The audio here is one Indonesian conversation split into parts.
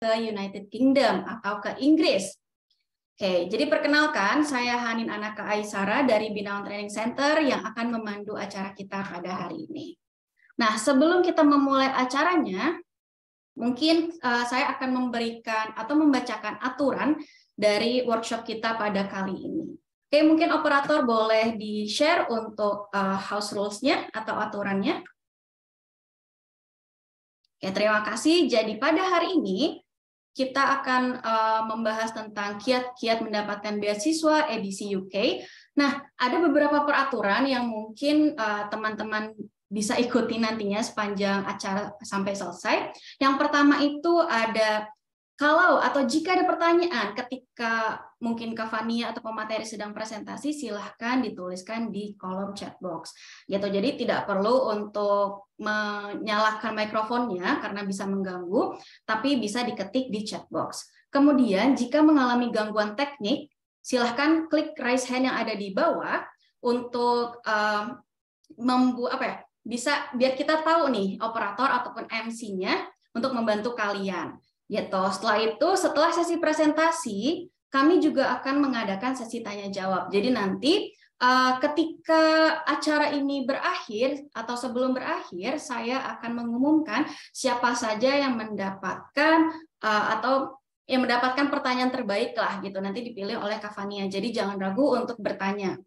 ke United Kingdom atau ke Inggris. Oke, jadi perkenalkan saya Hanin Anaka Aisara dari Binawan Training Center yang akan memandu acara kita pada hari ini. Nah, sebelum kita memulai acaranya, mungkin eh, saya akan memberikan atau membacakan aturan dari workshop kita pada kali ini. Oke, mungkin operator boleh di-share untuk eh, house rules-nya atau aturannya. Oke, terima kasih. Jadi pada hari ini kita akan uh, membahas tentang kiat-kiat mendapatkan beasiswa edisi UK. Nah, ada beberapa peraturan yang mungkin eh, teman-teman uh, bisa ikuti nantinya sepanjang acara sampai selesai. Yang pertama itu ada kalau atau jika ada pertanyaan ketika mungkin Kavania atau pemateri sedang presentasi, silahkan dituliskan di kolom chat box. Gitu. Jadi tidak perlu untuk menyalakan mikrofonnya karena bisa mengganggu, tapi bisa diketik di chat box. Kemudian jika mengalami gangguan teknik, silahkan klik raise hand yang ada di bawah untuk um, ehm, membuat apa ya? Bisa biar kita tahu nih operator ataupun MC-nya untuk membantu kalian. Gitu. Setelah itu, setelah sesi presentasi, kami juga akan mengadakan sesi tanya jawab. Jadi nanti eh, ketika acara ini berakhir atau sebelum berakhir, saya akan mengumumkan siapa saja yang mendapatkan eh, atau yang mendapatkan pertanyaan terbaik lah gitu nanti dipilih oleh Kavania. Jadi jangan ragu untuk bertanya.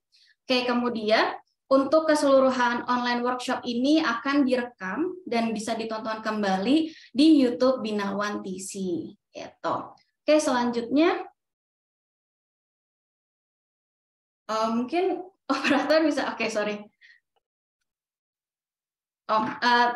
Oke, kemudian untuk keseluruhan online workshop ini akan direkam dan bisa ditonton kembali di YouTube Binawan TC. Gitu. Oke, selanjutnya Oh, mungkin operator bisa. Oke, okay, sorry. Oh, uh,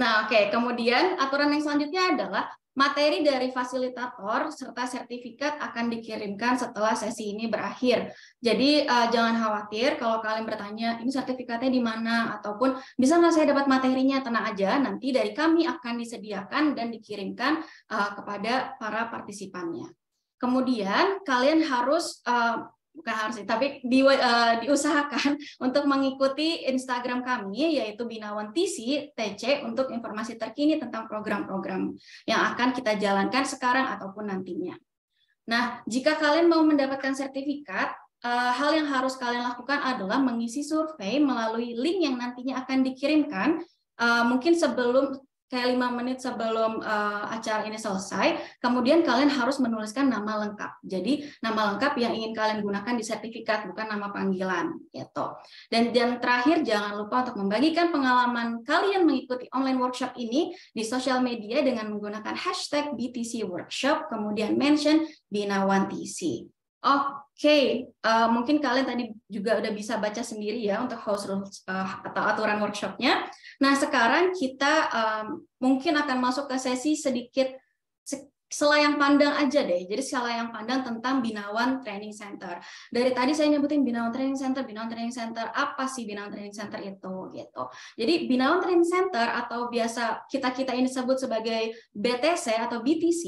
nah, oke. Okay. Kemudian aturan yang selanjutnya adalah Materi dari fasilitator serta sertifikat akan dikirimkan setelah sesi ini berakhir. Jadi uh, jangan khawatir kalau kalian bertanya ini sertifikatnya di mana ataupun bisa nggak saya dapat materinya tenang aja nanti dari kami akan disediakan dan dikirimkan uh, kepada para partisipannya. Kemudian kalian harus uh, bukan harus tapi di, uh, diusahakan untuk mengikuti Instagram kami yaitu Binawan TC TC untuk informasi terkini tentang program-program yang akan kita jalankan sekarang ataupun nantinya. Nah, jika kalian mau mendapatkan sertifikat, eh, hal yang harus kalian lakukan adalah mengisi survei melalui link yang nantinya akan dikirimkan eh, mungkin sebelum kayak lima menit sebelum uh, acara ini selesai, kemudian kalian harus menuliskan nama lengkap. Jadi nama lengkap yang ingin kalian gunakan di sertifikat, bukan nama panggilan, gitu. Dan yang terakhir jangan lupa untuk membagikan pengalaman kalian mengikuti online workshop ini di sosial media dengan menggunakan hashtag BTC Workshop, kemudian mention Binawantc. TC. Oke, okay. uh, eh, mungkin kalian tadi juga udah bisa baca sendiri ya untuk host rules uh, atau aturan workshopnya. Nah, sekarang kita um, mungkin akan masuk ke sesi sedikit selayang pandang aja deh. Jadi selayang pandang tentang Binawan Training Center. Dari tadi saya nyebutin Binawan Training Center, Binawan Training Center, apa sih Binawan Training Center itu gitu. Jadi Binawan Training Center atau biasa kita-kita ini sebut sebagai BTC atau BTC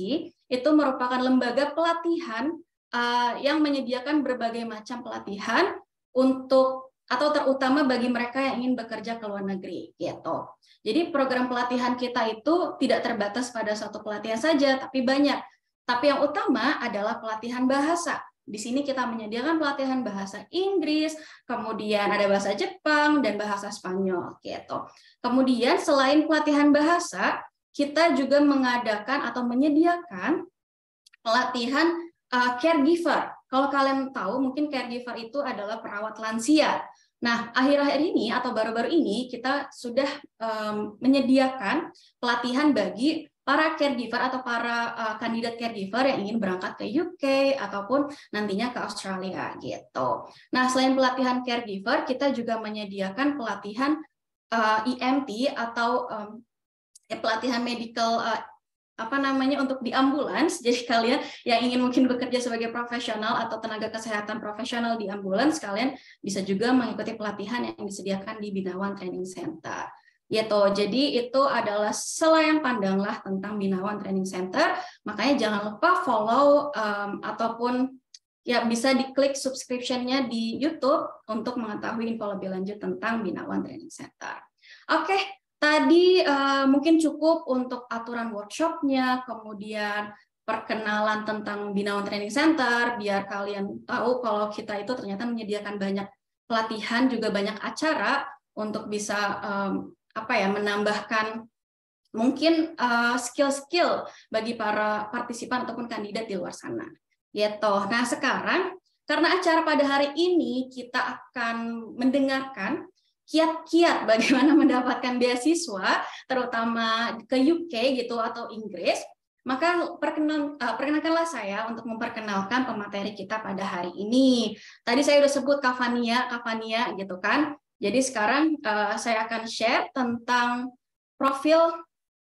itu merupakan lembaga pelatihan uh, yang menyediakan berbagai macam pelatihan untuk atau terutama bagi mereka yang ingin bekerja ke luar negeri gitu. Jadi program pelatihan kita itu tidak terbatas pada satu pelatihan saja, tapi banyak. Tapi yang utama adalah pelatihan bahasa. Di sini kita menyediakan pelatihan bahasa Inggris, kemudian ada bahasa Jepang dan bahasa Spanyol gitu. Kemudian selain pelatihan bahasa, kita juga mengadakan atau menyediakan pelatihan uh, caregiver. Kalau kalian tahu, mungkin caregiver itu adalah perawat lansia Nah, akhir-akhir ini atau baru-baru ini kita sudah um, menyediakan pelatihan bagi para caregiver atau para uh, kandidat caregiver yang ingin berangkat ke UK ataupun nantinya ke Australia gitu. Nah, selain pelatihan caregiver, kita juga menyediakan pelatihan uh, eh, EMT atau um, pelatihan medical uh, apa namanya untuk di ambulans. Jadi kalian yang ingin mungkin bekerja sebagai profesional atau tenaga kesehatan profesional di ambulans, kalian bisa juga mengikuti pelatihan yang disediakan di Binawan Training Center. yaitu Jadi itu adalah selayang pandang lah tentang Binawan Training Center. Makanya jangan lupa follow um, ataupun ya bisa diklik subscription-nya di YouTube untuk mengetahui info lebih lanjut tentang Binawan Training Center. Oke, okay Tadi uh, mungkin cukup untuk aturan workshopnya, kemudian perkenalan tentang Binawan Training Center, biar kalian tahu kalau kita itu ternyata menyediakan banyak pelatihan, juga banyak acara untuk bisa um, apa ya menambahkan mungkin eh, skill-skill uh, bagi para partisipan ataupun kandidat di luar sana. Gitu. Nah sekarang karena acara pada hari ini kita akan mendengarkan kiat-kiat bagaimana mendapatkan beasiswa terutama ke UK gitu atau Inggris maka eh, perkenalkanlah saya untuk memperkenalkan pemateri kita pada hari ini. Tadi saya sudah sebut Kavania, Kavania gitu kan. Jadi sekarang eh, saya akan share tentang profil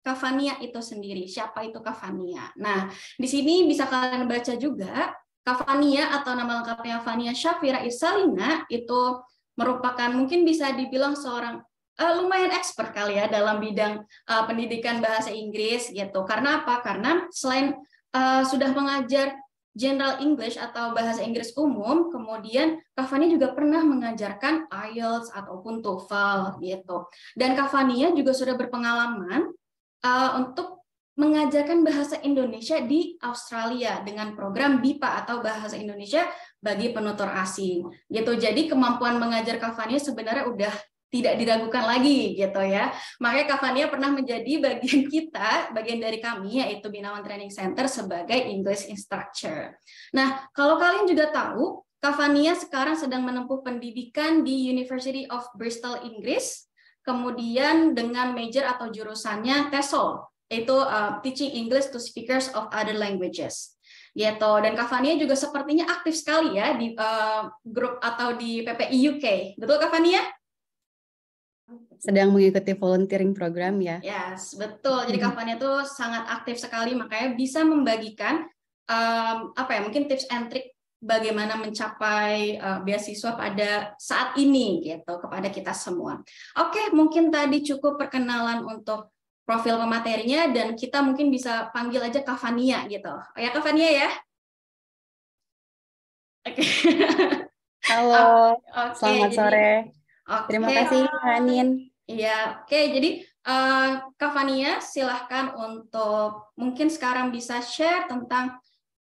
Kavania itu sendiri. Siapa itu Kavania? Nah, di sini bisa kalian baca juga Kavania atau nama lengkapnya Kavania Shafira Isalina itu merupakan mungkin bisa dibilang seorang uh, lumayan expert kali ya dalam bidang uh, pendidikan bahasa Inggris gitu. Karena apa? Karena selain uh, sudah mengajar general English atau bahasa Inggris umum, kemudian Kavani juga pernah mengajarkan IELTS ataupun TOEFL gitu. Dan Kavania ya juga sudah berpengalaman uh, untuk mengajarkan bahasa Indonesia di Australia dengan program BIPA atau Bahasa Indonesia bagi penutur asing gitu. Jadi kemampuan mengajar Kavania sebenarnya udah tidak diragukan lagi gitu ya. Makanya Kavania pernah menjadi bagian kita, bagian dari kami yaitu Binawan Training Center sebagai English Instructor. Nah, kalau kalian juga tahu, Kavania sekarang sedang menempuh pendidikan di University of Bristol, Inggris, kemudian dengan major atau jurusannya TESOL, yaitu uh, Teaching English to Speakers of Other Languages. Yeto gitu. dan Kavania juga sepertinya aktif sekali ya di uh, grup atau di PPI UK. Betul Kavania? Sedang mengikuti volunteering program ya. Yes, betul. Jadi Kavania hmm. itu sangat aktif sekali makanya bisa membagikan um, apa ya mungkin tips and trick bagaimana mencapai uh, beasiswa pada saat ini gitu kepada kita semua. Oke, mungkin tadi cukup perkenalan untuk profil pematerinya dan kita mungkin bisa panggil aja Kavania gitu. Oh, ya Kavania ya. Oke. Okay. Halo. Ah, okay, Selamat sore. Okay. Terima kasih Hanin. Ah, iya, oke. Okay, jadi uh, Kavania silahkan untuk mungkin sekarang bisa share tentang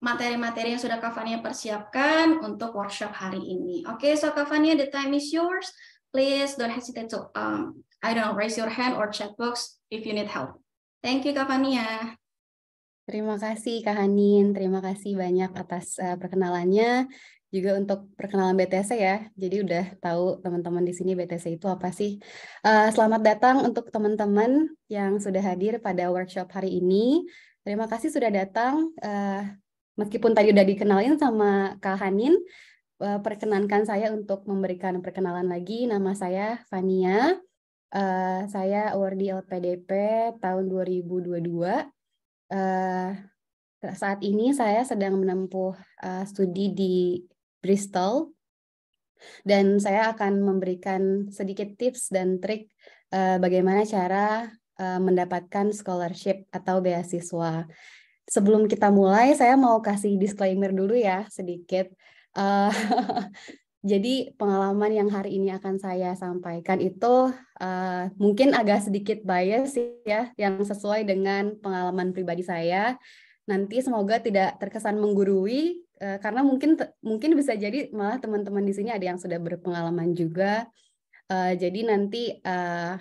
materi-materi yang sudah Kavania persiapkan untuk workshop hari ini. Oke, okay, so Kavania, the time is yours. Please don't hesitate to um, I don't know, raise your hand or chat box if you need help. Thank you Kak Fania. Terima kasih Kak Hanin, terima kasih banyak atas uh, perkenalannya juga untuk perkenalan BTC ya. Jadi udah tahu teman-teman di sini BTC itu apa sih. Uh, selamat datang untuk teman-teman yang sudah hadir pada workshop hari ini. Terima kasih sudah datang. Uh, meskipun tadi udah dikenalin sama Kak Hanin, uh, perkenankan saya untuk memberikan perkenalan lagi. Nama saya Fania. Uh, saya awardee LPDP tahun 2022. Uh, eh, saat ini saya sedang menempuh uh, studi di Bristol dan saya akan memberikan sedikit tips dan trik uh, bagaimana cara uh, mendapatkan scholarship atau beasiswa. Sebelum kita mulai, saya mau kasih disclaimer dulu ya sedikit. Uh, Jadi pengalaman yang hari ini akan saya sampaikan itu uh, mungkin agak sedikit bias ya, yang sesuai dengan pengalaman pribadi saya. Nanti semoga tidak terkesan menggurui, uh, karena mungkin mungkin bisa jadi malah teman-teman di sini ada yang sudah berpengalaman juga. Uh, jadi nanti uh,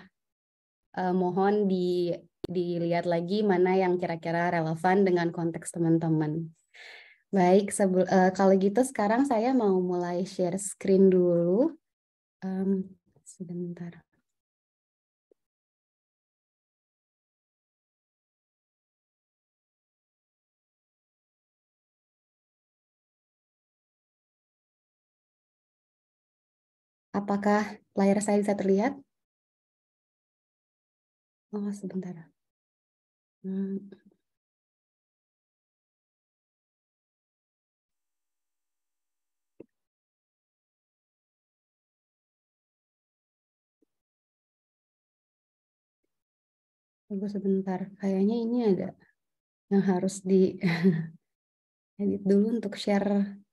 uh, mohon di dilihat lagi mana yang kira-kira relevan dengan konteks teman-teman. Baik, sebul- uh, eh, kalau gitu sekarang saya mau mulai share screen dulu. Um, sebentar. Apakah layar saya bisa terlihat? Oh, sebentar. Hmm. Tunggu sebentar, kayaknya ini ada yang harus di edit dulu untuk share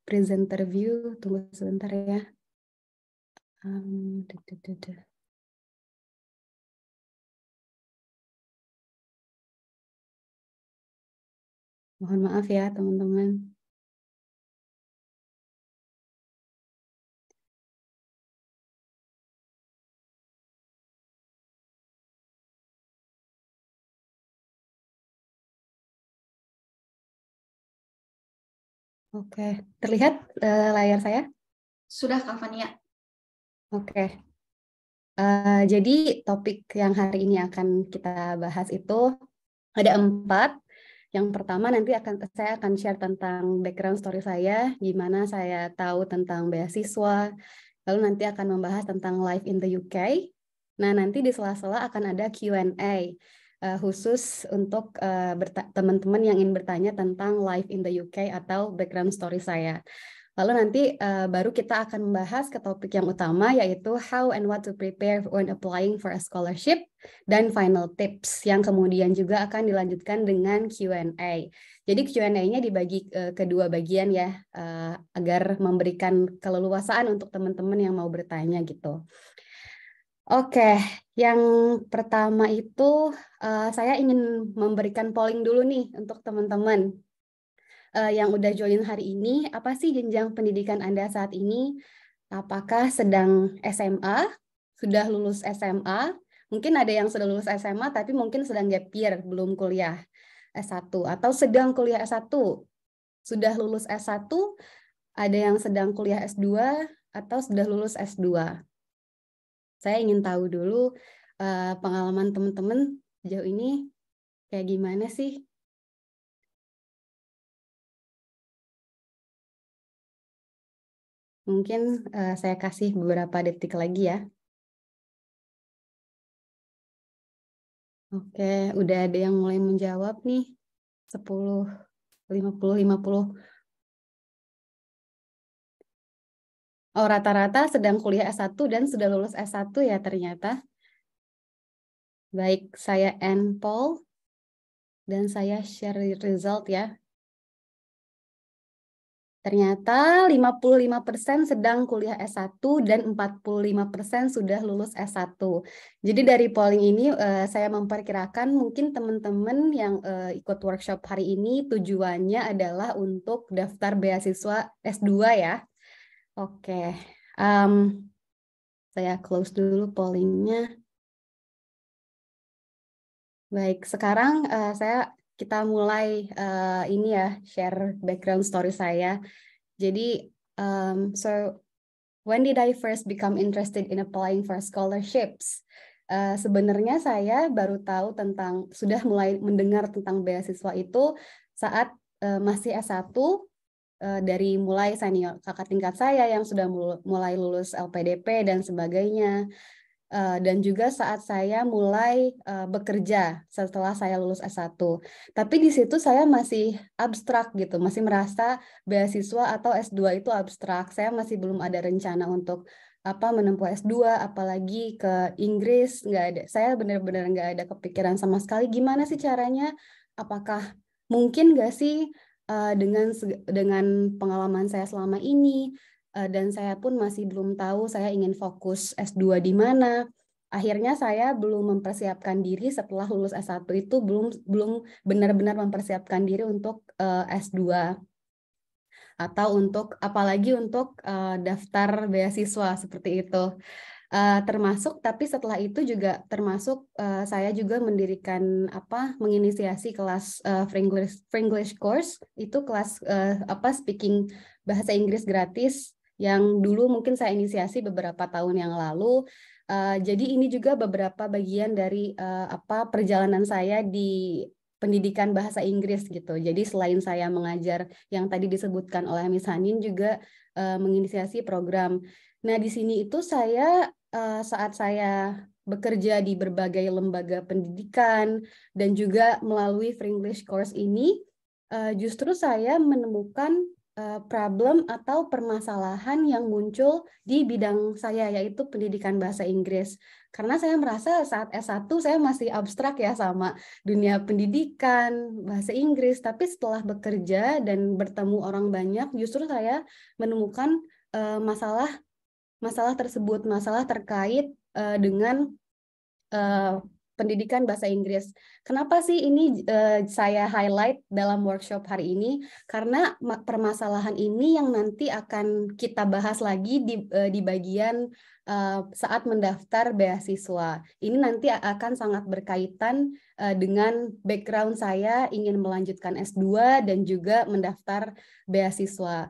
presenter view. Tunggu sebentar ya. Um, da -da -da -da. Mohon maaf ya teman-teman. Oke, terlihat uh, layar saya? Sudah, Kak Fania. Oke. Uh, jadi topik yang hari ini akan kita bahas itu ada empat. Yang pertama nanti akan saya akan share tentang background story saya, gimana saya tahu tentang beasiswa. Lalu nanti akan membahas tentang life in the UK. Nah, nanti di sela-sela akan ada Q&A uh, khusus untuk uh, teman-teman yang ingin bertanya tentang life in the UK atau background story saya. Lalu nanti uh, baru kita akan membahas ke topik yang utama yaitu how and what to prepare when applying for a scholarship dan final tips yang kemudian juga akan dilanjutkan dengan Q&A. Jadi Q&A-nya dibagi uh, ke bagian ya uh, agar memberikan keleluasaan untuk teman-teman yang mau bertanya gitu. Oke, yang pertama itu uh, saya ingin memberikan polling dulu nih untuk teman-teman uh, yang udah join hari ini. Apa sih jenjang pendidikan Anda saat ini? Apakah sedang SMA? Sudah lulus SMA? Mungkin ada yang sudah lulus SMA tapi mungkin sedang gap year, belum kuliah S1 atau sedang kuliah S1. Sudah lulus S1, ada yang sedang kuliah S2 atau sudah lulus S2. Saya ingin tahu dulu eh, pengalaman teman-teman sejauh ini kayak gimana sih Mungkin uh, saya kasih beberapa detik lagi ya. Oke, udah ada yang mulai menjawab nih. 10, 50, 50. Oh, rata-rata sedang kuliah S1 dan sudah lulus S1 ya ternyata. Baik, saya end poll dan saya share result ya. Ternyata 55% sedang kuliah S1 dan 45% sudah lulus S1. Jadi dari polling ini eh, saya memperkirakan mungkin teman-teman yang eh, ikut workshop hari ini tujuannya adalah untuk daftar beasiswa S2 ya. Oke, um, saya close dulu pollingnya. Baik, sekarang uh, saya kita mulai uh, ini ya share background story saya. Jadi, um, so when did I first become interested in applying for scholarships? Uh, sebenarnya saya baru tahu tentang sudah mulai mendengar tentang beasiswa itu saat uh, masih S1 uh, dari mulai senior kakak tingkat saya yang sudah mulai lulus LPDP dan sebagainya. Eh, dan juga saat saya mulai eh, bekerja setelah saya lulus S1. Tapi di situ saya masih abstrak gitu, masih merasa beasiswa atau S2 itu abstrak. Saya masih belum ada rencana untuk apa menempuh S2 apalagi ke Inggris nggak ada saya benar-benar nggak ada kepikiran sama sekali gimana sih caranya apakah mungkin nggak sih eh, dengan dengan pengalaman saya selama ini Eh, dan saya pun masih belum tahu saya ingin fokus S2 di mana. Akhirnya saya belum mempersiapkan diri setelah lulus S1 itu belum belum benar-benar mempersiapkan diri untuk uh, eh, S2 atau untuk apalagi untuk uh, daftar beasiswa seperti itu. Uh, termasuk tapi setelah itu juga termasuk uh, saya juga mendirikan apa menginisiasi kelas uh, Fringlish Fringlish course itu kelas uh, apa speaking bahasa Inggris gratis yang dulu mungkin saya inisiasi beberapa tahun yang lalu. Uh, jadi ini juga beberapa bagian dari uh, apa perjalanan saya di pendidikan bahasa Inggris gitu. Jadi selain saya mengajar yang tadi disebutkan oleh Miss Hanin juga uh, menginisiasi program. Nah di sini itu saya uh, saat saya bekerja di berbagai lembaga pendidikan dan juga melalui Free English Course ini uh, justru saya menemukan Eh, problem atau permasalahan yang muncul di bidang saya yaitu pendidikan bahasa Inggris. Karena saya merasa saat S1 saya masih abstrak ya sama dunia pendidikan, bahasa Inggris, tapi setelah bekerja dan bertemu orang banyak justru saya menemukan eh, masalah masalah tersebut, masalah terkait eh, dengan pendidikan bahasa Inggris. Kenapa sih ini uh, saya highlight dalam workshop hari ini? Karena permasalahan ini yang nanti akan kita bahas lagi di uh, di bagian uh, saat mendaftar beasiswa. Ini nanti akan sangat berkaitan uh, dengan background saya ingin melanjutkan S2 dan juga mendaftar beasiswa.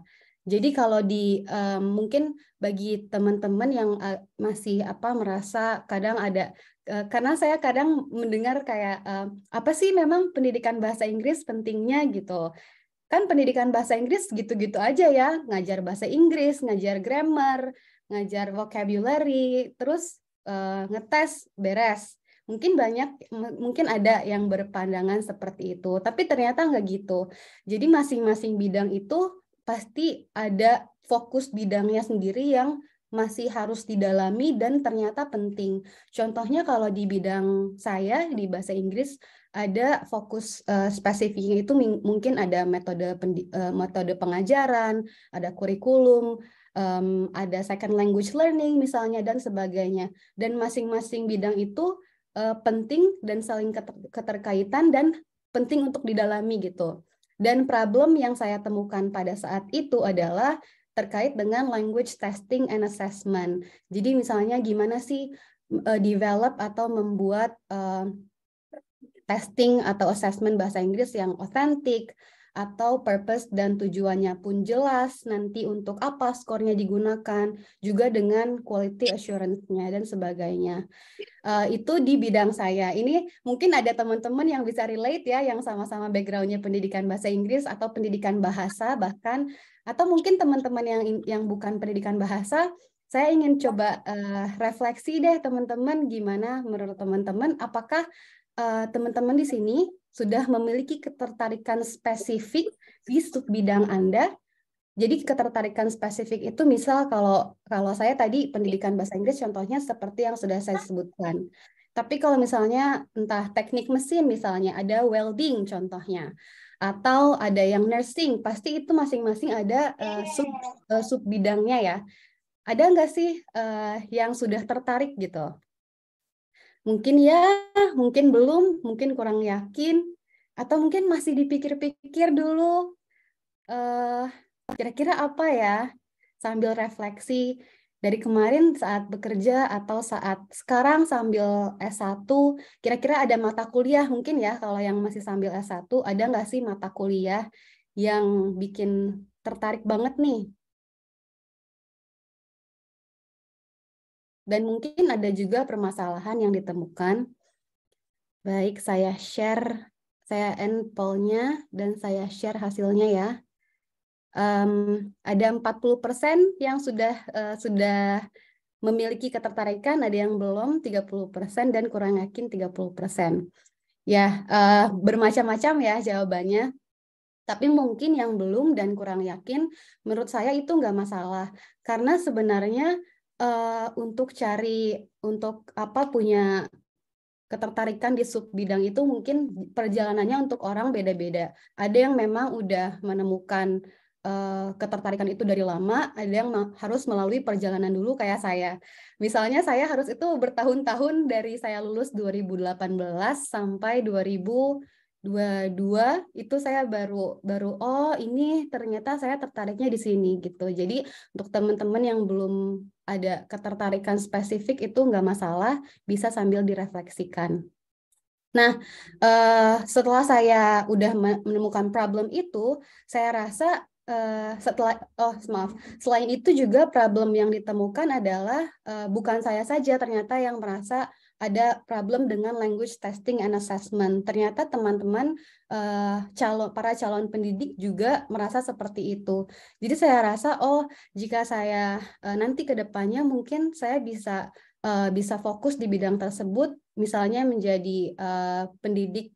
Jadi kalau di um, mungkin bagi teman-teman yang uh, masih apa merasa kadang ada Eh, karena saya kadang mendengar kayak eh, apa sih memang pendidikan bahasa Inggris pentingnya gitu kan pendidikan bahasa Inggris gitu-gitu aja ya ngajar bahasa Inggris ngajar grammar ngajar vocabulary terus uh, ngetes beres mungkin banyak mungkin ada yang berpandangan seperti itu tapi ternyata nggak gitu jadi masing-masing bidang itu pasti ada fokus bidangnya sendiri yang masih harus didalami dan ternyata penting. Contohnya kalau di bidang saya di bahasa Inggris ada fokus uh, spesifiknya itu mungkin ada metode uh, metode pengajaran, ada kurikulum, um, ada second language learning misalnya dan sebagainya. Dan masing-masing bidang itu uh, penting dan saling keter keterkaitan dan penting untuk didalami gitu. Dan problem yang saya temukan pada saat itu adalah terkait dengan language testing and assessment. Jadi misalnya gimana sih uh, develop atau membuat uh, testing atau assessment bahasa Inggris yang otentik atau purpose dan tujuannya pun jelas nanti untuk apa skornya digunakan juga dengan quality assurance-nya dan sebagainya uh, itu di bidang saya ini mungkin ada teman-teman yang bisa relate ya yang sama-sama backgroundnya pendidikan bahasa Inggris atau pendidikan bahasa bahkan atau mungkin teman-teman yang yang bukan pendidikan bahasa, saya ingin coba uh, refleksi deh teman-teman gimana menurut teman-teman apakah eh, teman-teman uh, teman -teman di sini sudah memiliki ketertarikan spesifik di sub bidang Anda jadi ketertarikan spesifik itu misal kalau kalau saya tadi pendidikan bahasa Inggris contohnya seperti yang sudah saya sebutkan. Tapi kalau misalnya entah teknik mesin misalnya ada welding contohnya atau ada yang nursing pasti itu masing-masing ada uh, sub uh, sub bidangnya ya ada nggak sih uh, yang sudah tertarik gitu mungkin ya mungkin belum mungkin kurang yakin atau mungkin masih dipikir-pikir dulu kira kira-kira apa ya sambil refleksi dari kemarin saat bekerja atau saat sekarang sambil S1, kira-kira ada mata kuliah mungkin ya kalau yang masih sambil S1, ada nggak sih mata kuliah yang bikin tertarik banget nih? Dan mungkin ada juga permasalahan yang ditemukan. Baik, saya share, saya end poll-nya dan saya share hasilnya ya um, ada 40% yang sudah uh, sudah memiliki ketertarikan, ada yang belum 30% dan kurang yakin 30%. Ya, uh, bermacam-macam ya jawabannya. Tapi mungkin yang belum dan kurang yakin, menurut saya itu nggak masalah. Karena sebenarnya uh, untuk cari, untuk apa punya ketertarikan di sub bidang itu mungkin perjalanannya untuk orang beda-beda. Ada yang memang udah menemukan Eh, ketertarikan itu dari lama, ada yang harus melalui perjalanan dulu kayak saya. Misalnya saya harus itu bertahun-tahun dari saya lulus 2018 sampai 2022 itu saya baru baru oh ini ternyata saya tertariknya di sini gitu. Jadi untuk teman-teman yang belum ada ketertarikan spesifik itu nggak masalah, bisa sambil direfleksikan. Nah, eh, setelah saya udah menemukan problem itu, saya rasa Eh, setelah oh maaf selain itu juga problem yang ditemukan adalah uh, bukan saya saja ternyata yang merasa ada problem dengan language testing and assessment ternyata teman-teman uh, eh, calon para calon pendidik juga merasa seperti itu jadi saya rasa oh jika saya uh, nanti kedepannya mungkin saya bisa uh, bisa fokus di bidang tersebut misalnya menjadi uh, pendidik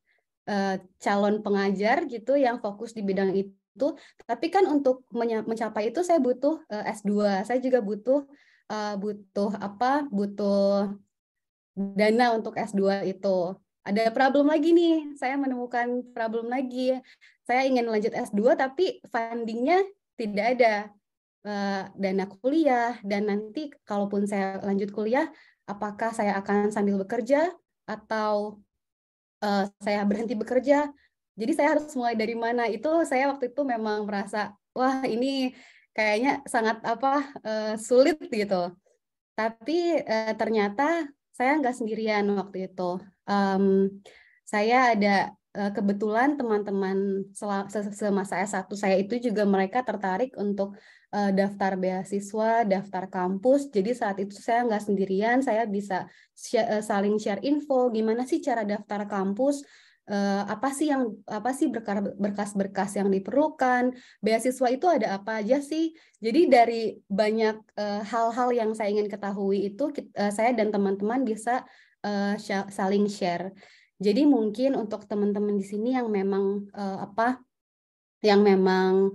uh, calon pengajar gitu yang fokus di bidang itu itu tapi kan untuk mencapai itu saya butuh uh, eh, S2 saya juga butuh uh, butuh apa butuh dana untuk S2 itu ada problem lagi nih. Saya menemukan problem lagi. Saya ingin lanjut S2 tapi fundingnya tidak ada eh, dana kuliah dan nanti kalaupun saya lanjut kuliah, apakah saya akan sambil bekerja atau uh, saya berhenti bekerja jadi saya harus mulai dari mana? Itu saya waktu itu memang merasa wah ini kayaknya sangat apa uh, sulit gitu. Tapi uh, ternyata saya nggak sendirian waktu itu. Um, saya ada eh, kebetulan teman-teman semasa S1 saya itu juga mereka tertarik untuk daftar beasiswa, daftar kampus. Jadi saat itu saya nggak sendirian, saya bisa saling share info gimana sih cara daftar kampus, Eh, apa sih yang apa sih berkas-berkas yang diperlukan, beasiswa itu ada apa aja sih. Jadi dari banyak eh, hal-hal yang saya ingin ketahui itu eh, saya dan teman-teman bisa saling share. Jadi mungkin untuk teman-teman di sini yang memang apa yang memang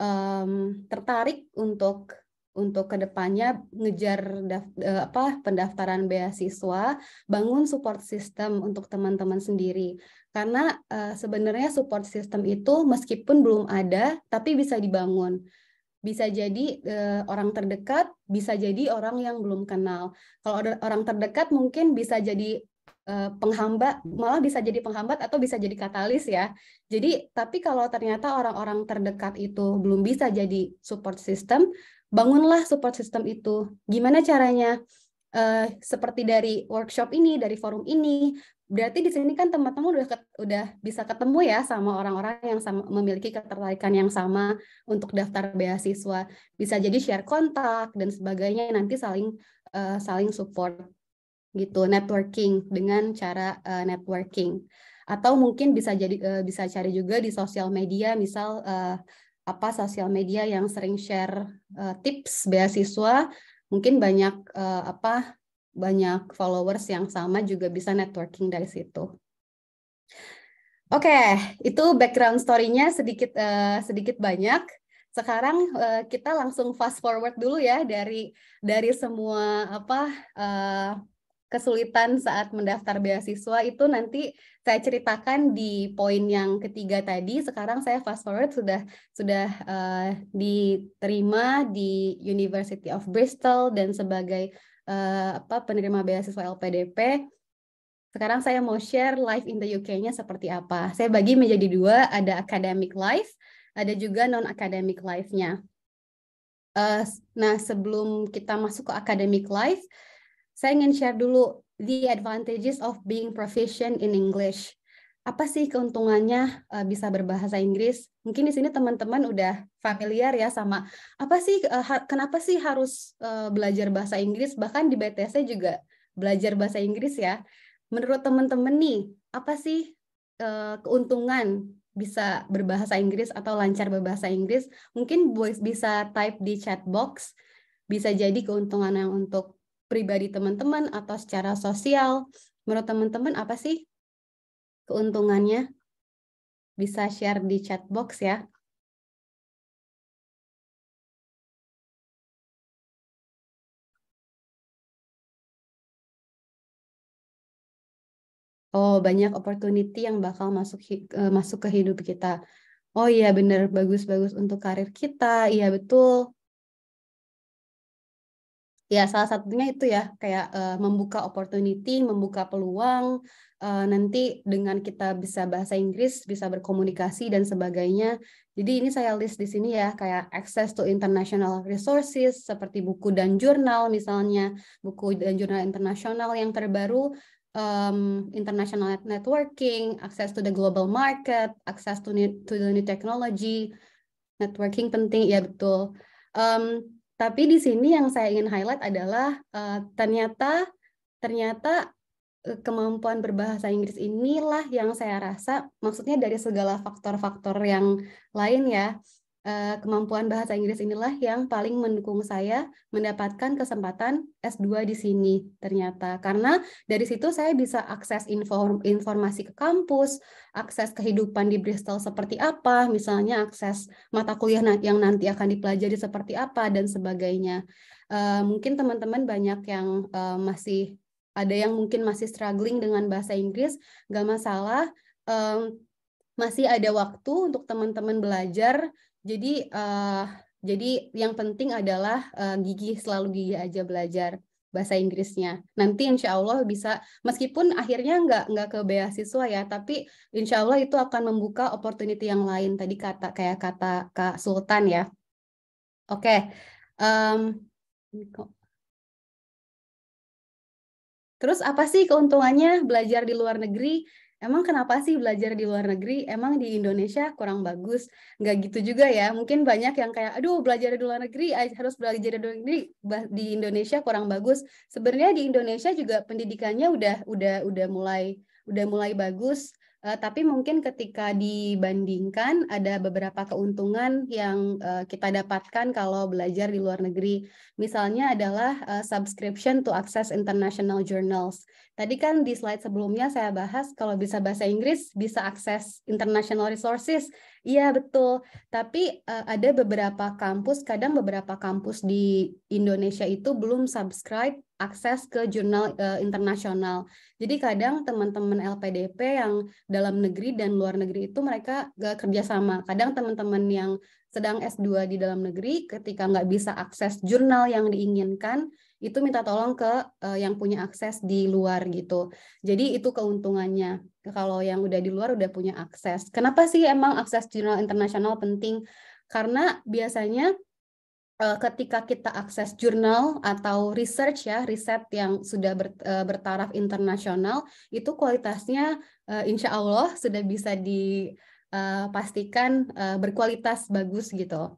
um, tertarik untuk untuk kedepannya ngejar daf, apa pendaftaran beasiswa, bangun support system untuk teman-teman sendiri. Karena uh, sebenarnya support system itu meskipun belum ada, tapi bisa dibangun. Bisa jadi uh, orang terdekat, bisa jadi orang yang belum kenal. Kalau orang terdekat mungkin bisa jadi eh, penghambat malah bisa jadi penghambat atau bisa jadi katalis ya. Jadi tapi kalau ternyata orang-orang terdekat itu belum bisa jadi support system, bangunlah support system itu. Gimana caranya? Uh, seperti dari workshop ini, dari forum ini, Berarti di sini kan teman-teman udah udah bisa ketemu ya sama orang-orang yang sama, memiliki ketertarikan yang sama untuk daftar beasiswa. Bisa jadi share kontak dan sebagainya nanti saling uh, saling support gitu, networking dengan cara uh, networking. Atau mungkin bisa jadi uh, bisa cari juga di sosial media, misal uh, apa sosial media yang sering share uh, tips beasiswa, mungkin banyak uh, apa banyak followers yang sama juga bisa networking dari situ. Oke, okay, itu background story-nya sedikit uh, sedikit banyak. Sekarang uh, kita langsung fast forward dulu ya dari dari semua apa uh, kesulitan saat mendaftar beasiswa itu nanti saya ceritakan di poin yang ketiga tadi. Sekarang saya fast forward sudah sudah uh, diterima di University of Bristol dan sebagai uh, apa penerima beasiswa LPDP. Sekarang saya mau share life in the UK-nya seperti apa. Saya bagi menjadi dua, ada academic life, ada juga non-academic life-nya. Uh, nah, sebelum kita masuk ke academic life, saya ingin share dulu the advantages of being proficient in English apa sih keuntungannya eh, bisa berbahasa Inggris? Mungkin di sini teman-teman udah familiar ya sama apa sih eh, kenapa sih harus eh, belajar bahasa Inggris bahkan di BTS juga belajar bahasa Inggris ya. Menurut teman-teman nih, apa sih keuntungan bisa berbahasa Inggris atau lancar berbahasa Inggris? Mungkin boys bisa type di chat box. Bisa jadi keuntungan yang untuk pribadi teman-teman atau secara sosial. Menurut teman-teman apa sih keuntungannya? Bisa share di chat box ya. Oh, banyak opportunity yang bakal masuk eh, masuk ke hidup kita. Oh iya bener bagus-bagus untuk karir kita. Iya betul ya salah satunya itu ya kayak uh, membuka opportunity, membuka peluang uh, nanti dengan kita bisa bahasa Inggris, bisa berkomunikasi dan sebagainya. Jadi ini saya list di sini ya kayak access to international resources seperti buku dan jurnal misalnya, buku dan jurnal internasional yang terbaru um, international networking, access to the global market, access to, new, to the new technology, networking penting ya betul. Um, tapi di sini yang saya ingin highlight adalah uh, ternyata ternyata eh, kemampuan berbahasa Inggris inilah yang saya rasa maksudnya dari segala faktor-faktor yang lain ya Eh, kemampuan bahasa Inggris inilah yang paling mendukung saya mendapatkan kesempatan S2 di sini ternyata karena dari situ saya bisa akses inform informasi ke kampus, akses kehidupan di Bristol seperti apa, misalnya akses mata kuliah yang nanti akan dipelajari seperti apa dan sebagainya. Eh, mungkin teman-teman banyak yang eh, masih ada yang mungkin masih struggling dengan bahasa Inggris, nggak masalah. masih ada waktu untuk teman-teman belajar jadi uh, jadi yang penting adalah uh, gigi selalu gigi aja belajar bahasa Inggrisnya. Nanti insya Allah bisa, meskipun akhirnya nggak nggak ke beasiswa ya, tapi insya Allah itu akan membuka opportunity yang lain. Tadi kata kayak kata Kak Sultan ya. Oke, okay. um, terus apa sih keuntungannya belajar di luar negeri? Emang kenapa sih belajar di luar negeri? Emang di Indonesia kurang bagus? Nggak gitu juga ya. Mungkin banyak yang kayak, aduh belajar di luar negeri, harus belajar di luar negeri, di Indonesia kurang bagus. Sebenarnya di Indonesia juga pendidikannya udah udah udah mulai udah mulai bagus Uh, tapi mungkin ketika dibandingkan ada beberapa keuntungan yang uh, kita dapatkan kalau belajar di luar negeri. Misalnya adalah uh, subscription to access international journals. Tadi kan di slide sebelumnya saya bahas kalau bisa bahasa Inggris bisa akses international resources. Iya betul. Tapi uh, ada beberapa kampus, kadang beberapa kampus di Indonesia itu belum subscribe akses ke jurnal uh, internasional. Jadi kadang teman-teman LPDP yang dalam negeri dan luar negeri itu mereka gak kerjasama. Kadang teman-teman yang sedang S2 di dalam negeri ketika nggak bisa akses jurnal yang diinginkan itu minta tolong ke uh, yang punya akses di luar gitu. Jadi itu keuntungannya. Kalau yang udah di luar udah punya akses. Kenapa sih emang akses jurnal internasional penting? Karena biasanya Eh, ketika kita akses jurnal atau research ya riset yang sudah eh, bertaraf internasional itu kualitasnya eh, insya Allah sudah bisa dipastikan berkualitas bagus gitu.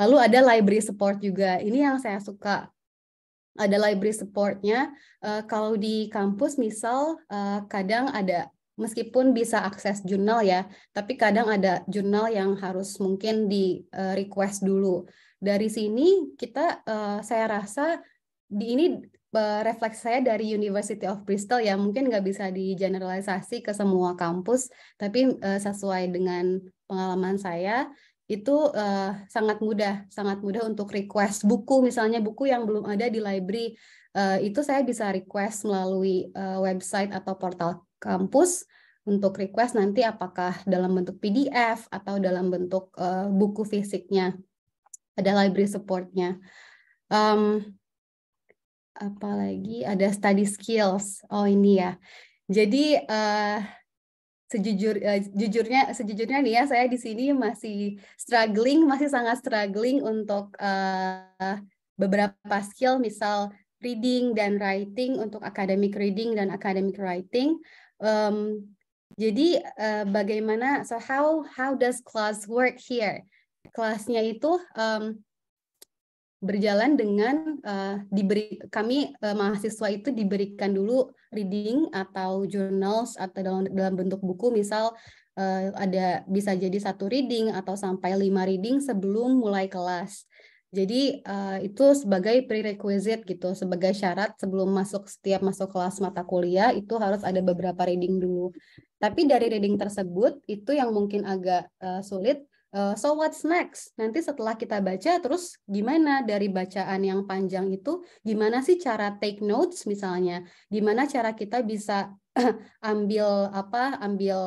Lalu ada library support juga. Ini yang saya suka. Ada library supportnya. Kalau di kampus misal kadang ada meskipun bisa akses jurnal ya, tapi kadang ada jurnal yang harus mungkin di request dulu dari sini kita uh, saya rasa di ini uh, refleks saya dari University of Bristol ya mungkin nggak bisa digeneralisasi ke semua kampus tapi uh, sesuai dengan pengalaman saya itu uh, sangat mudah, sangat mudah untuk request buku misalnya buku yang belum ada di library uh, itu saya bisa request melalui uh, website atau portal kampus untuk request nanti apakah dalam bentuk PDF atau dalam bentuk uh, buku fisiknya ada library supportnya. Um, apalagi ada study skills. Oh ini ya. Jadi uh, sejujur uh, jujurnya sejujurnya nih ya saya di sini masih struggling, masih sangat struggling untuk uh, beberapa skill misal reading dan writing untuk academic reading dan academic writing. Um, jadi uh, bagaimana so how how does class work here? kelasnya itu um, berjalan dengan uh, diberi kami uh, mahasiswa itu diberikan dulu reading atau journals atau dalam, dalam bentuk buku misal uh, ada bisa jadi satu reading atau sampai lima reading sebelum mulai kelas. Jadi uh, itu sebagai prerequisite gitu, sebagai syarat sebelum masuk setiap masuk kelas mata kuliah itu harus ada beberapa reading dulu. Tapi dari reading tersebut itu yang mungkin agak uh, sulit Eh, so what's next? Nanti setelah kita baca, terus gimana dari bacaan yang panjang itu, gimana sih cara take notes misalnya? Gimana cara kita bisa ambil apa? Ambil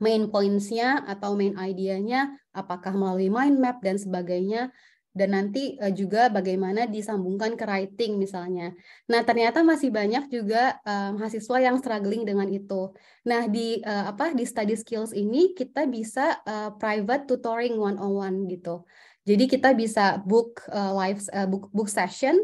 main pointsnya atau main idenya, apakah melalui mind map dan sebagainya dan nanti uh, juga bagaimana disambungkan ke writing misalnya. Nah, ternyata masih banyak juga uh, mahasiswa yang struggling dengan itu. Nah, di uh, apa di study skills ini kita bisa uh, private tutoring one on one gitu. Jadi kita bisa book uh, live uh, book, book session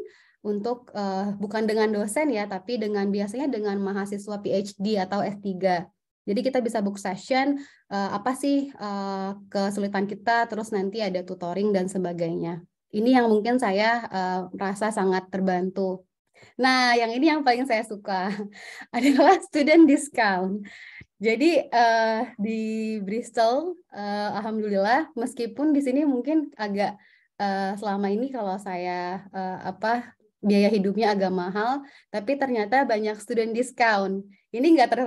untuk uh, bukan dengan dosen ya, tapi dengan biasanya dengan mahasiswa PhD atau S3. Jadi kita bisa book session uh, apa sih uh, kesulitan kita, terus nanti ada tutoring dan sebagainya. Ini yang mungkin saya uh, rasa sangat terbantu. Nah, yang ini yang paling saya suka adalah student discount. Jadi uh, di Bristol, uh, alhamdulillah, meskipun di sini mungkin agak uh, selama ini kalau saya uh, apa biaya hidupnya agak mahal, tapi ternyata banyak student discount. Ini nggak ter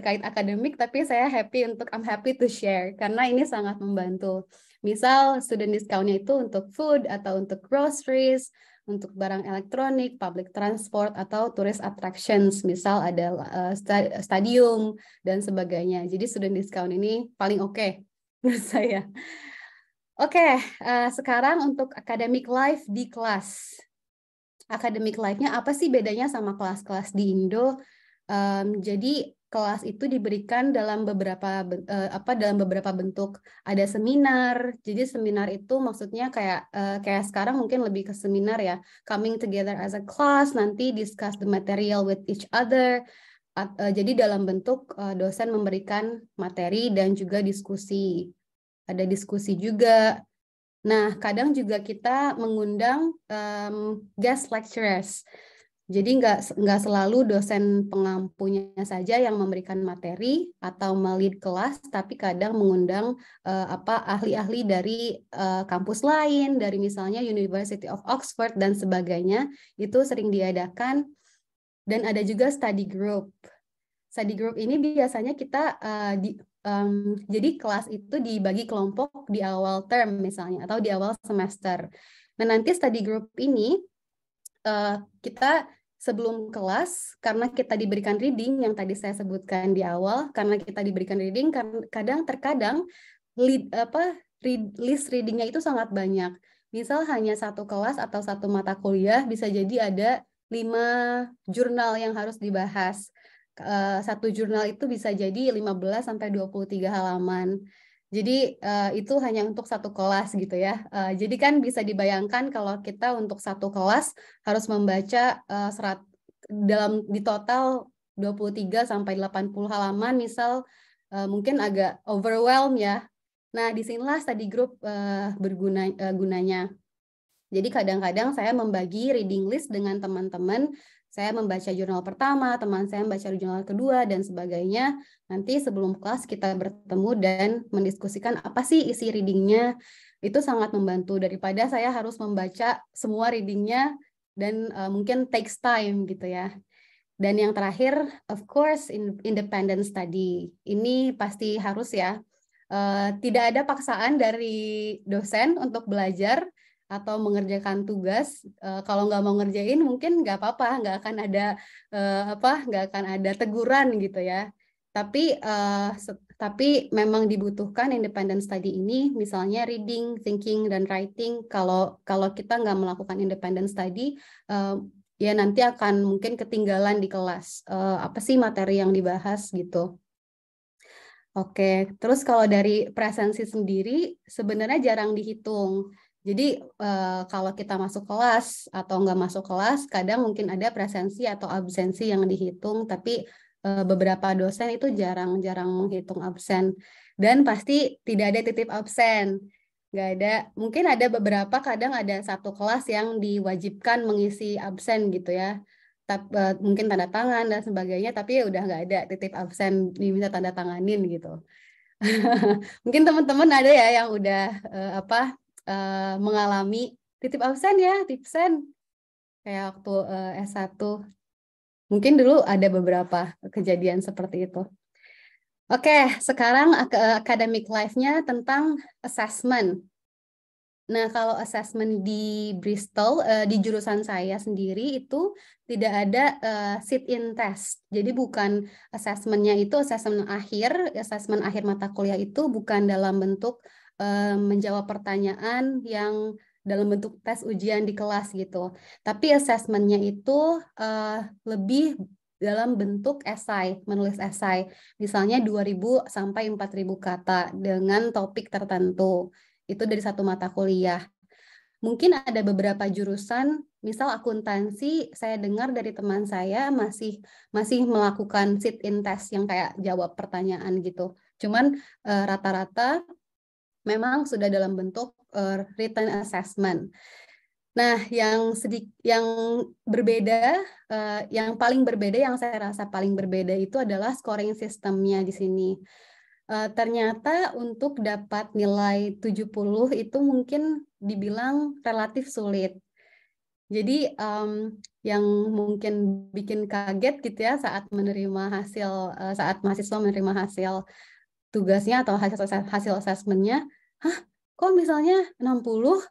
terkait akademik, tapi saya happy untuk I'm happy to share karena ini sangat membantu. Misal student discountnya itu untuk food atau untuk groceries, untuk barang elektronik, public transport atau tourist attractions, misal ada uh, stadium dan sebagainya. Jadi student discount ini paling oke okay, menurut saya. Oke, okay, uh, eh, sekarang untuk academic life di kelas. Academic life-nya apa sih bedanya sama kelas-kelas di Indo? Um, jadi kelas itu diberikan dalam beberapa uh, apa dalam beberapa bentuk ada seminar jadi seminar itu maksudnya kayak uh, kayak sekarang mungkin lebih ke seminar ya coming together as a class nanti discuss the material with each other uh, uh, jadi dalam bentuk uh, dosen memberikan materi dan juga diskusi ada diskusi juga nah kadang juga kita mengundang um, guest lecturers jadi nggak nggak selalu dosen pengampunya saja yang memberikan materi atau melid kelas, tapi kadang mengundang uh, apa ahli-ahli dari uh, kampus lain, dari misalnya University of Oxford dan sebagainya, itu sering diadakan. Dan ada juga study group. Study group ini biasanya kita uh, di, um, jadi kelas itu dibagi kelompok di awal term misalnya atau di awal semester. Nah nanti study group ini uh, kita sebelum kelas karena kita diberikan reading yang tadi saya sebutkan di awal karena kita diberikan reading kan, kadang terkadang lead, apa read, list readingnya itu sangat banyak misal hanya satu kelas atau satu mata kuliah bisa jadi ada lima jurnal yang harus dibahas eh, satu jurnal itu bisa jadi 15 sampai 23 halaman jadi uh, itu hanya untuk satu kelas gitu ya. Uh, jadi kan bisa dibayangkan kalau kita untuk satu kelas harus membaca uh, serat dalam di total 23 sampai 80 halaman misal uh, mungkin agak overwhelm ya. Nah, disinilah tadi grup uh, berguna uh, gunanya. Jadi kadang-kadang saya membagi reading list dengan teman-teman saya membaca jurnal pertama, teman saya membaca jurnal kedua, dan sebagainya. Nanti sebelum kelas kita bertemu dan mendiskusikan apa sih isi readingnya. Itu sangat membantu daripada saya harus membaca semua readingnya dan uh, mungkin takes time gitu ya. Dan yang terakhir, of course, independent study. Ini pasti harus ya. Uh, tidak ada paksaan dari dosen untuk belajar, atau mengerjakan tugas uh, kalau nggak mau ngerjain mungkin nggak apa-apa nggak akan ada uh, apa nggak akan ada teguran gitu ya tapi uh, tapi memang dibutuhkan independent study ini misalnya reading thinking dan writing kalau kalau kita nggak melakukan independent study uh, ya nanti akan mungkin ketinggalan di kelas uh, apa sih materi yang dibahas gitu Oke, terus kalau dari presensi sendiri sebenarnya jarang dihitung jadi eh, kalau kita masuk kelas atau nggak masuk kelas, kadang mungkin ada presensi atau absensi yang dihitung, tapi eh, beberapa dosen itu jarang-jarang menghitung absen dan pasti tidak ada titip absen. Nggak ada, mungkin ada beberapa kadang ada satu kelas yang diwajibkan mengisi absen gitu ya. Tap, uh, mungkin tanda tangan dan sebagainya, tapi ya udah nggak ada titip absen diminta tanda tanganin gitu. mungkin teman-teman ada ya yang udah eh, apa uh, mengalami titip absen ya, tipsen. Kayak waktu uh, eh, S1. Mungkin dulu ada beberapa kejadian seperti itu. Oke, sekarang ak academic life-nya tentang assessment. Nah, kalau assessment di Bristol, uh, di jurusan saya sendiri itu tidak ada uh, sit-in test. Jadi bukan assessment-nya itu assessment akhir, assessment akhir mata kuliah itu bukan dalam bentuk Eh, menjawab pertanyaan yang dalam bentuk tes ujian di kelas gitu. Tapi asesmennya itu eh, lebih dalam bentuk esai, menulis esai. Misalnya 2000 sampai 4000 kata dengan topik tertentu. Itu dari satu mata kuliah. Mungkin ada beberapa jurusan, misal akuntansi, saya dengar dari teman saya masih masih melakukan sit in test yang kayak jawab pertanyaan gitu. Cuman eh, rata-rata memang sudah dalam bentuk uh, eh, return assessment. Nah, yang sedik yang berbeda, uh, yang paling berbeda, yang saya rasa paling berbeda itu adalah scoring sistemnya di sini. Uh, ternyata untuk dapat nilai 70 itu mungkin dibilang relatif sulit. Jadi um, yang mungkin bikin kaget gitu ya saat menerima hasil uh, saat mahasiswa menerima hasil tugasnya atau hasil hasil asesmennya hah kok misalnya 60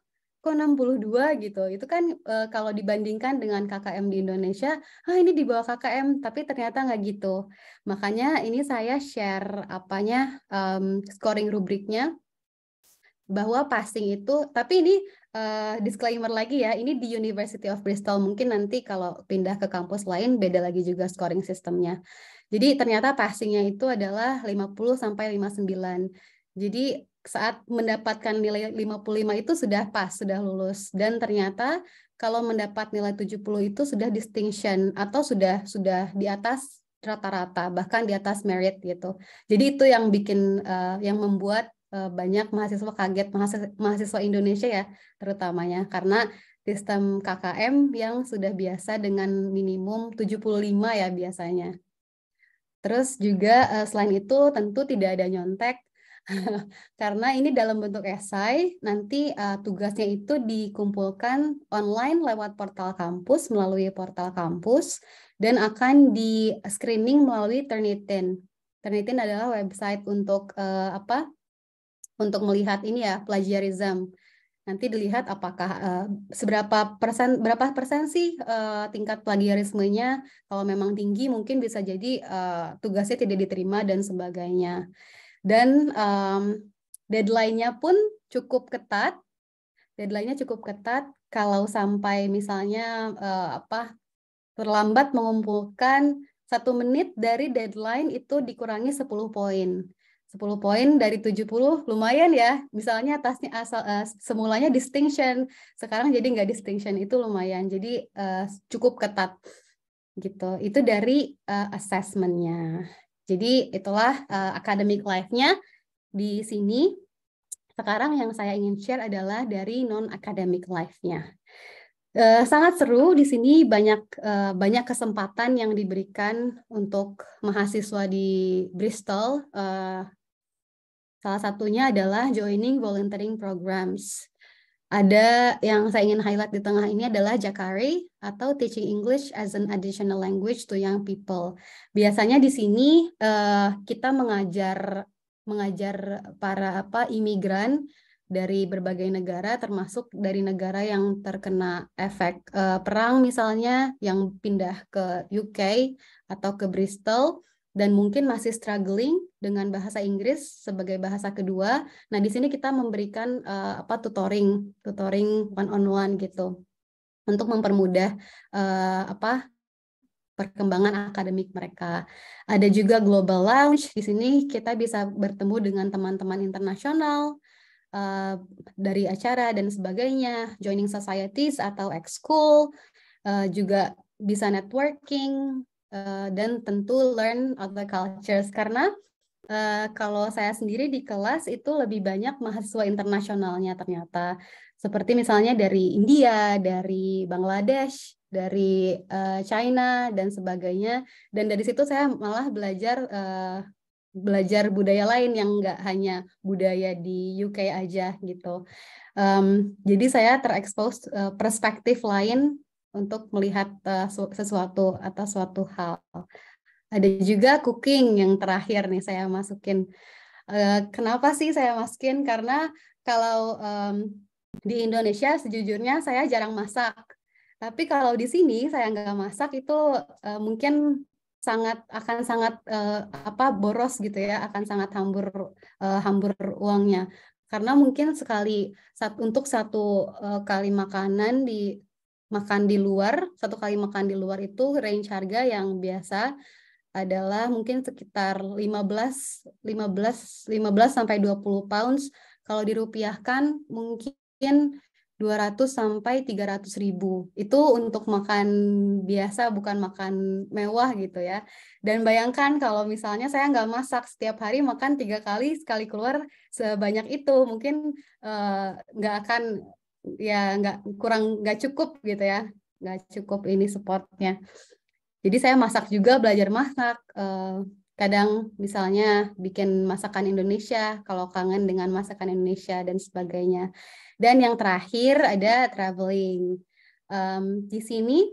kok 62 gitu itu kan e, kalau dibandingkan dengan KKM di Indonesia ah ini di bawah KKM tapi ternyata nggak gitu makanya ini saya share apanya um, scoring rubriknya bahwa passing itu tapi ini uh, disclaimer lagi ya ini di University of Bristol mungkin nanti kalau pindah ke kampus lain beda lagi juga scoring sistemnya jadi ternyata passingnya itu adalah 50 sampai 59 jadi saat mendapatkan nilai 55 itu sudah pas, sudah lulus. Dan ternyata kalau mendapat nilai 70 itu sudah distinction atau sudah sudah di atas rata-rata, bahkan di atas merit gitu. Jadi itu yang bikin uh, yang membuat uh, banyak mahasiswa kaget, mahasiswa, mahasiswa Indonesia ya terutamanya karena sistem KKM yang sudah biasa dengan minimum 75 ya biasanya. Terus juga eh, selain itu tentu tidak ada nyontek Karena ini dalam bentuk esai, nanti uh, tugasnya itu dikumpulkan online lewat portal kampus, melalui portal kampus, dan akan di screening melalui Turnitin. Turnitin adalah website untuk uh, apa? Untuk melihat ini ya plagiarism nanti dilihat apakah uh, seberapa persen berapa persen sih uh, tingkat plagiarismenya kalau memang tinggi mungkin bisa jadi uh, tugasnya tidak diterima dan sebagainya dan um, deadline-nya pun cukup ketat. Deadline-nya cukup ketat kalau sampai misalnya uh, apa terlambat mengumpulkan satu menit dari deadline itu dikurangi 10 poin. 10 poin dari 70 lumayan ya. Misalnya atasnya asal uh, semulanya distinction, sekarang jadi nggak distinction itu lumayan. Jadi uh, cukup ketat gitu. Itu dari uh, assessment-nya. Jadi itulah uh, academic life-nya di sini. Sekarang yang saya ingin share adalah dari non academic life-nya. Uh, sangat seru di sini banyak uh, banyak kesempatan yang diberikan untuk mahasiswa di Bristol. Uh, salah satunya adalah joining volunteering programs. Ada yang saya ingin highlight di tengah ini adalah Jakari atau teaching English as an additional language to young people. Biasanya di sini uh, kita mengajar mengajar para apa imigran dari berbagai negara termasuk dari negara yang terkena efek uh, perang misalnya yang pindah ke UK atau ke Bristol dan mungkin masih struggling dengan bahasa Inggris sebagai bahasa kedua. Nah, di sini kita memberikan uh, apa tutoring, tutoring one on one gitu untuk mempermudah uh, apa perkembangan akademik mereka. Ada juga Global Lounge di sini kita bisa bertemu dengan teman-teman internasional uh, dari acara dan sebagainya, joining societies atau ex-school, uh, juga bisa networking uh, dan tentu learn other cultures karena Uh, kalau saya sendiri di kelas itu lebih banyak mahasiswa internasionalnya ternyata seperti misalnya dari India, dari Bangladesh, dari uh, China dan sebagainya. Dan dari situ saya malah belajar uh, belajar budaya lain yang nggak hanya budaya di UK aja gitu. Um, jadi saya terekspos uh, perspektif lain untuk melihat uh, sesuatu atau suatu hal. Ada juga cooking yang terakhir nih saya masukin. Uh, kenapa sih saya masukin? Karena kalau um, di Indonesia sejujurnya saya jarang masak. Tapi kalau di sini saya nggak masak itu uh, mungkin sangat akan sangat uh, apa boros gitu ya, akan sangat hambur uh, hambur uangnya. Karena mungkin sekali saat, untuk satu uh, kali makanan di makan di luar, satu kali makan di luar itu range harga yang biasa adalah mungkin sekitar 15 15 15 sampai 20 pounds. Kalau dirupiahkan mungkin mungkin 200 sampai 300 ribu. Itu untuk makan biasa, bukan makan mewah gitu ya. Dan bayangkan kalau misalnya saya nggak masak setiap hari makan tiga kali, sekali keluar sebanyak itu, mungkin uh, nggak akan ya nggak kurang nggak cukup gitu ya, nggak cukup ini supportnya. Jadi saya masak juga, belajar masak. Uh, kadang misalnya bikin masakan Indonesia kalau kangen dengan masakan Indonesia dan sebagainya. Dan yang terakhir ada traveling. Um, di sini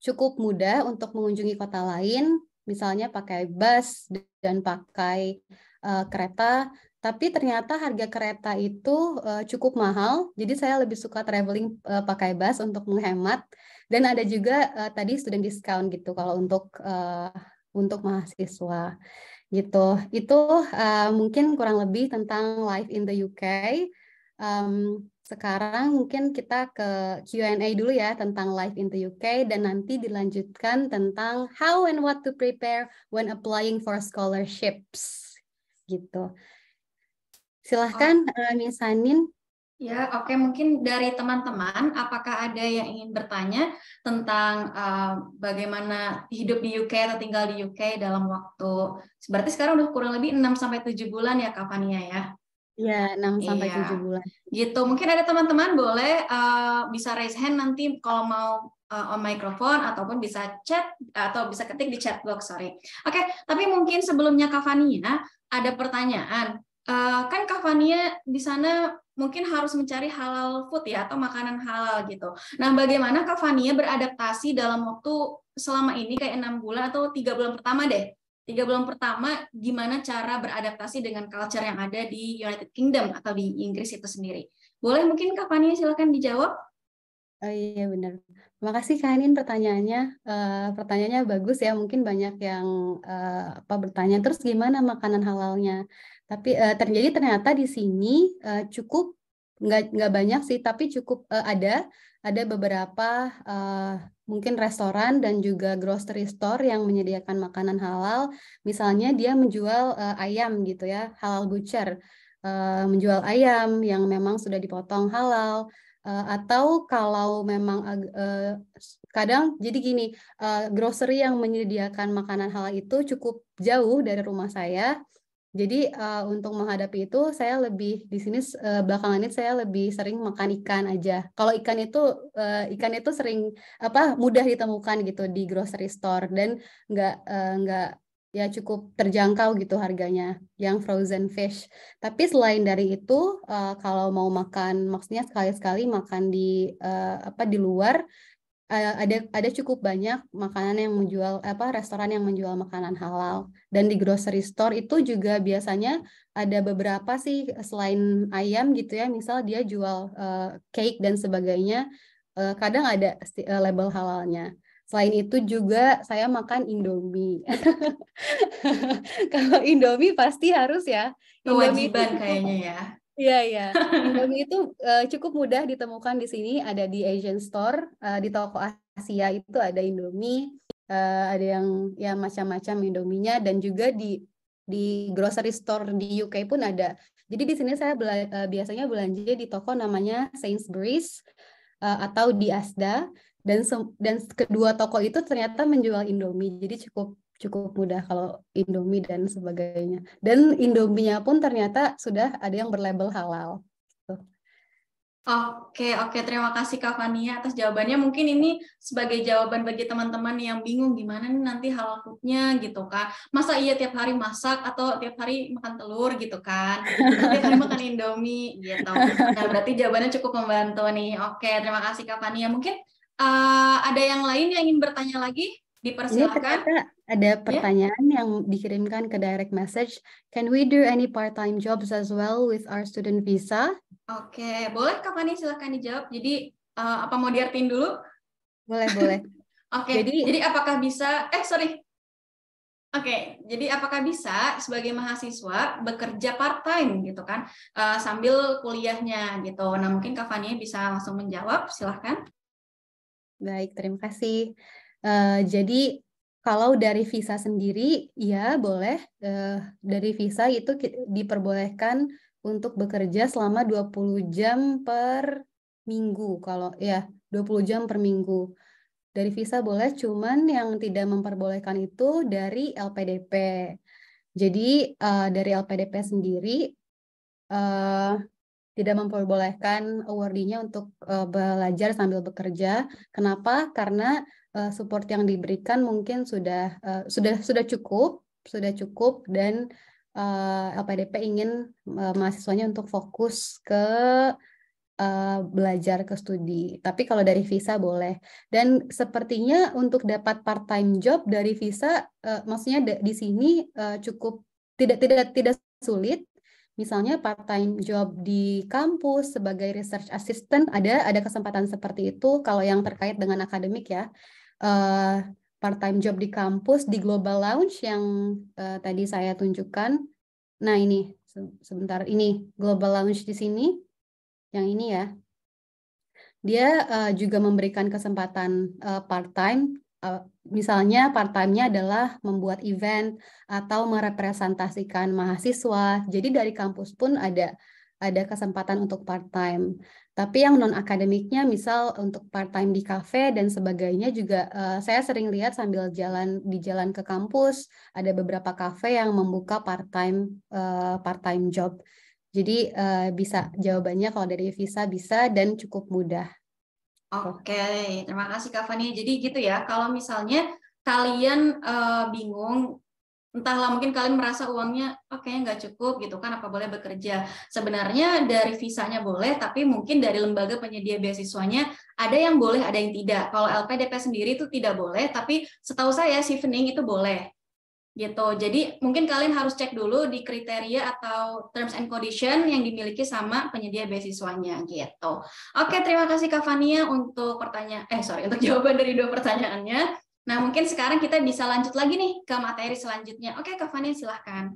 cukup mudah untuk mengunjungi kota lain, misalnya pakai bus dan pakai uh, kereta. Tapi ternyata harga kereta itu uh, cukup mahal, jadi saya lebih suka traveling uh, pakai bus untuk menghemat. Dan ada juga uh, tadi student discount gitu kalau untuk uh, untuk mahasiswa gitu. Itu uh, mungkin kurang lebih tentang life in the UK. Um, sekarang mungkin kita ke Q&A dulu ya tentang life in the UK dan nanti dilanjutkan tentang how and what to prepare when applying for scholarships gitu. Silahkan oh. uh, eh, Misanin Ya, oke. Okay. Mungkin dari teman-teman, apakah ada yang ingin bertanya tentang uh, bagaimana hidup di UK atau tinggal di UK dalam waktu, berarti sekarang udah kurang lebih 6 tujuh bulan ya, Kavania ya? Iya, 6 sampai iya. bulan. Gitu. Mungkin ada teman-teman boleh uh, bisa raise hand nanti kalau mau uh, on microphone ataupun bisa chat atau bisa ketik di chat box, sorry. Oke, okay, tapi mungkin sebelumnya Kavania ada pertanyaan. Uh, kan Kavania di sana mungkin harus mencari halal food ya atau makanan halal gitu. Nah, bagaimana Kak Fania beradaptasi dalam waktu selama ini kayak enam bulan atau tiga bulan pertama deh? Tiga bulan pertama, gimana cara beradaptasi dengan culture yang ada di United Kingdom atau di Inggris itu sendiri? Boleh mungkin Kak Fania silakan dijawab. Oh iya benar. Makasih Kak Anin pertanyaannya. Uh, pertanyaannya bagus ya, mungkin banyak yang uh, apa bertanya terus gimana makanan halalnya. Tapi uh, terjadi ternyata di sini uh, cukup nggak nggak banyak sih, tapi cukup uh, ada ada beberapa uh, mungkin restoran dan juga grocery store yang menyediakan makanan halal. Misalnya dia menjual uh, ayam gitu ya, halal butcher, uh, menjual ayam yang memang sudah dipotong halal. Uh, atau kalau memang uh, kadang jadi gini uh, grocery yang menyediakan makanan halal itu cukup jauh dari rumah saya jadi uh, untuk menghadapi itu saya lebih di sini uh, belakangan ini saya lebih sering makan ikan aja. Kalau ikan itu uh, ikan itu sering apa mudah ditemukan gitu di grocery store dan nggak uh, ya cukup terjangkau gitu harganya yang frozen fish. Tapi selain dari itu uh, kalau mau makan maksudnya sekali-sekali makan di uh, apa di luar ada ada cukup banyak makanan yang menjual apa restoran yang menjual makanan halal dan di grocery store itu juga biasanya ada beberapa sih selain ayam gitu ya misal dia jual uh, cake dan sebagainya uh, kadang ada eh, label halalnya Selain itu juga saya makan Indomie. Kalau Indomie pasti harus ya. Indomie Kewajiban kayaknya ya. Iya iya. Indomie itu uh, cukup mudah ditemukan di sini ada di Asian Store, uh, di toko Asia itu ada Indomie, uh, ada yang ya macam-macam Indominya dan juga di di grocery store di UK pun ada. Jadi di sini saya bela uh, biasanya belanja di toko namanya Sainsbury's uh, atau di Asda dan dan kedua toko itu ternyata menjual Indomie. Jadi cukup cukup mudah kalau Indomie dan sebagainya. Dan mie-nya pun ternyata sudah ada yang berlabel halal. Oke, oke. Terima kasih Kak Fania atas jawabannya. Mungkin ini sebagai jawaban bagi teman-teman yang bingung gimana nih nanti hal akutnya gitu kan. Masa iya tiap hari masak atau tiap hari makan telur gitu kan. tiap hari makan Indomie gitu. Nah, berarti jawabannya cukup membantu nih. Oke, terima kasih Kak Fania. Mungkin uh, ada yang lain yang ingin bertanya lagi? Iya, Dipersilakan. Ya, ada ya. pertanyaan yeah. yang dikirimkan ke direct message. Can we do any part-time jobs as well with our student visa? Oke, okay. boleh Kak Fani silahkan dijawab. Jadi uh, apa mau diartin dulu? Boleh, boleh. Oke, okay. jadi, jadi apakah bisa, eh sorry. Oke, okay. jadi apakah bisa sebagai mahasiswa bekerja part-time gitu kan, uh, sambil kuliahnya gitu. Nah mungkin Kak Fani bisa langsung menjawab, silahkan. Baik, terima kasih. Uh, jadi kalau dari visa sendiri, ya boleh. Eh, dari visa itu diperbolehkan untuk bekerja selama 20 jam per minggu. Kalau ya 20 jam per minggu. Dari visa boleh, cuman yang tidak memperbolehkan itu dari LPDP. Jadi uh, dari LPDP sendiri uh, tidak memperbolehkan awardinya untuk uh, belajar sambil bekerja. Kenapa? Karena uh, support yang diberikan mungkin sudah uh, sudah sudah cukup, sudah cukup dan uh, LPDP ingin uh, mahasiswanya untuk fokus ke uh, belajar ke studi. Tapi kalau dari visa boleh. Dan sepertinya untuk dapat part time job dari visa, uh, maksudnya di sini uh, cukup tidak tidak tidak sulit Misalnya part time job di kampus sebagai research assistant ada ada kesempatan seperti itu kalau yang terkait dengan akademik ya. Uh, eh, part time job di kampus di Global Lounge yang uh, tadi saya tunjukkan. Nah, ini sebentar ini Global Lounge di sini. Yang ini ya. Dia uh, juga memberikan kesempatan uh, part time Eh, misalnya part time-nya adalah membuat event atau merepresentasikan mahasiswa. Jadi dari kampus pun ada ada kesempatan untuk part time. Tapi yang non akademiknya misal untuk part time di kafe dan sebagainya juga uh, saya sering lihat sambil jalan di jalan ke kampus ada beberapa kafe yang membuka part time uh, eh, part job. Jadi uh, bisa jawabannya kalau dari visa bisa dan cukup mudah. Oke, okay. terima kasih Kak Fani. Jadi gitu ya, kalau misalnya kalian uh, bingung entahlah mungkin kalian merasa uangnya oke oh, okay, nggak cukup gitu kan apa boleh bekerja sebenarnya dari visanya boleh tapi mungkin dari lembaga penyedia beasiswanya ada yang boleh ada yang tidak kalau LPDP sendiri itu tidak boleh tapi setahu saya chevening itu boleh gitu. Jadi mungkin kalian harus cek dulu di kriteria atau terms and condition yang dimiliki sama penyedia beasiswanya gitu. Oke, terima kasih Kak Fania untuk pertanyaan eh sorry untuk jawaban dari dua pertanyaannya. Nah, mungkin sekarang kita bisa lanjut lagi nih ke materi selanjutnya. Oke, Kak Fania silahkan.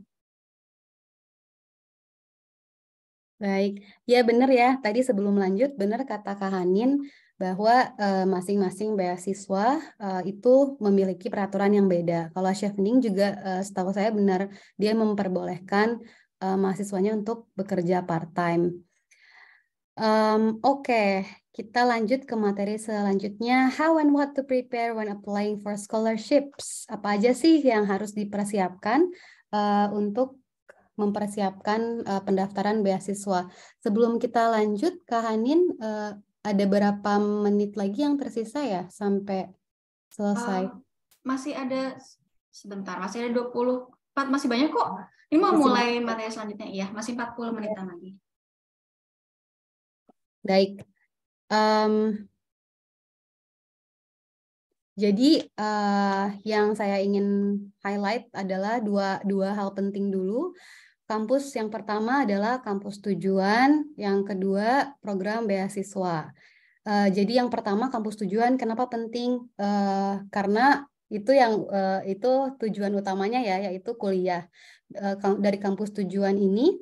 Baik, ya benar ya. Tadi sebelum lanjut, benar kata Kak Hanin, bahwa eh, masing-masing uh, beasiswa uh, itu memiliki peraturan yang beda. Kalau Chef Ning juga uh, setahu saya benar dia memperbolehkan uh, mahasiswanya untuk bekerja part time. Um, Oke, okay. kita lanjut ke materi selanjutnya. How and what to prepare when applying for scholarships? Apa aja sih yang harus dipersiapkan uh, untuk mempersiapkan uh, pendaftaran beasiswa? Sebelum kita lanjut, Kak Hanin, uh, ada berapa menit lagi yang tersisa ya sampai selesai? Uh, masih ada sebentar, masih ada puluh empat, masih banyak kok. Ini mau masih mulai materi selanjutnya iya, masih 40 ya. lagi. Baik. Um, jadi uh, yang saya ingin highlight adalah dua dua hal penting dulu. Kampus yang pertama adalah kampus tujuan, yang kedua program beasiswa. Uh, jadi yang pertama kampus tujuan kenapa penting? Uh, karena itu yang uh, itu tujuan utamanya ya yaitu kuliah uh, dari kampus tujuan ini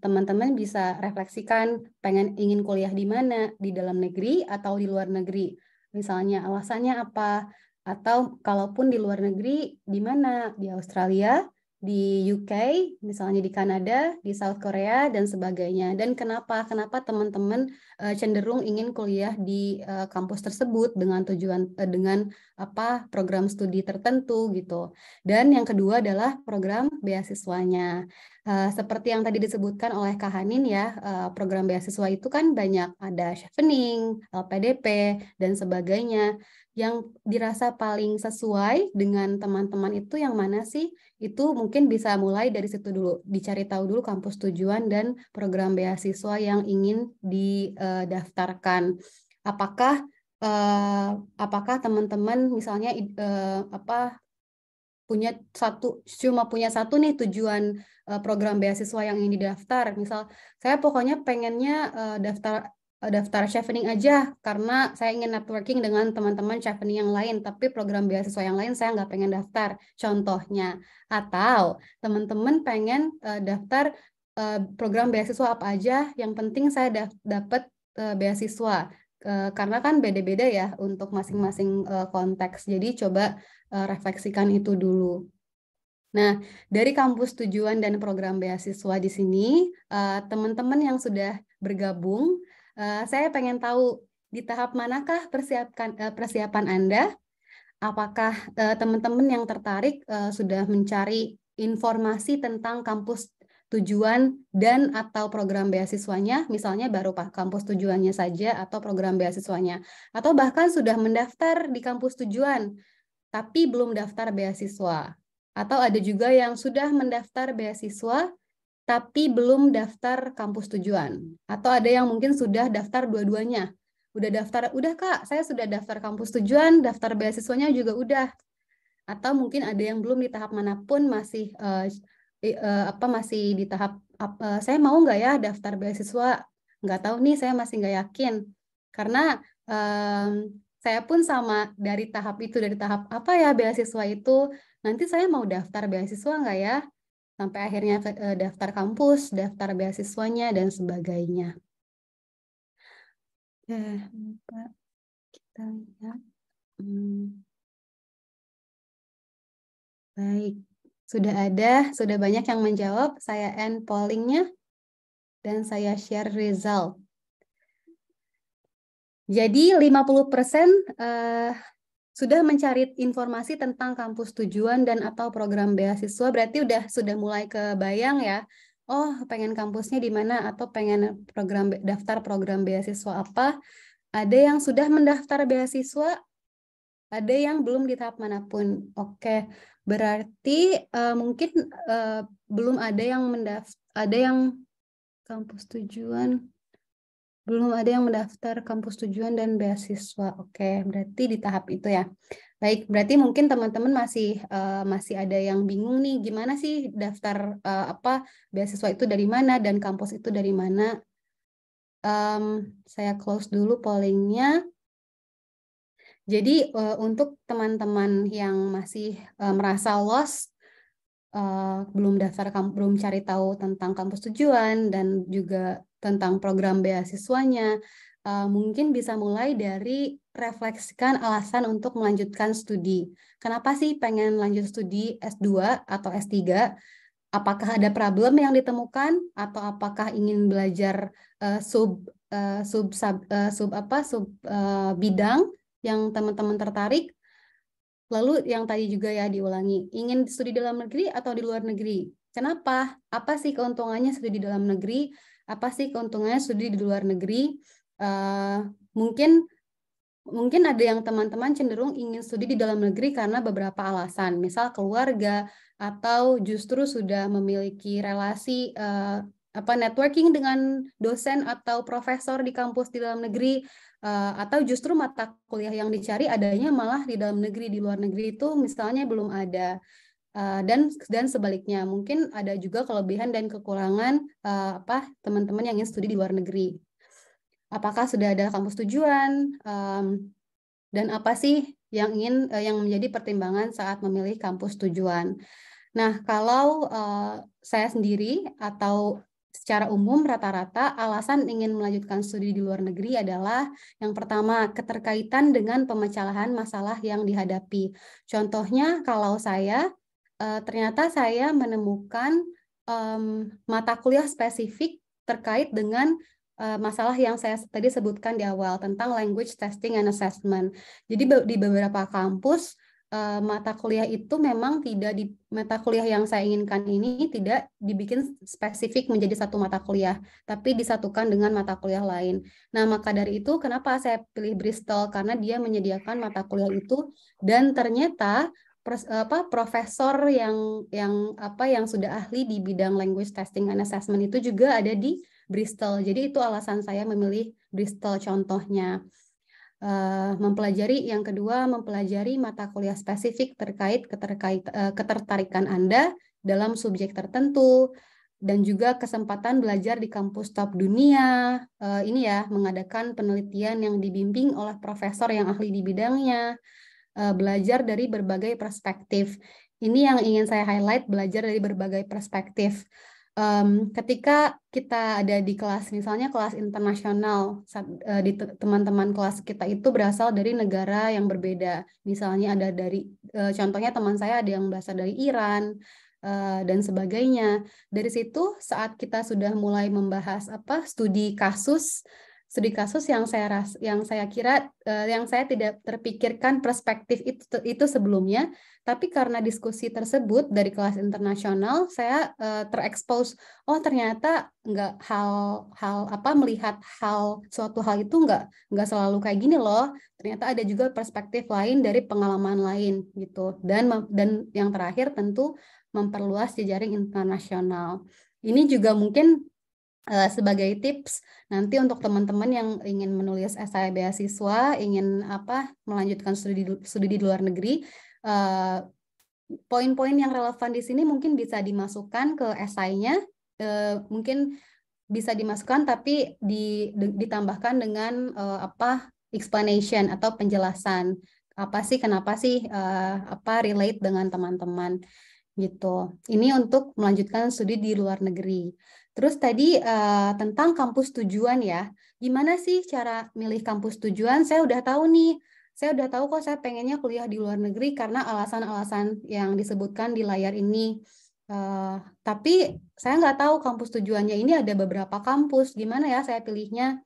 teman-teman uh, bisa refleksikan pengen ingin kuliah di mana di dalam negeri atau di luar negeri misalnya alasannya apa atau kalaupun di luar negeri di mana di Australia di UK, misalnya di Kanada, di South Korea, dan sebagainya. Dan kenapa? Kenapa teman-teman eh, cenderung ingin kuliah di eh, kampus tersebut dengan tujuan eh, dengan apa program studi tertentu gitu. Dan yang kedua adalah program beasiswanya. Seperti yang tadi disebutkan oleh Hanin ya, program beasiswa itu kan banyak ada chevening, LPDP, dan sebagainya yang dirasa paling sesuai dengan teman-teman itu yang mana sih? Itu mungkin bisa mulai dari situ dulu, dicari tahu dulu kampus tujuan dan program beasiswa yang ingin didaftarkan. Eh, apakah eh, apakah teman-teman misalnya eh, apa punya satu cuma punya satu nih tujuan eh, program beasiswa yang ingin didaftar misal saya pokoknya pengennya eh, daftar Eh, daftar chevening aja karena saya ingin networking dengan teman-teman chevening yang lain tapi program beasiswa yang lain saya nggak pengen daftar contohnya atau teman-teman pengen uh, daftar uh, program beasiswa apa aja yang penting saya dapat uh, beasiswa uh, karena kan beda-beda ya untuk masing-masing uh, konteks jadi coba uh, refleksikan itu dulu Nah, dari kampus tujuan dan program beasiswa di sini, teman-teman yang sudah bergabung Eh, saya pengen tahu di tahap manakah persiapkan uh, persiapan Anda? Apakah eh, teman-teman uh, yang tertarik uh, sudah mencari informasi tentang kampus tujuan dan atau program beasiswanya, misalnya baru pak kampus tujuannya saja atau program beasiswanya, atau bahkan sudah mendaftar di kampus tujuan tapi belum daftar beasiswa, atau ada juga yang sudah mendaftar beasiswa tapi belum daftar kampus tujuan. Atau ada yang mungkin sudah daftar dua-duanya. Udah daftar, udah kak, saya sudah daftar kampus tujuan, daftar beasiswanya juga udah. Atau mungkin ada yang belum di tahap manapun masih uh, uh, apa masih di tahap uh, saya mau nggak ya daftar beasiswa? Nggak tahu nih, saya masih nggak yakin. Karena um, saya pun sama dari tahap itu, dari tahap apa ya beasiswa itu, nanti saya mau daftar beasiswa nggak ya? sampai akhirnya ke, eh, daftar kampus, daftar beasiswanya dan sebagainya. Oke, eh, kita lihat. Hmm. Baik, sudah ada, sudah banyak yang menjawab. Saya end pollingnya dan saya share result. Jadi 50% persen eh, sudah mencari informasi tentang kampus tujuan dan atau program beasiswa berarti udah sudah mulai kebayang ya oh pengen kampusnya di mana atau pengen program daftar program beasiswa apa ada yang sudah mendaftar beasiswa ada yang belum di tahap manapun oke berarti uh, mungkin uh, belum ada yang mendaftar ada yang kampus tujuan belum ada yang mendaftar kampus tujuan dan beasiswa. Oke, berarti di tahap itu ya. Baik, berarti mungkin teman-teman masih uh, masih ada yang bingung nih gimana sih daftar uh, apa beasiswa itu dari mana dan kampus itu dari mana. Um, saya close dulu pollingnya. Jadi uh, untuk teman-teman yang masih uh, merasa lost uh, belum daftar belum cari tahu tentang kampus tujuan dan juga tentang program beasiswanya, uh, mungkin bisa mulai dari refleksikan alasan untuk melanjutkan studi. Kenapa sih pengen lanjut studi S2 atau S3? Apakah ada problem yang ditemukan atau apakah ingin belajar uh, sub uh, sub sub, uh, sub apa sub uh, bidang yang teman-teman tertarik? Lalu yang tadi juga ya diulangi, ingin studi dalam negeri atau di luar negeri? Kenapa? Apa sih keuntungannya studi dalam negeri? apa sih keuntungannya studi di luar negeri uh, mungkin mungkin ada yang teman-teman cenderung ingin studi di dalam negeri karena beberapa alasan misal keluarga atau justru sudah memiliki relasi uh, apa networking dengan dosen atau profesor di kampus di dalam negeri uh, atau justru mata kuliah yang dicari adanya malah di dalam negeri di luar negeri itu misalnya belum ada Eh, dan dan sebaliknya mungkin ada juga kelebihan dan kekurangan uh, apa teman-teman yang ingin studi di luar negeri apakah sudah ada kampus tujuan um, dan apa sih yang ingin uh, yang menjadi pertimbangan saat memilih kampus tujuan nah kalau uh, saya sendiri atau secara umum rata-rata alasan ingin melanjutkan studi di luar negeri adalah yang pertama keterkaitan dengan pemecahan masalah yang dihadapi. Contohnya kalau saya uh, ternyata saya menemukan um, mata kuliah spesifik terkait dengan uh, masalah yang saya tadi sebutkan di awal tentang language testing and assessment. Jadi di beberapa kampus eh, mata kuliah itu memang tidak di mata kuliah yang saya inginkan ini tidak dibikin spesifik menjadi satu mata kuliah, tapi disatukan dengan mata kuliah lain. Nah, maka dari itu kenapa saya pilih Bristol karena dia menyediakan mata kuliah itu dan ternyata apa profesor yang yang apa yang sudah ahli di bidang language testing and assessment itu juga ada di Bristol. Jadi itu alasan saya memilih Bristol contohnya. Uh, mempelajari yang kedua mempelajari mata kuliah spesifik terkait keterkait uh, ketertarikan Anda dalam subjek tertentu dan juga kesempatan belajar di kampus top dunia. Uh, ini ya mengadakan penelitian yang dibimbing oleh profesor yang ahli di bidangnya Eh, belajar dari berbagai perspektif. Ini yang ingin saya highlight, belajar dari berbagai perspektif. Um, ketika kita ada di kelas, misalnya kelas internasional, eh, di teman-teman kelas kita itu berasal dari negara yang berbeda. Misalnya ada dari, eh, contohnya teman saya ada yang berasal dari Iran, dan sebagainya. Dari situ saat kita sudah mulai membahas apa studi kasus studi kasus yang saya ras, yang saya kira uh, yang saya tidak terpikirkan perspektif itu itu sebelumnya tapi karena diskusi tersebut dari kelas internasional saya uh, terekspos oh ternyata nggak hal hal apa melihat hal suatu hal itu nggak nggak selalu kayak gini loh ternyata ada juga perspektif lain dari pengalaman lain gitu dan dan yang terakhir tentu memperluas jejaring internasional ini juga mungkin Eh, sebagai tips nanti untuk teman-teman yang ingin menulis esai beasiswa, ingin apa melanjutkan studi di, studi di luar negeri, poin eh, poin-poin yang relevan di sini mungkin bisa dimasukkan ke esainya, uh, mungkin bisa dimasukkan tapi di, ditambahkan dengan uh, apa explanation atau penjelasan apa sih kenapa sih uh, apa relate dengan teman-teman gitu. Ini untuk melanjutkan studi di luar negeri. Terus tadi uh, tentang kampus tujuan ya. Gimana sih cara milih kampus tujuan? Saya udah tahu nih. Saya udah tahu kok saya pengennya kuliah di luar negeri karena alasan-alasan yang disebutkan di layar ini. Uh, tapi saya nggak tahu kampus tujuannya ini ada beberapa kampus. Gimana ya saya pilihnya?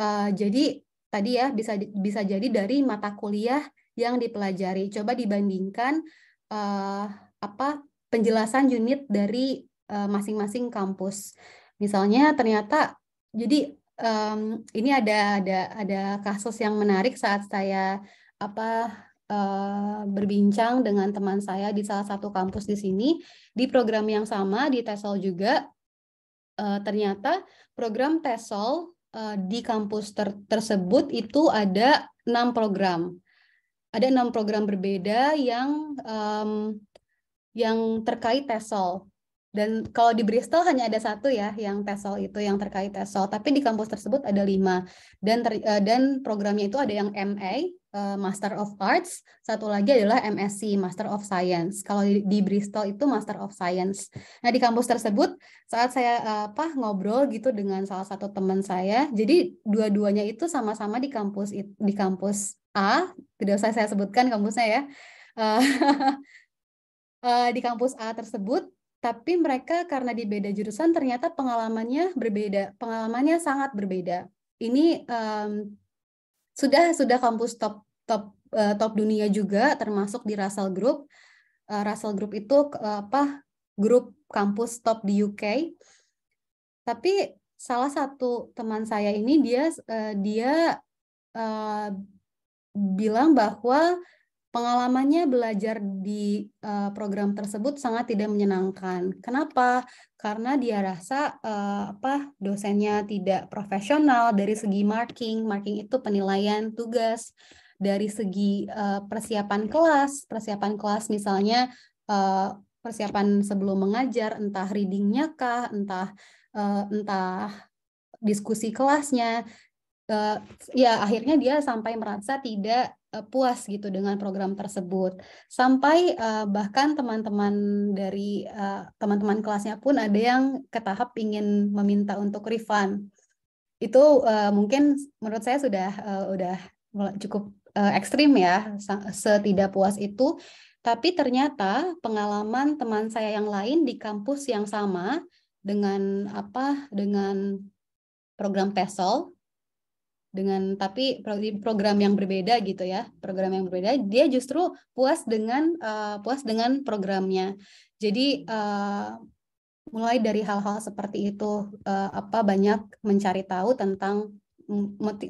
Uh, jadi tadi ya bisa bisa jadi dari mata kuliah yang dipelajari. Coba dibandingkan uh, apa penjelasan unit dari Eh, masing-masing kampus. Misalnya ternyata jadi um, ini ada ada ada kasus yang menarik saat saya apa uh, berbincang dengan teman saya di salah satu kampus di sini di program yang sama di Tesol juga uh, ternyata program Tesol uh, di kampus ter tersebut itu ada enam program ada enam program berbeda yang um, yang terkait Tesol dan kalau di Bristol hanya ada satu ya yang TESOL itu yang terkait TESOL, tapi di kampus tersebut ada lima dan ter, eh, dan programnya itu ada yang MA eh, Master of Arts, satu lagi adalah MSc Master of Science. Kalau di, di Bristol itu Master of Science. Nah di kampus tersebut saat saya eh, apa ngobrol gitu dengan salah satu teman saya, jadi dua-duanya itu sama-sama di kampus di kampus A, tidak usah saya sebutkan kampusnya ya. Uh, di kampus A tersebut tapi mereka karena di beda jurusan ternyata pengalamannya berbeda, pengalamannya sangat berbeda. Ini um, sudah sudah kampus top top uh, top dunia juga termasuk di Russell Group. Uh, Russell Group itu uh, apa? grup kampus top di UK. Tapi salah satu teman saya ini dia uh, dia uh, bilang bahwa Pengalamannya belajar di uh, program tersebut sangat tidak menyenangkan. Kenapa? Karena dia rasa uh, apa dosennya tidak profesional dari segi marking. Marking itu penilaian tugas dari segi uh, persiapan kelas, persiapan kelas misalnya uh, persiapan sebelum mengajar, entah readingnya kah, entah uh, entah diskusi kelasnya. Uh, ya akhirnya dia sampai merasa tidak uh, puas gitu dengan program tersebut. Sampai uh, bahkan teman-teman dari teman eh, teman-teman kelasnya pun ada yang ke tahap ingin meminta untuk refund. Itu uh, mungkin menurut saya sudah uh, udah cukup uh, ekstrim ya, setidak puas itu. Tapi ternyata pengalaman teman saya yang lain di kampus yang sama dengan apa dengan program PESOL dengan tapi program yang berbeda gitu ya program yang berbeda dia justru puas dengan uh, puas dengan programnya jadi uh, mulai dari hal-hal seperti itu uh, apa banyak mencari tahu tentang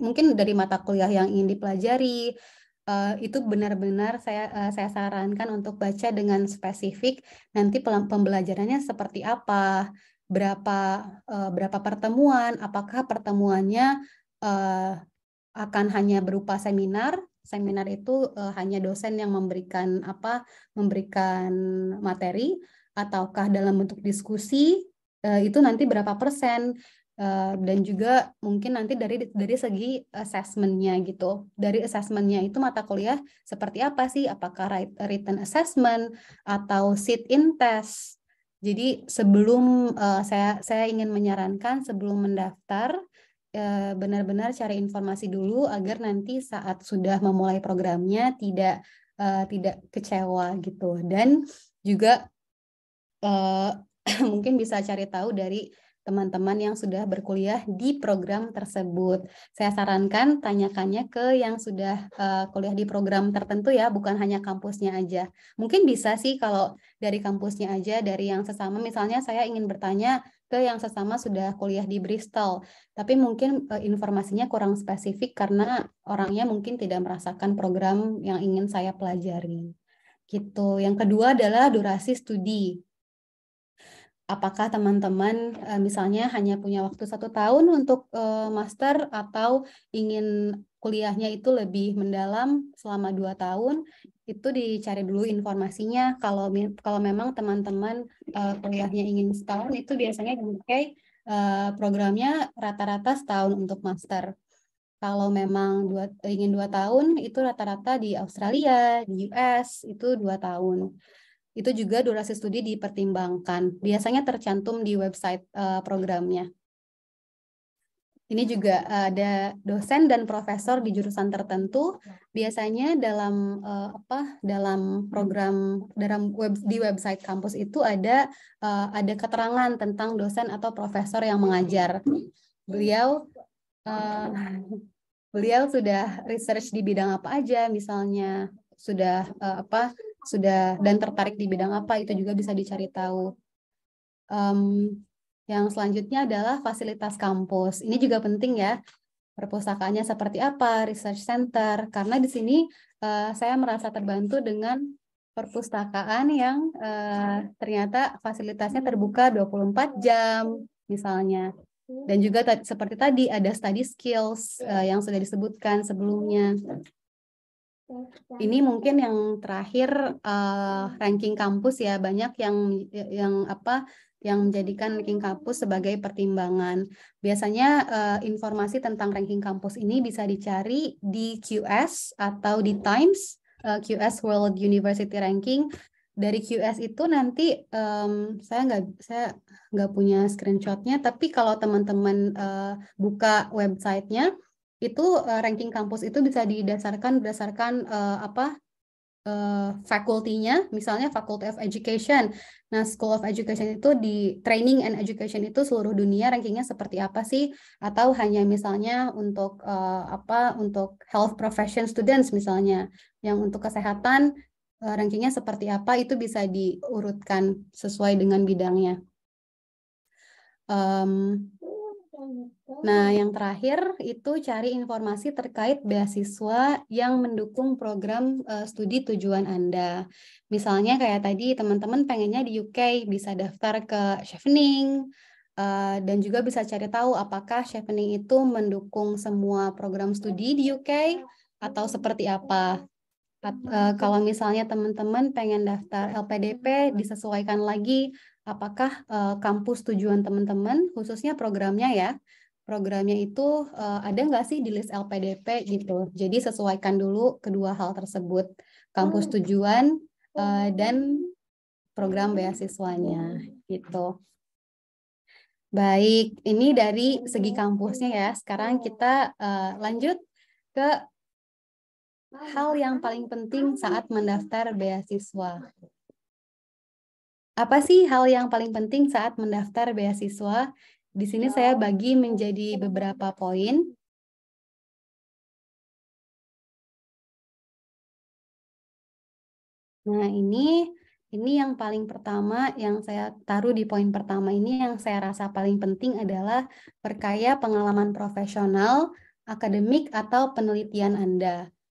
mungkin dari mata kuliah yang ingin dipelajari uh, itu benar-benar saya uh, saya sarankan untuk baca dengan spesifik nanti pembelajarannya seperti apa berapa uh, berapa pertemuan apakah pertemuannya Eh, akan hanya berupa seminar. Seminar itu eh, hanya dosen yang memberikan apa? memberikan materi ataukah dalam bentuk diskusi eh, itu nanti berapa persen dan juga mungkin nanti dari dari segi assessmentnya gitu dari assessmentnya itu mata kuliah seperti apa sih apakah write, written assessment atau sit in test jadi sebelum saya saya ingin menyarankan sebelum mendaftar Eh, benar-benar cari informasi dulu agar nanti saat sudah memulai programnya tidak uh, tidak kecewa gitu dan juga uh, mungkin bisa cari tahu dari teman-teman yang sudah berkuliah di program tersebut. Saya sarankan tanyakannya ke yang sudah uh, kuliah di program tertentu ya, bukan hanya kampusnya aja. Mungkin bisa sih kalau dari kampusnya aja, dari yang sesama misalnya saya ingin bertanya ke yang sesama sudah kuliah di Bristol. Tapi mungkin eh, informasinya kurang spesifik karena orangnya mungkin tidak merasakan program yang ingin saya pelajari. Gitu. Yang kedua adalah durasi studi. Apakah teman-teman eh, misalnya hanya punya waktu satu tahun untuk eh, master atau ingin kuliahnya itu lebih mendalam selama dua tahun itu dicari dulu informasinya kalau kalau memang teman-teman uh, kuliahnya ingin setahun itu biasanya dipakai uh, eh, programnya rata-rata setahun untuk master. Kalau memang dua, ingin dua tahun itu rata-rata di Australia, di US itu dua tahun. Itu juga durasi studi dipertimbangkan. Biasanya tercantum di website uh, programnya. Ini hmm. juga ada dosen dan profesor di jurusan tertentu. Ya. Biasanya dalam uh, apa? Dalam program dalam web di website kampus itu ada uh, ada keterangan tentang dosen atau profesor yang mengajar. Beliau uh, beliau sudah research di bidang apa aja, misalnya sudah uh, apa? Sudah dan tertarik di bidang apa itu juga bisa dicari tahu. Um, yang selanjutnya adalah fasilitas kampus. Ini juga penting ya, perpustakaannya seperti apa, research center, karena di sini uh, saya merasa terbantu dengan perpustakaan yang uh, ternyata fasilitasnya terbuka 24 jam misalnya. Dan juga seperti tadi ada study skills uh, yang sudah disebutkan sebelumnya. Ini mungkin yang terakhir uh, ranking kampus ya banyak yang yang apa yang menjadikan ranking kampus sebagai pertimbangan. Biasanya uh, informasi tentang ranking kampus ini bisa dicari di QS atau di Times, uh, eh, QS World University Ranking. Dari QS itu nanti um, saya nggak saya nggak punya screenshotnya, tapi kalau teman-teman uh, buka websitenya itu uh, ranking kampus itu bisa didasarkan berdasarkan uh, apa uh, eh, fakultinya, misalnya Faculty of Education. Nah, School of Education itu di training and education itu seluruh dunia rankingnya seperti apa sih? Atau hanya misalnya untuk uh, apa untuk health profession students misalnya, yang untuk kesehatan uh, rankingnya seperti apa itu bisa diurutkan sesuai dengan bidangnya. Um, Nah, yang terakhir itu cari informasi terkait beasiswa yang mendukung program uh, studi tujuan Anda. Misalnya kayak tadi teman-teman pengennya di UK bisa daftar ke Chevening uh, eh, dan juga bisa cari tahu apakah Chevening itu mendukung semua program studi di UK atau seperti apa. uh, kalau misalnya teman-teman pengen daftar LPDP disesuaikan lagi apakah uh, kampus tujuan teman-teman khususnya programnya ya programnya itu uh, ada nggak sih di list LPDP gitu jadi sesuaikan dulu kedua hal tersebut kampus hmm. tujuan uh, dan program beasiswanya gitu baik ini dari segi kampusnya ya sekarang kita uh, lanjut ke hal yang paling penting saat mendaftar beasiswa apa sih hal yang paling penting saat mendaftar beasiswa? Di sini saya bagi menjadi beberapa poin. Nah, ini ini yang paling pertama yang saya taruh di poin pertama ini yang saya rasa paling penting adalah perkaya pengalaman profesional, akademik atau penelitian Anda.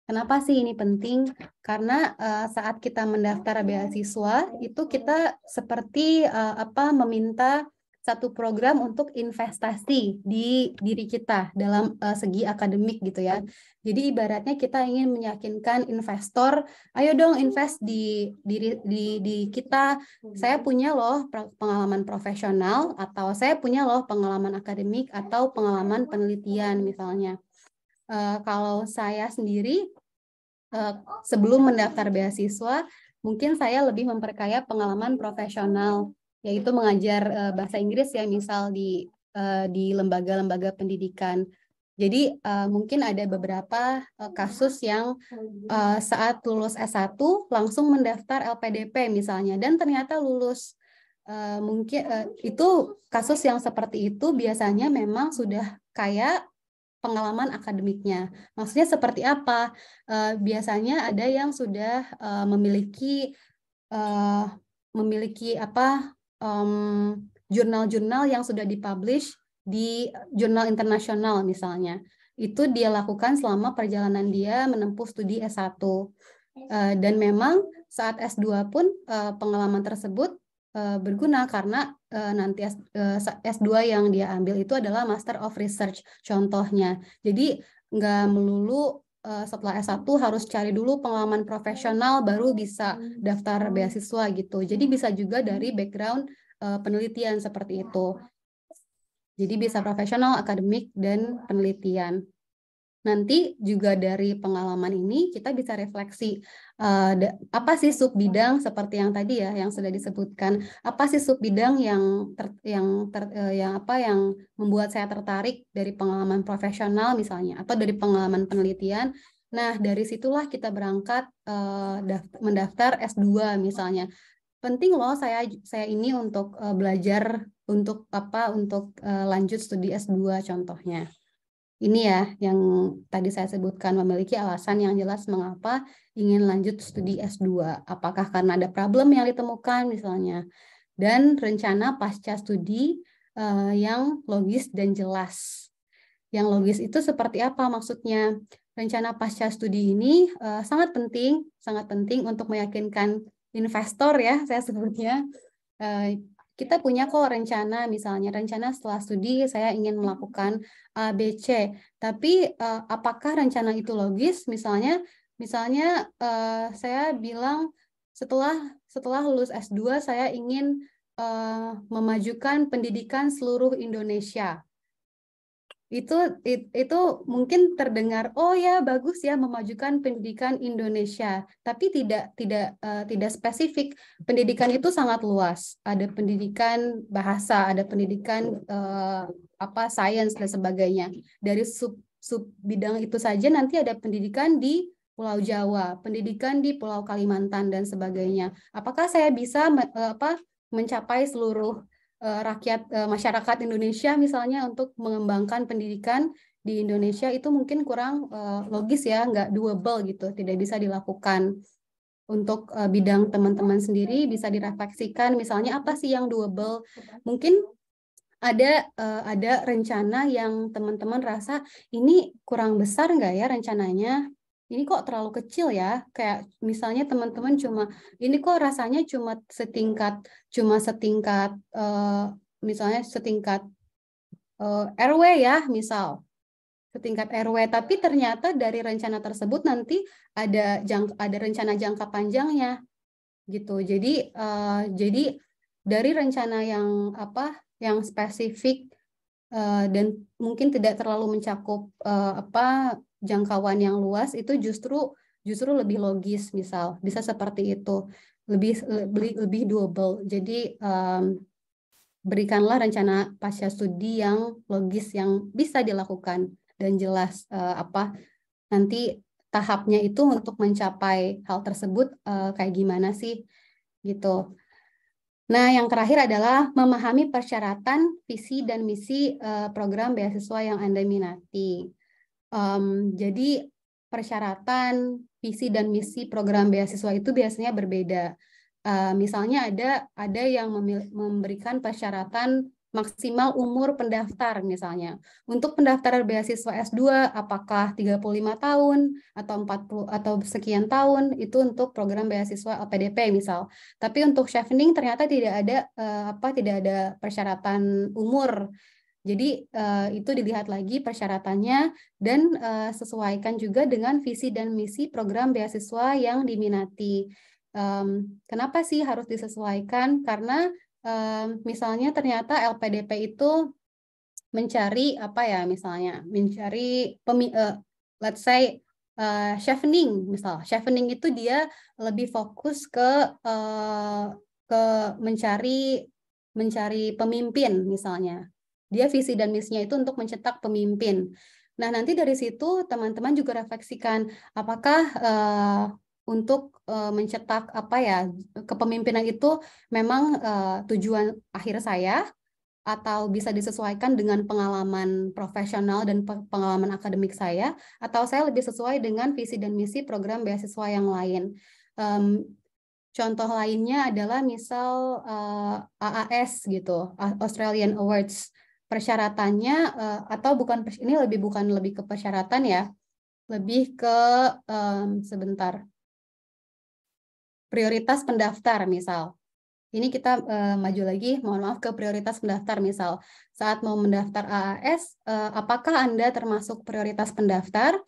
Kenapa sih ini penting? Karena uh, saat kita mendaftar beasiswa itu kita seperti uh, apa meminta satu program untuk investasi di diri kita dalam uh, segi akademik gitu ya. Jadi ibaratnya kita ingin meyakinkan investor, ayo dong invest di diri di, di kita. Saya punya loh pengalaman profesional atau saya punya loh pengalaman akademik atau pengalaman penelitian misalnya uh, kalau saya sendiri uh, sebelum mendaftar beasiswa mungkin saya lebih memperkaya pengalaman profesional yaitu mengajar uh, bahasa Inggris ya misal di uh, di lembaga-lembaga pendidikan. Jadi uh, mungkin ada beberapa uh, kasus yang uh, saat lulus S1 langsung mendaftar LPDP misalnya dan ternyata lulus uh, mungkin uh, itu kasus yang seperti itu biasanya memang sudah kayak pengalaman akademiknya. Maksudnya seperti apa? Uh, biasanya ada yang sudah uh, memiliki uh, memiliki apa um, jurnal-jurnal yang sudah dipublish di jurnal internasional misalnya. Itu dia lakukan selama perjalanan dia menempuh studi S1. dan memang saat S2 pun uh, pengalaman tersebut uh, berguna karena Eh, nanti S, uh, eh, 2 yang dia ambil itu adalah Master of Research contohnya. Jadi nggak melulu eh, setelah S1 harus cari dulu pengalaman profesional baru bisa daftar beasiswa gitu. Jadi bisa juga dari background penelitian seperti itu. Jadi bisa profesional, akademik, dan penelitian nanti juga dari pengalaman ini kita bisa refleksi uh, apa sih sub bidang seperti yang tadi ya yang sudah disebutkan apa sih sub bidang yang ter, yang ter, uh, yang apa yang membuat saya tertarik dari pengalaman profesional misalnya atau dari pengalaman penelitian nah dari situlah kita berangkat uh, eh, daftar, mendaftar S2 misalnya penting loh saya saya ini untuk uh, belajar untuk apa untuk uh, lanjut studi S2 contohnya ini ya yang tadi saya sebutkan memiliki alasan yang jelas mengapa ingin lanjut studi S2. Apakah karena ada problem yang ditemukan misalnya dan rencana pasca studi uh, yang logis dan jelas. Yang logis itu seperti apa maksudnya? Rencana pasca studi ini uh, sangat penting, sangat penting untuk meyakinkan investor ya saya sebutnya eh, kita punya kok rencana misalnya rencana setelah studi saya ingin hmm. melakukan ABC eh, tapi eh, apakah rencana itu logis misalnya misalnya eh, saya bilang setelah setelah lulus S2 saya ingin memajukan pendidikan seluruh Indonesia itu it, itu mungkin terdengar oh ya bagus ya memajukan pendidikan Indonesia tapi tidak tidak uh, tidak spesifik pendidikan itu sangat luas ada pendidikan bahasa ada pendidikan uh, apa sains dan sebagainya dari sub sub bidang itu saja nanti ada pendidikan di Pulau Jawa pendidikan di Pulau Kalimantan dan sebagainya apakah saya bisa uh, apa mencapai seluruh Eh, rakyat eh, masyarakat Indonesia misalnya untuk mengembangkan pendidikan di Indonesia itu mungkin kurang eh, logis ya, nggak doable gitu, tidak bisa dilakukan. Untuk bidang teman-teman sendiri bisa direfleksikan misalnya apa sih yang doable? Mungkin ada ada rencana yang teman-teman rasa ini kurang besar nggak ya rencananya ini kok terlalu kecil ya kayak misalnya teman-teman cuma ini kok rasanya cuma setingkat cuma setingkat eh, misalnya setingkat eh, RW ya misal setingkat RW tapi ternyata dari rencana tersebut nanti ada jang, ada rencana jangka panjangnya gitu jadi eh, jadi dari rencana yang apa yang spesifik dan mungkin tidak terlalu mencakup apa jangkauan yang luas itu justru justru lebih logis misal bisa seperti itu lebih lebih lebih doable jadi um, berikanlah rencana pasca studi yang logis yang bisa dilakukan dan jelas uh, apa nanti tahapnya itu untuk mencapai hal tersebut uh, kayak gimana sih gitu. Nah, yang terakhir adalah memahami persyaratan visi dan misi eh, program beasiswa yang Anda minati. Um, jadi persyaratan visi dan misi program beasiswa itu biasanya berbeda. Uh, misalnya ada ada yang memberikan persyaratan maksimal umur pendaftar misalnya. Untuk pendaftaran beasiswa S2 apakah 35 tahun atau 40 atau sekian tahun itu untuk program beasiswa LPDP misal. Tapi untuk chevening ternyata tidak ada uh, apa tidak ada persyaratan umur. Jadi uh, itu dilihat lagi persyaratannya dan uh, sesuaikan juga dengan visi dan misi program beasiswa yang diminati. Um, kenapa sih harus disesuaikan? Karena um, misalnya ternyata LPDP itu mencari apa ya misalnya mencari pemi uh, let's say uh, chefening misal chefening itu dia lebih fokus ke uh, ke mencari mencari pemimpin misalnya dia visi dan misinya itu untuk mencetak pemimpin. Nah, nanti dari situ teman-teman juga refleksikan apakah uh, untuk uh, mencetak apa ya kepemimpinan itu memang uh, tujuan akhir saya atau bisa disesuaikan dengan pengalaman profesional dan pengalaman akademik saya atau saya lebih sesuai dengan visi dan misi program beasiswa yang lain. Um, contoh lainnya adalah misal uh, AAS gitu Australian Awards persyaratannya eh, atau bukan ini lebih bukan lebih ke persyaratan ya lebih ke um, sebentar prioritas pendaftar misal ini kita uh, maju lagi, mohon maaf ke prioritas pendaftar misal. Saat mau mendaftar AAS, uh, eh, apakah Anda termasuk prioritas pendaftar?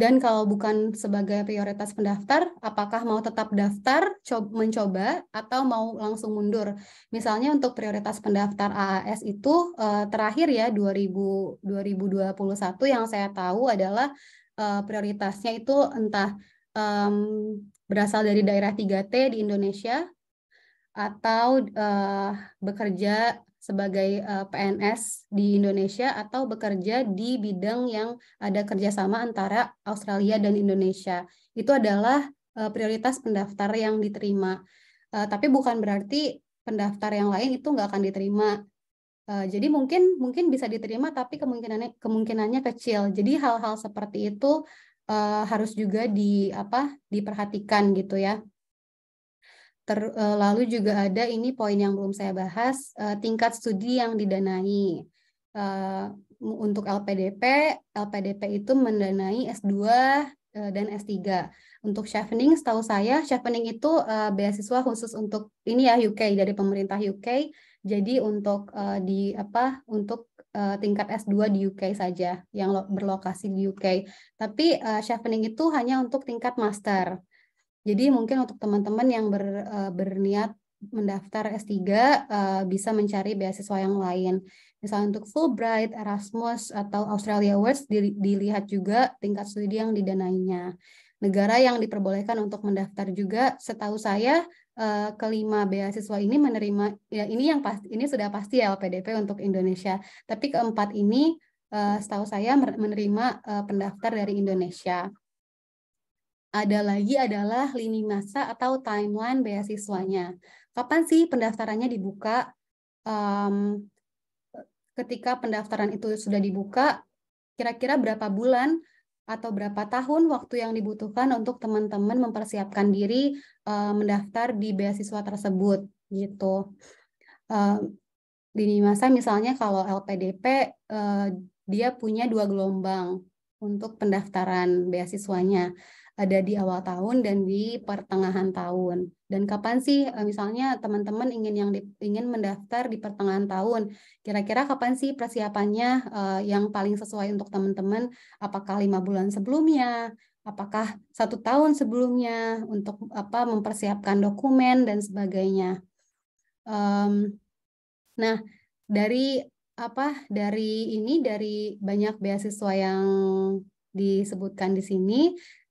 Dan kalau bukan sebagai prioritas pendaftar, apakah mau tetap daftar, mencoba, atau mau langsung mundur? Misalnya untuk prioritas pendaftar AAS itu eh, terakhir ya 2000, 2021 yang saya tahu adalah eh, prioritasnya itu entah um, berasal dari daerah 3T di Indonesia atau uh, bekerja sebagai uh, eh, PNS di Indonesia atau bekerja di bidang yang ada kerjasama antara Australia dan Indonesia. Itu adalah uh, prioritas pendaftar yang diterima. Uh, tapi bukan berarti pendaftar yang lain itu nggak akan diterima. Uh, jadi mungkin mungkin bisa diterima tapi kemungkinannya kemungkinannya kecil. Jadi hal-hal seperti itu uh, harus juga di apa diperhatikan gitu ya. Ter, uh, lalu juga ada ini poin yang belum saya bahas, uh, tingkat studi yang didanai. Uh, untuk LPDP, LPDP itu mendanai S2 uh, dan S3. Untuk Chevening, setahu saya, Chevening itu uh, beasiswa khusus untuk ini ya UK dari pemerintah UK. Jadi untuk uh, di apa untuk uh, tingkat S2 di UK saja yang berlokasi di UK. Tapi uh, Chevening itu hanya untuk tingkat master. Jadi mungkin untuk teman-teman yang ber, uh, berniat mendaftar S3 uh, eh, bisa mencari beasiswa yang lain. Misalnya untuk Fulbright, Erasmus, atau Australia Awards dilihat juga tingkat studi yang didanainya. Negara yang diperbolehkan untuk mendaftar juga, setahu saya uh, kelima beasiswa ini menerima ya ini yang pasti ini sudah pasti ya LPDP untuk Indonesia. Tapi keempat ini uh, setahu saya menerima uh, pendaftar dari Indonesia. Ada lagi adalah lini masa atau timeline beasiswanya. Kapan sih pendaftarannya dibuka? Um, ketika pendaftaran itu sudah dibuka, kira-kira berapa bulan atau berapa tahun waktu yang dibutuhkan untuk teman-teman mempersiapkan diri uh, mendaftar di beasiswa tersebut gitu. Uh, dini masa misalnya kalau LPDP uh, eh, dia punya dua gelombang untuk pendaftaran beasiswanya ada di awal tahun dan di pertengahan tahun. Dan kapan sih eh, misalnya teman-teman ingin yang di, ingin mendaftar di pertengahan tahun, kira-kira kapan sih persiapannya uh, yang paling sesuai untuk teman-teman? Apakah lima bulan sebelumnya? Apakah satu tahun sebelumnya untuk apa mempersiapkan dokumen dan sebagainya? Um, nah dari apa dari ini dari banyak beasiswa yang disebutkan di sini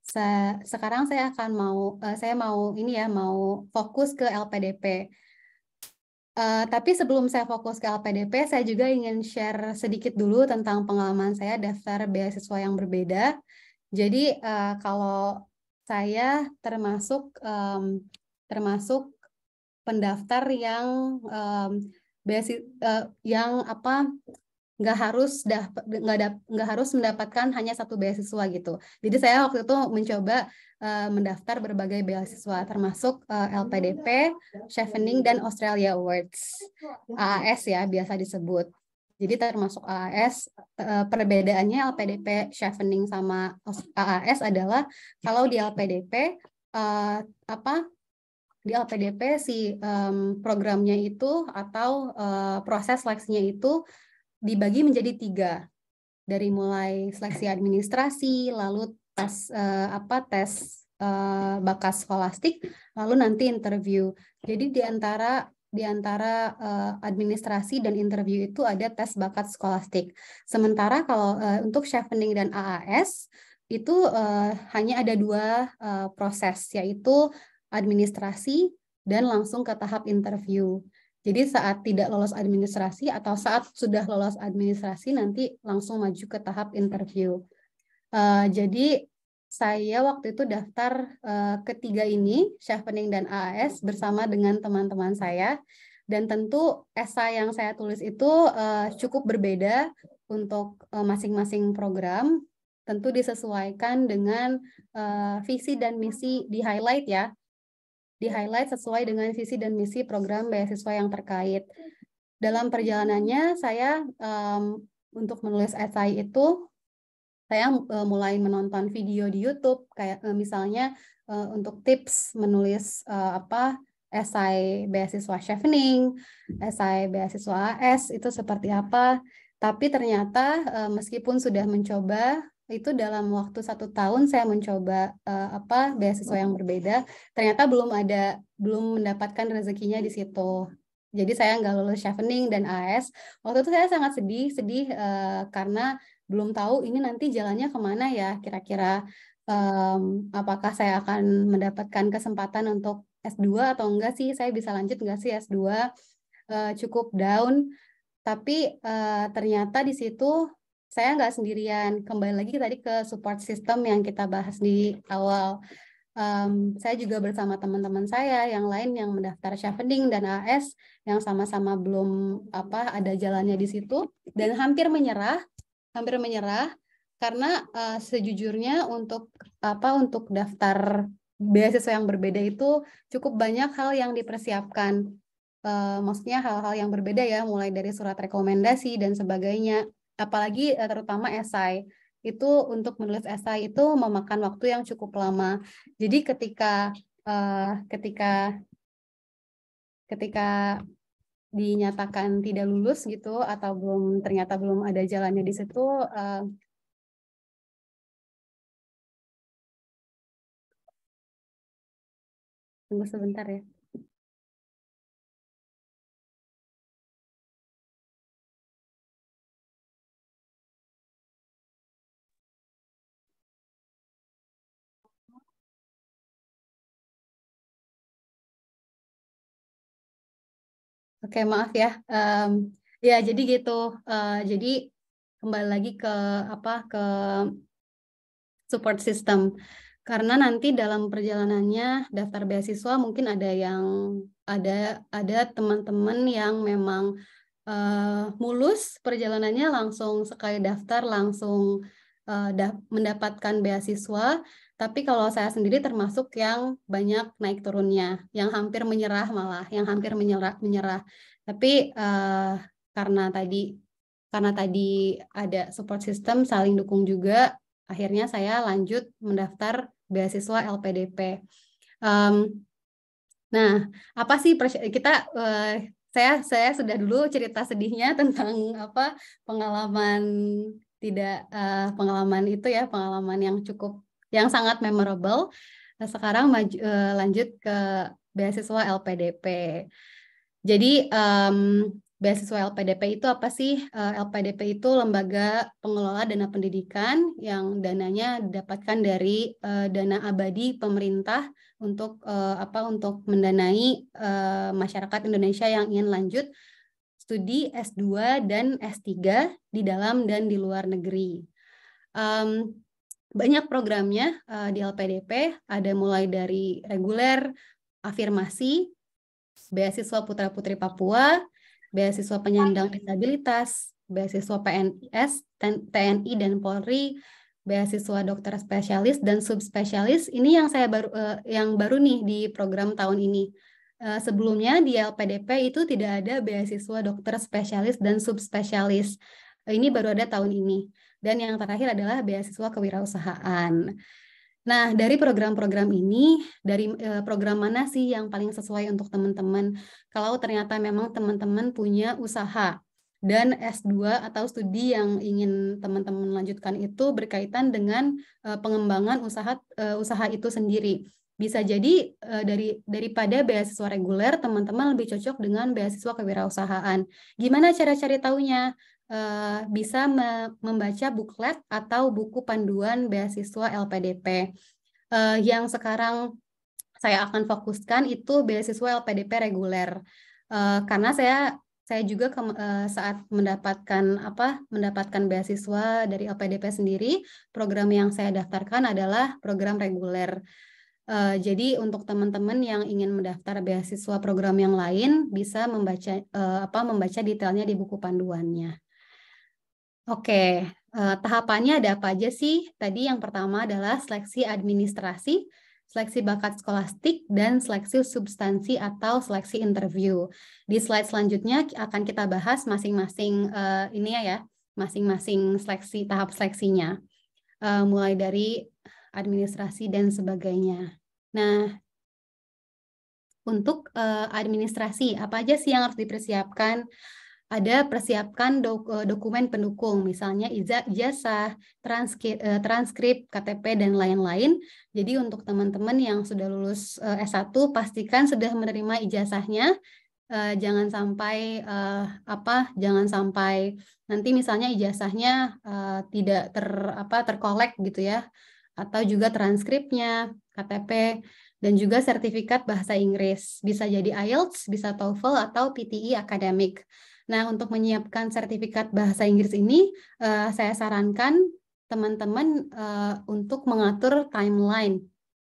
se sekarang saya akan mau uh, saya mau ini ya mau fokus ke LPDP. Uh, eh, tapi sebelum saya fokus ke LPDP, saya juga ingin share sedikit dulu tentang pengalaman saya daftar beasiswa yang berbeda. Jadi uh, kalau saya termasuk um, termasuk pendaftar yang um, beasiswa uh, yang apa nggak harus dah nggak nggak harus mendapatkan hanya satu beasiswa gitu. Jadi saya waktu itu mencoba uh, mendaftar berbagai beasiswa termasuk uh, eh, LPDP, Chevening dan Australia Awards. AAS ya biasa disebut. Jadi termasuk AAS eh, perbedaannya LPDP chevening sama AAS adalah kalau di LPDP uh, apa di LPDP si um, programnya itu atau uh, proses seleksinya itu dibagi menjadi tiga dari mulai seleksi administrasi, lalu tes uh, apa tes uh, bakat skolastik, lalu nanti interview. Jadi di antara di antara uh, administrasi dan interview itu ada tes bakat skolastik. Sementara kalau uh, untuk sharpening dan AAS itu uh, hanya ada dua uh, proses yaitu administrasi dan langsung ke tahap interview. Jadi saat tidak lolos administrasi atau saat sudah lolos administrasi nanti langsung maju ke tahap interview. Uh, jadi saya waktu itu daftar uh, ketiga ini, Pening dan AAS bersama dengan teman-teman saya. Dan tentu esai yang saya tulis itu uh, cukup berbeda untuk masing-masing uh, program. Tentu disesuaikan dengan uh, visi dan misi di highlight ya di-highlight sesuai dengan visi dan misi program beasiswa yang terkait. Dalam perjalanannya, saya um, untuk menulis esai itu, saya uh, mulai menonton video di YouTube, kayak uh, misalnya uh, untuk tips menulis uh, apa esai beasiswa chevening, esai beasiswa AS itu seperti apa. Tapi ternyata meskipun sudah mencoba itu dalam waktu satu tahun saya mencoba uh, apa beasiswa yang berbeda ternyata belum ada belum mendapatkan rezekinya di situ jadi saya nggak lulus Chevening dan AS waktu itu saya sangat sedih sedih uh, karena belum tahu ini nanti jalannya kemana ya kira-kira um, apakah saya akan mendapatkan kesempatan untuk S2 atau enggak sih saya bisa lanjut enggak sih S2 uh, eh, cukup down tapi uh, ternyata di situ saya nggak sendirian. Kembali lagi tadi ke support system yang kita bahas di awal. Um, saya juga bersama teman-teman saya yang lain yang mendaftar Syafeding dan AS yang sama-sama belum apa ada jalannya di situ dan hampir menyerah, hampir menyerah karena uh, sejujurnya untuk apa untuk daftar beasiswa yang berbeda itu cukup banyak hal yang dipersiapkan. Uh, maksudnya hal-hal yang berbeda ya, mulai dari surat rekomendasi dan sebagainya apalagi eh, terutama esai itu untuk menulis esai itu memakan waktu yang cukup lama. Jadi ketika eh, ketika ketika dinyatakan tidak lulus gitu atau belum ternyata belum ada jalannya di situ eh, tunggu sebentar ya. Oke, maaf ya. Um, ya, jadi gitu. Uh, jadi kembali lagi ke apa ke support system. Karena nanti dalam perjalanannya daftar beasiswa mungkin ada yang ada ada teman-teman yang memang uh, mulus perjalanannya langsung sekali daftar langsung uh, mendapatkan beasiswa tapi kalau saya sendiri termasuk yang banyak naik turunnya, yang hampir menyerah malah, yang hampir menyerah menyerah. Tapi uh, karena tadi karena tadi ada support system saling dukung juga, akhirnya saya lanjut mendaftar beasiswa LPDP. Um, nah, apa sih kita uh, saya saya sudah dulu cerita sedihnya tentang apa pengalaman tidak uh, pengalaman itu ya pengalaman yang cukup yang sangat memorable. Nah, Sekarang maju, uh, lanjut ke beasiswa LPDP. Jadi um, beasiswa LPDP itu apa sih? Eh, LPDP itu lembaga pengelola dana pendidikan yang dananya didapatkan dari uh, dana abadi pemerintah untuk uh, apa untuk mendanai uh, masyarakat Indonesia yang ingin lanjut studi S2 dan S3 di dalam dan di luar negeri. Um, banyak programnya uh, di LPDP, ada mulai dari reguler, afirmasi, beasiswa putra-putri Papua, beasiswa penyandang disabilitas, beasiswa PNS, TNI dan Polri, beasiswa dokter spesialis dan subspesialis. Ini yang saya baru uh, yang baru nih di program tahun ini. Uh, sebelumnya di LPDP itu tidak ada beasiswa dokter spesialis dan subspesialis. Uh, ini baru ada tahun ini. Dan yang terakhir adalah beasiswa kewirausahaan. Nah, dari program-program ini, dari eh, program mana sih yang paling sesuai untuk teman-teman? Kalau ternyata memang teman-teman punya usaha dan S2 atau studi yang ingin teman-teman lanjutkan itu berkaitan dengan eh, pengembangan usaha eh, usaha itu sendiri. Bisa jadi dari daripada beasiswa reguler, teman-teman lebih cocok dengan beasiswa kewirausahaan. Gimana cara cari tahunya? Eh, bisa membaca buklet atau buku panduan beasiswa LPDP. Eh, yang sekarang saya akan fokuskan itu beasiswa LPDP reguler. Eh, karena saya saya juga saat mendapatkan apa mendapatkan beasiswa dari LPDP sendiri, program yang saya daftarkan adalah program reguler. Uh, jadi untuk teman-teman yang ingin mendaftar beasiswa program yang lain bisa membaca uh, apa membaca detailnya di buku panduannya. Oke, eh, tahapannya ada apa aja sih? Tadi yang pertama adalah seleksi administrasi, seleksi bakat skolastik, dan seleksi substansi atau seleksi interview. Di slide selanjutnya akan kita bahas masing-masing uh, ini ya, masing-masing seleksi tahap seleksinya, uh, mulai dari administrasi dan sebagainya. Nah, untuk administrasi apa aja sih yang harus dipersiapkan? ada persiapkan eh, dokumen pendukung, misalnya ijazah, eh, transkrip, KTP, dan lain-lain. Jadi untuk teman-teman yang sudah lulus eh, S1, pastikan sudah menerima ijazahnya, jangan sampai apa jangan sampai nanti misalnya ijazahnya tidak ter apa terkolek gitu ya atau juga transkripnya KTP dan juga sertifikat bahasa Inggris bisa jadi IELTS bisa TOEFL atau PTE akademik Nah, untuk menyiapkan sertifikat bahasa Inggris ini, uh, saya sarankan teman-teman uh, untuk mengatur timeline.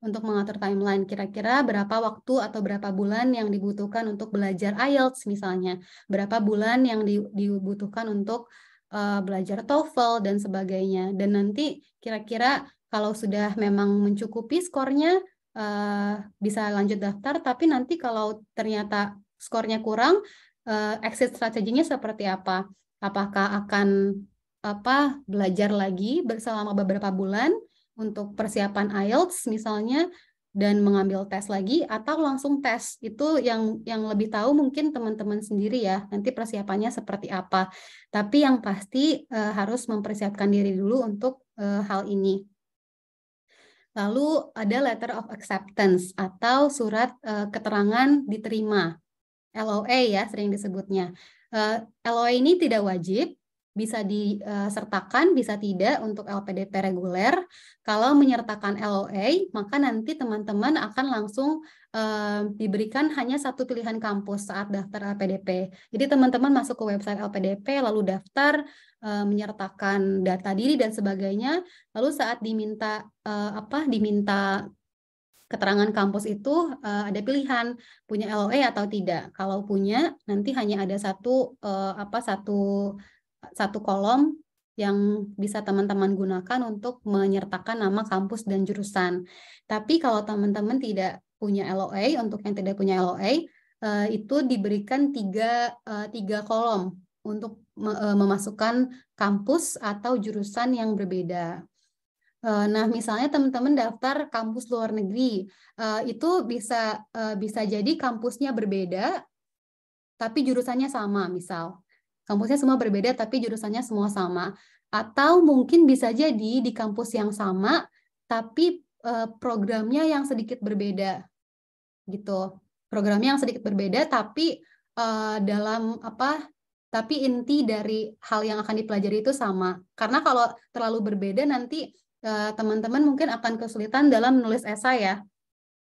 Untuk mengatur timeline, kira-kira berapa waktu atau berapa bulan yang dibutuhkan untuk belajar IELTS misalnya, berapa bulan yang di, dibutuhkan untuk uh, belajar TOEFL dan sebagainya. Dan nanti kira-kira kalau sudah memang mencukupi skornya, uh, bisa lanjut daftar. Tapi nanti kalau ternyata skornya kurang, uh, exit strateginya seperti apa? Apakah akan apa belajar lagi selama beberapa bulan untuk persiapan IELTS misalnya dan mengambil tes lagi atau langsung tes itu yang yang lebih tahu mungkin teman-teman sendiri ya nanti persiapannya seperti apa tapi yang pasti e, harus mempersiapkan diri dulu untuk e, hal ini lalu ada letter of acceptance atau surat e, keterangan diterima LOA ya sering disebutnya. Uh, eh, LOE ini tidak wajib, bisa disertakan, bisa tidak untuk LPDP reguler. Kalau menyertakan LOA, maka nanti teman-teman akan langsung uh, diberikan hanya satu pilihan kampus saat daftar LPDP. Jadi teman-teman masuk ke website LPDP, lalu daftar, uh, menyertakan data diri dan sebagainya. Lalu saat diminta uh, apa? Diminta keterangan kampus itu uh, ada pilihan punya LOE atau tidak. Kalau punya nanti hanya ada satu uh, apa satu satu kolom yang bisa teman-teman gunakan untuk menyertakan nama kampus dan jurusan. Tapi kalau teman-teman tidak punya LOA, e, untuk yang tidak punya LOA, e, eh, itu diberikan tiga, tiga kolom untuk memasukkan kampus atau jurusan yang berbeda. Eh, nah, misalnya teman-teman daftar kampus luar negeri, eh, itu bisa eh, bisa jadi kampusnya berbeda, tapi jurusannya sama, misal. Kampusnya semua berbeda, tapi jurusannya semua sama. Atau mungkin bisa jadi di kampus yang sama, tapi programnya yang sedikit berbeda, gitu. Programnya yang sedikit berbeda, tapi dalam apa tapi inti dari hal yang akan dipelajari itu sama. Karena kalau terlalu berbeda nanti teman-teman mungkin akan kesulitan dalam menulis esai ya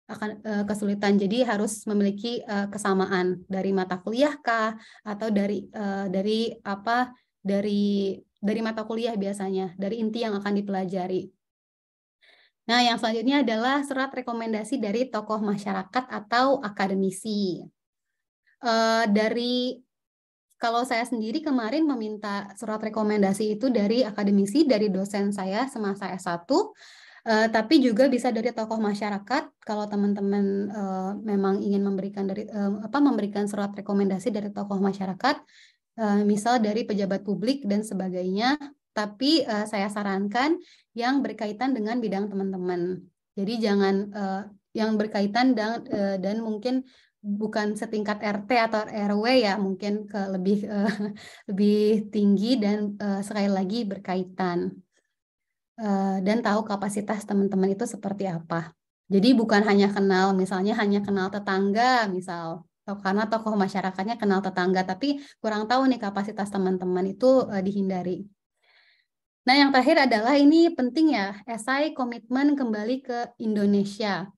akan eh, kesulitan. Jadi harus memiliki eh, kesamaan dari mata kuliah kah atau dari eh, dari apa dari dari mata kuliah biasanya, dari inti yang akan dipelajari. Nah, yang selanjutnya adalah surat rekomendasi dari tokoh masyarakat atau akademisi. dari kalau saya sendiri kemarin meminta surat rekomendasi itu dari akademisi, dari dosen saya semasa S1, uh, eh, tapi juga bisa dari tokoh masyarakat. Kalau teman-teman uh, memang ingin memberikan dari uh, apa memberikan surat rekomendasi dari tokoh masyarakat, uh, misal dari pejabat publik dan sebagainya. Tapi uh, saya sarankan yang berkaitan dengan bidang teman-teman. Jadi jangan uh, yang berkaitan dan, uh, dan mungkin bukan setingkat RT atau RW ya mungkin ke lebih uh, lebih tinggi dan uh, sekali lagi berkaitan uh, dan tahu kapasitas teman-teman itu seperti apa. Jadi bukan hanya kenal misalnya hanya kenal tetangga misal atau karena tokoh masyarakatnya kenal tetangga tapi kurang tahu nih kapasitas teman-teman itu uh, dihindari. Nah, yang terakhir adalah ini penting ya, esai komitmen kembali ke Indonesia.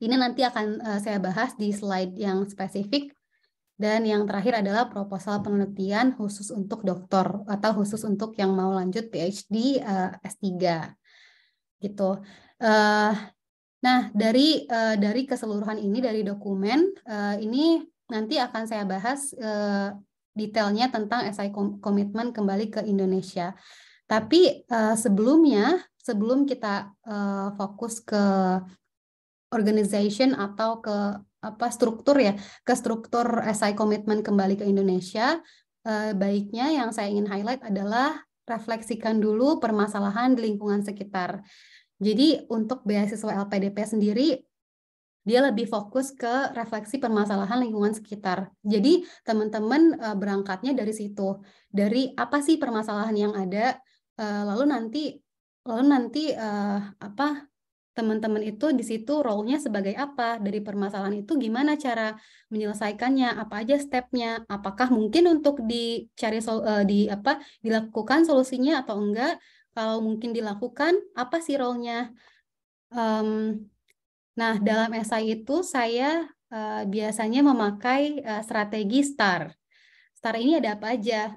Ini nanti akan eh, saya bahas di slide yang spesifik. Dan yang terakhir adalah proposal penelitian khusus untuk dokter atau khusus untuk yang mau lanjut PhD uh, eh, S3. Gitu. Uh, nah, dari uh, dari keseluruhan ini dari dokumen uh, ini nanti akan saya bahas uh, detailnya tentang SI komitmen kembali ke Indonesia. Tapi uh, sebelumnya, sebelum kita uh, fokus ke organization atau ke apa struktur ya ke struktur SI komitmen kembali ke Indonesia eh, baiknya yang saya ingin highlight adalah refleksikan dulu permasalahan di lingkungan sekitar. Jadi untuk beasiswa LPDP sendiri dia lebih fokus ke refleksi permasalahan lingkungan sekitar. Jadi teman-teman eh, berangkatnya dari situ, dari apa sih permasalahan yang ada, eh, lalu nanti lalu nanti eh, apa teman-teman itu di situ role-nya sebagai apa dari permasalahan itu gimana cara menyelesaikannya apa aja stepnya apakah mungkin untuk dicari sol, uh, di apa dilakukan solusinya atau enggak kalau mungkin dilakukan apa sih role-nya um, nah dalam esai itu saya uh, biasanya memakai uh, strategi STAR STAR ini ada apa aja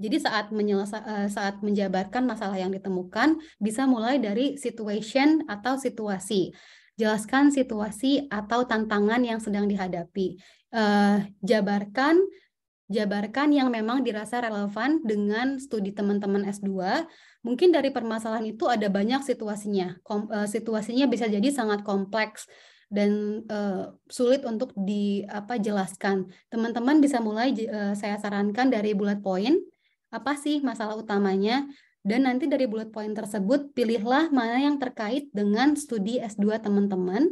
jadi saat menyelesa eh, saat menjabarkan masalah yang ditemukan bisa mulai dari situation atau situasi. Jelaskan situasi atau tantangan yang sedang dihadapi. Uh, jabarkan jabarkan yang memang dirasa relevan dengan studi teman-teman S2. Mungkin dari permasalahan itu ada banyak situasinya. Kom, uh, situasinya bisa jadi sangat kompleks dan uh, sulit untuk di apa jelaskan. Teman-teman bisa mulai uh, saya sarankan dari bullet point apa sih masalah utamanya, dan nanti dari bullet point tersebut pilihlah mana yang terkait dengan studi S2 teman-teman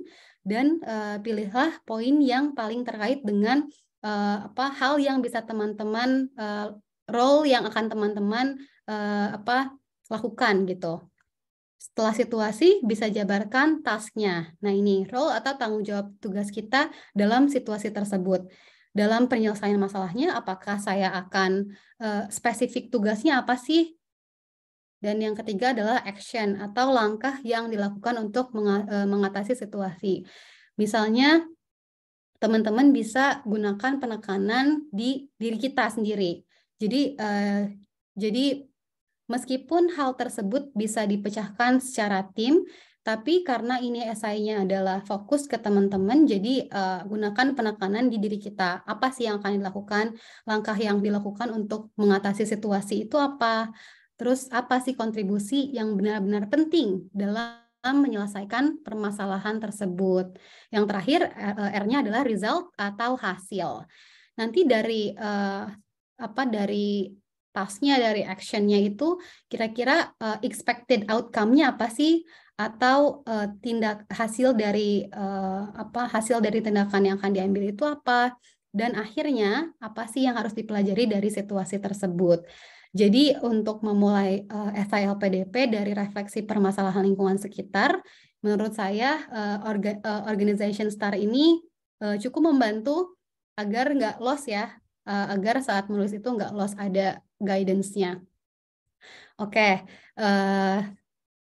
dan uh, pilihlah poin yang paling terkait dengan uh, apa hal yang bisa teman-teman uh, role yang akan teman-teman uh, apa lakukan gitu. Setelah situasi bisa jabarkan tasknya. Nah ini role atau tanggung jawab tugas kita dalam situasi tersebut dalam penyelesaian masalahnya apakah saya akan uh, spesifik tugasnya apa sih dan yang ketiga adalah action atau langkah yang dilakukan untuk eh, mengatasi situasi. Misalnya, teman-teman bisa gunakan penekanan di diri kita sendiri. Jadi, eh, jadi meskipun hal tersebut bisa dipecahkan secara tim, tapi karena ini esainya adalah fokus ke teman-teman, jadi uh, gunakan penekanan di diri kita. Apa sih yang akan dilakukan? Langkah yang dilakukan untuk mengatasi situasi itu apa? Terus apa sih kontribusi yang benar-benar penting dalam menyelesaikan permasalahan tersebut? Yang terakhir eh, R-nya adalah result atau hasil. Nanti dari eh, apa dari tasnya dari actionnya itu kira-kira uh, expected outcome-nya apa sih atau uh, tindak hasil dari uh, apa hasil dari tindakan yang akan diambil itu apa dan akhirnya apa sih yang harus dipelajari dari situasi tersebut. Jadi untuk memulai uh, PDP dari refleksi permasalahan lingkungan sekitar, menurut saya uh, orga, uh, organization STAR ini uh, cukup membantu agar nggak lost ya, agar saat menulis itu nggak lost ada guidance-nya. Oke, okay, uh, eh,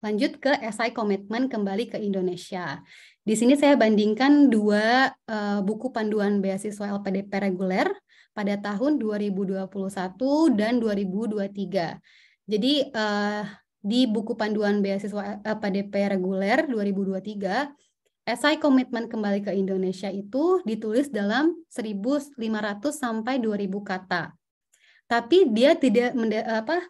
lanjut ke SI Commitment kembali ke Indonesia. Di sini saya bandingkan dua uh, buku panduan beasiswa LPDP reguler pada tahun 2021 dan 2023. Jadi uh, di buku panduan beasiswa LPDP reguler 2023, SI komitmen kembali ke Indonesia itu ditulis dalam 1.500 sampai 2.000 kata tapi dia tidak apa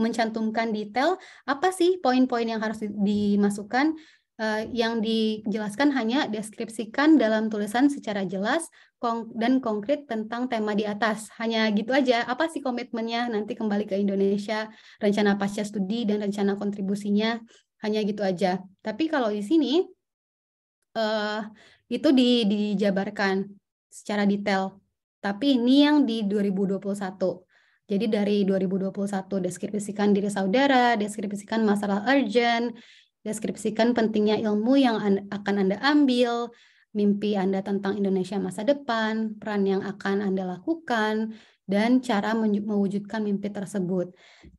mencantumkan detail apa sih poin-poin yang harus dimasukkan eh, yang dijelaskan hanya deskripsikan dalam tulisan secara jelas dan konkret tentang tema di atas. Hanya gitu aja, apa sih komitmennya nanti kembali ke Indonesia, rencana pasca studi dan rencana kontribusinya, hanya gitu aja. Tapi kalau di sini, uh, itu di, dijabarkan secara detail. Tapi ini yang di 2021. Jadi dari 2021 deskripsikan diri saudara, deskripsikan masalah urgent, deskripsikan pentingnya ilmu yang akan Anda ambil, mimpi Anda tentang Indonesia masa depan, peran yang akan Anda lakukan, dan cara mewujudkan mimpi tersebut.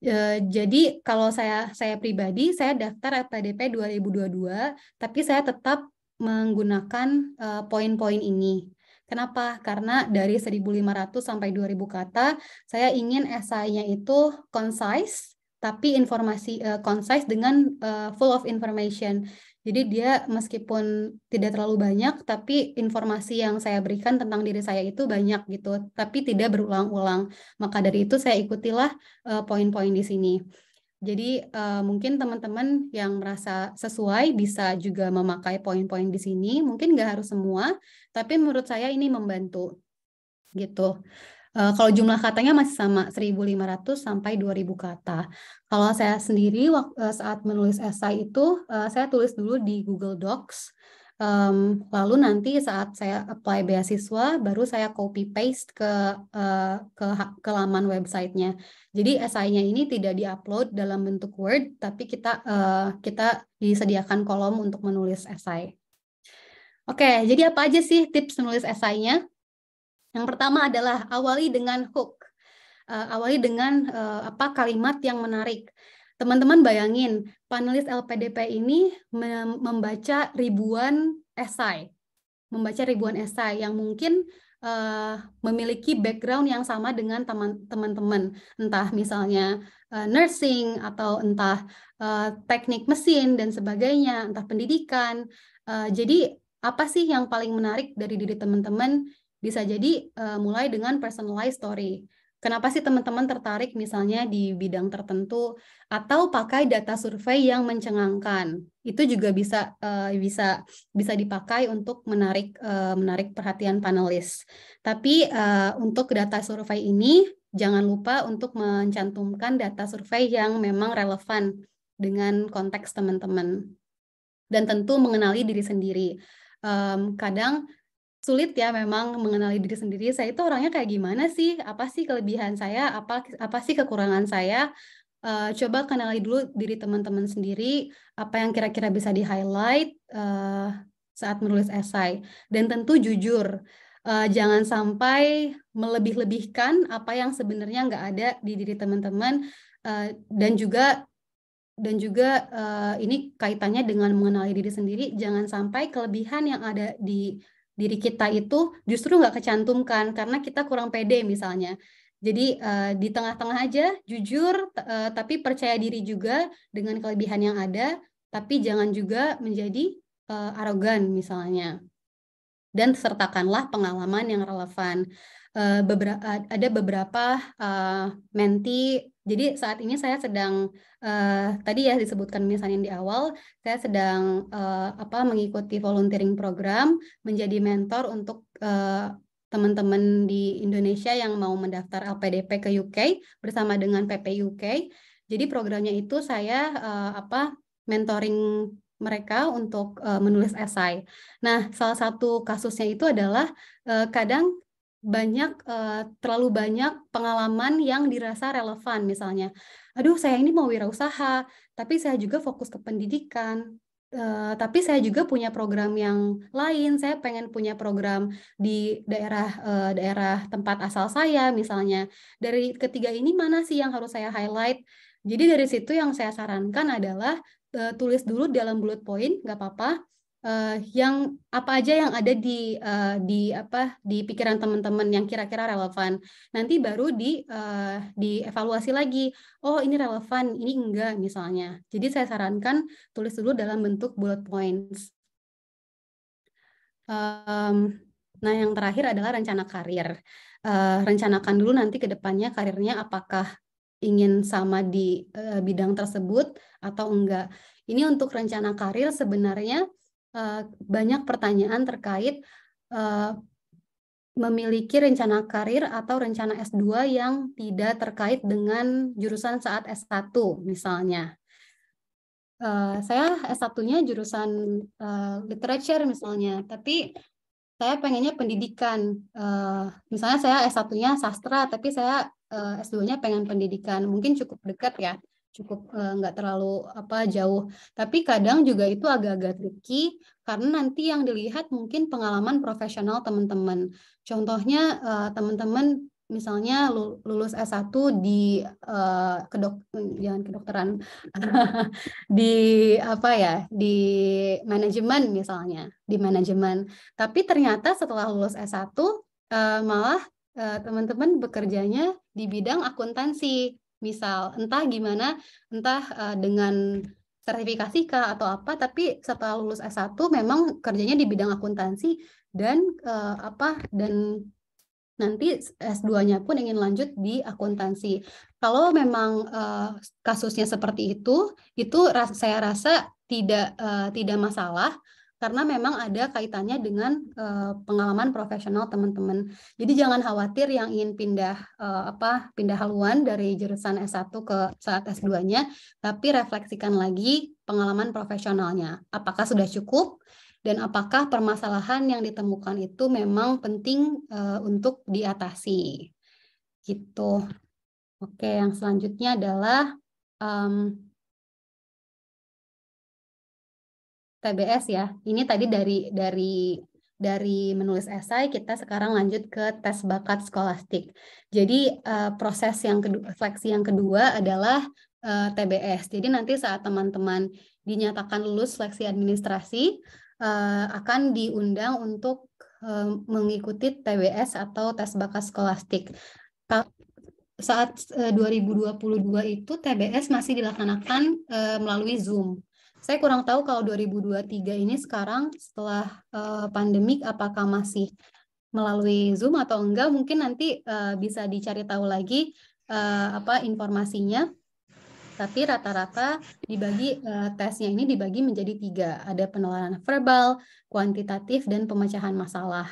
E, jadi kalau saya saya pribadi saya daftar PDP 2022 tapi saya tetap menggunakan eh, poin-poin uh, ini. Kenapa? Karena dari 1.500 sampai 2.000 kata, saya ingin esainya itu concise, tapi informasi uh, concise dengan uh, full of information. Jadi dia meskipun tidak terlalu banyak, tapi informasi yang saya berikan tentang diri saya itu banyak gitu, tapi tidak berulang-ulang. Maka dari itu saya ikutilah uh, poin-poin di sini. Jadi uh, mungkin teman-teman yang merasa sesuai bisa juga memakai poin-poin di sini. Mungkin nggak harus semua, tapi menurut saya ini membantu. Gitu. Uh, kalau jumlah katanya masih sama 1.500 sampai 2.000 kata. Kalau saya sendiri waktu, eh, saat menulis esai itu uh, saya tulis dulu di Google Docs Um, lalu nanti saat saya apply beasiswa, baru saya copy paste ke uh, ke, ke laman websitenya. Jadi esainya ini tidak diupload dalam bentuk Word, tapi kita uh, kita disediakan kolom untuk menulis esai. Oke, jadi apa aja sih tips menulis esainya? Yang pertama adalah awali dengan hook, uh, awali dengan uh, apa kalimat yang menarik. Teman-teman bayangin, panelis LPDP ini membaca ribuan esai, membaca ribuan esai yang mungkin uh, memiliki background yang sama dengan teman-teman, entah misalnya uh, nursing atau entah uh, teknik mesin dan sebagainya, entah pendidikan. Uh, jadi apa sih yang paling menarik dari diri teman-teman? Bisa jadi uh, mulai dengan personalized story Kenapa sih teman-teman tertarik misalnya di bidang tertentu atau pakai data survei yang mencengangkan? Itu juga bisa uh, bisa bisa dipakai untuk menarik uh, menarik perhatian panelis. Tapi uh, untuk data survei ini jangan lupa untuk mencantumkan data survei yang memang relevan dengan konteks teman-teman. Dan tentu mengenali diri sendiri. Um, kadang sulit ya memang mengenali diri sendiri. Saya itu orangnya kayak gimana sih? Apa sih kelebihan saya? Apa apa sih kekurangan saya? Uh, coba kenali dulu diri teman-teman sendiri, apa yang kira-kira bisa di-highlight uh, saat menulis esai. Dan tentu jujur, uh, jangan sampai melebih-lebihkan apa yang sebenarnya nggak ada di diri teman-teman uh, dan juga dan juga uh, ini kaitannya dengan mengenali diri sendiri jangan sampai kelebihan yang ada di diri kita itu justru nggak kecantumkan karena kita kurang pede misalnya. Jadi uh, di tengah-tengah aja, jujur uh, tapi percaya diri juga dengan kelebihan yang ada, tapi jangan juga menjadi uh, arogan misalnya. Dan sertakanlah pengalaman yang relevan. Uh, beberapa, ada beberapa uh, menti jadi saat ini saya sedang uh, tadi ya disebutkan misalnya di awal, saya sedang uh, apa mengikuti volunteering program menjadi mentor untuk teman eh, teman-teman di Indonesia yang mau mendaftar LPDP ke UK bersama dengan PP UK. Jadi programnya itu saya uh, apa mentoring mereka untuk uh, menulis esai. Nah, salah satu kasusnya itu adalah uh, kadang banyak uh, terlalu banyak pengalaman yang dirasa relevan misalnya aduh saya ini mau wirausaha tapi saya juga fokus ke pendidikan Uh, tapi saya juga punya program yang lain. Saya pengen punya program di daerah uh, daerah tempat asal saya misalnya. Dari ketiga ini mana sih yang harus saya highlight? Jadi dari situ yang saya sarankan adalah uh, tulis dulu dalam bullet point, nggak apa-apa uh, yang apa aja yang ada di uh, di apa di pikiran teman-teman yang kira-kira relevan. Nanti baru di uh, dievaluasi lagi. Oh, ini relevan, ini enggak misalnya. Jadi saya sarankan tulis dulu dalam bentuk bullet points. Um, nah, yang terakhir adalah rencana karir. Uh, rencanakan dulu nanti ke depannya karirnya apakah ingin sama di uh, bidang tersebut atau enggak. Ini untuk rencana karir sebenarnya Eh, banyak pertanyaan terkait eh, memiliki rencana karir atau rencana S2 yang tidak terkait dengan jurusan saat S1 misalnya. Uh, saya S1-nya jurusan uh, literature misalnya, tapi saya pengennya pendidikan. Uh, misalnya saya S1-nya sastra, tapi saya uh, S2-nya pengen pendidikan. Mungkin cukup dekat ya cukup eh, nggak uh, terlalu apa jauh. Tapi kadang juga itu agak-agak tricky karena nanti yang dilihat mungkin pengalaman profesional teman-teman. Contohnya uh, teman-teman misalnya lulus S1 di uh, kedok jangan kedokteran di apa ya di manajemen misalnya di manajemen tapi ternyata setelah lulus S1 uh, malah teman-teman bekerjanya di bidang akuntansi Misal entah gimana, entah uh, dengan sertifikasi kah atau apa, tapi setelah lulus S1 memang kerjanya di bidang akuntansi dan uh, apa dan nanti S2-nya pun ingin lanjut di akuntansi. Kalau memang uh, kasusnya seperti itu, itu ras saya rasa tidak uh, tidak masalah karena memang ada kaitannya dengan uh, pengalaman profesional teman-teman. Jadi jangan khawatir yang ingin pindah uh, apa pindah haluan dari jurusan S1 ke saat S2-nya, tapi refleksikan lagi pengalaman profesionalnya. Apakah sudah cukup? Dan apakah permasalahan yang ditemukan itu memang penting uh, untuk diatasi? Gitu. Oke, yang selanjutnya adalah um, TBS ya. Ini tadi hmm. dari dari dari menulis esai kita sekarang lanjut ke tes bakat skolastik. Jadi uh, proses yang kedua, seleksi yang kedua adalah uh, eh, TBS. Jadi nanti saat teman-teman dinyatakan lulus seleksi administrasi uh, akan diundang untuk uh, mengikuti TBS atau tes bakat skolastik. Ta saat uh, 2022 itu TBS masih dilaksanakan uh, melalui Zoom. Saya kurang tahu kalau 2023 ini sekarang setelah uh, pandemik apakah masih melalui Zoom atau enggak mungkin nanti uh, bisa dicari tahu lagi uh, apa informasinya. Tapi rata-rata dibagi uh, tesnya ini dibagi menjadi tiga. Ada penelaran verbal, kuantitatif, dan pemecahan masalah.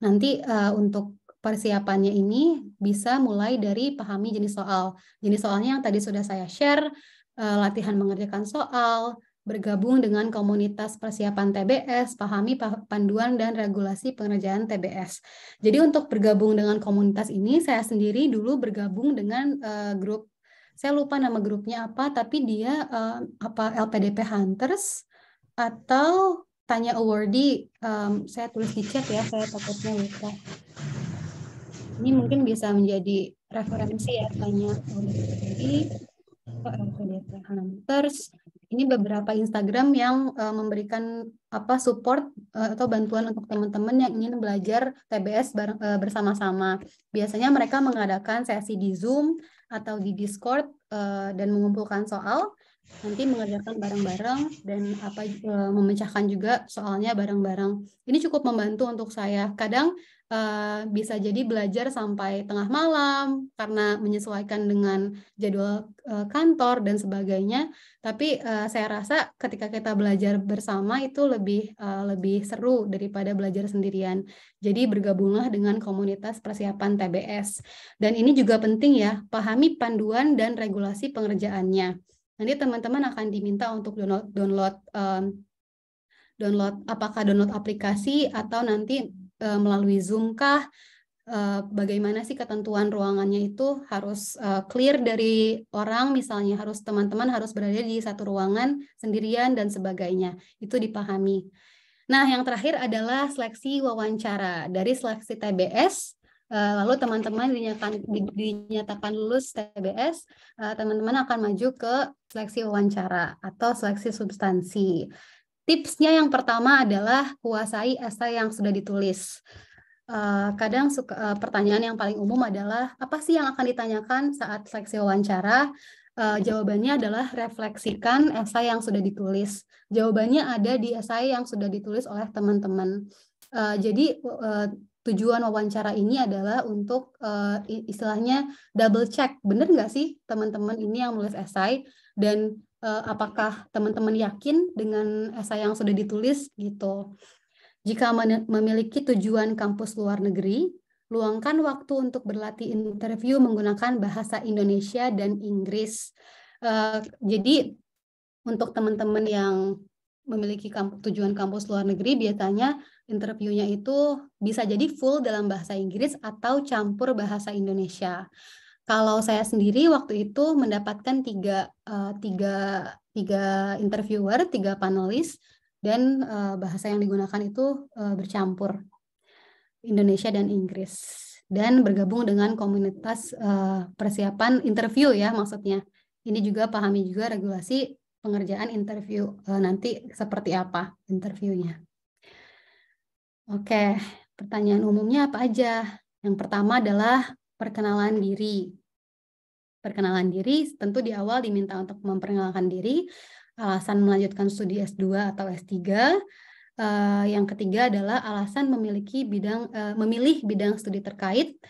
Nanti uh, untuk persiapannya ini bisa mulai dari pahami jenis soal. Jenis soalnya yang tadi sudah saya share, latihan mengerjakan soal, bergabung dengan komunitas persiapan TBS, pahami panduan dan regulasi pengerjaan TBS. Jadi untuk bergabung dengan komunitas ini, saya sendiri dulu bergabung dengan uh, grup, saya lupa nama grupnya apa, tapi dia uh, apa LPDP Hunters atau tanya awardee, um, saya tulis di chat ya, saya takutnya lupa. Ini mungkin bisa menjadi referensi ya tanya awardee. Hmm. Hmm. Terus ini beberapa Instagram yang uh, memberikan apa support uh, atau bantuan untuk teman-teman yang ingin belajar TBS bareng, uh, bersama-sama. Biasanya mereka mengadakan sesi di Zoom atau di Discord uh, dan mengumpulkan soal nanti mengerjakan bareng-bareng dan apa memecahkan juga soalnya bareng-bareng. Ini cukup membantu untuk saya. Kadang Eh, bisa jadi belajar sampai tengah malam karena menyesuaikan dengan jadwal eh, kantor dan sebagainya. Tapi eh, saya rasa ketika kita belajar bersama itu lebih lebih seru daripada belajar sendirian. Jadi bergabunglah dengan komunitas persiapan TBS. Dan ini juga penting ya, pahami panduan dan regulasi pengerjaannya. Nanti teman-teman akan diminta untuk download download download apakah download aplikasi atau nanti Eh, melalui Zoom kah? Eh, bagaimana sih ketentuan ruangannya itu harus eh, clear dari orang misalnya harus teman-teman harus berada di satu ruangan sendirian dan sebagainya itu dipahami. Nah yang terakhir adalah seleksi wawancara dari seleksi TBS lalu teman-teman dinyatakan, dinyatakan lulus TBS teman-teman akan maju ke seleksi wawancara atau seleksi substansi. Tipsnya yang pertama adalah kuasai esai yang sudah ditulis. Uh, kadang suka, uh, pertanyaan yang paling umum adalah apa sih yang akan ditanyakan saat seleksi wawancara? Uh, jawabannya adalah refleksikan esai yang sudah ditulis. Jawabannya ada di esai yang sudah ditulis oleh teman-teman. Uh, jadi uh, tujuan wawancara ini adalah untuk uh, istilahnya double check, bener nggak sih teman-teman ini yang menulis esai dan Eh, apakah teman-teman yakin dengan esai yang sudah ditulis gitu. Jika memiliki tujuan kampus luar negeri, luangkan waktu untuk berlatih interview menggunakan bahasa Indonesia dan Inggris. Eh, jadi untuk teman-teman yang memiliki tujuan kampus luar negeri biasanya interviewnya itu bisa jadi full dalam bahasa Inggris atau campur bahasa Indonesia. Kalau saya sendiri waktu itu mendapatkan tiga, uh, tiga, tiga interviewer, tiga panelis, dan uh, bahasa yang digunakan itu uh, bercampur Indonesia dan Inggris dan bergabung dengan komunitas uh, persiapan interview ya maksudnya. Ini juga pahami juga regulasi pengerjaan interview uh, nanti seperti apa interviewnya. Oke, pertanyaan umumnya apa aja? Yang pertama adalah perkenalan diri. Perkenalan diri tentu di awal diminta untuk memperkenalkan diri, alasan melanjutkan studi S2 atau S3. Eh, yang ketiga adalah alasan memiliki bidang eh, memilih bidang studi terkait,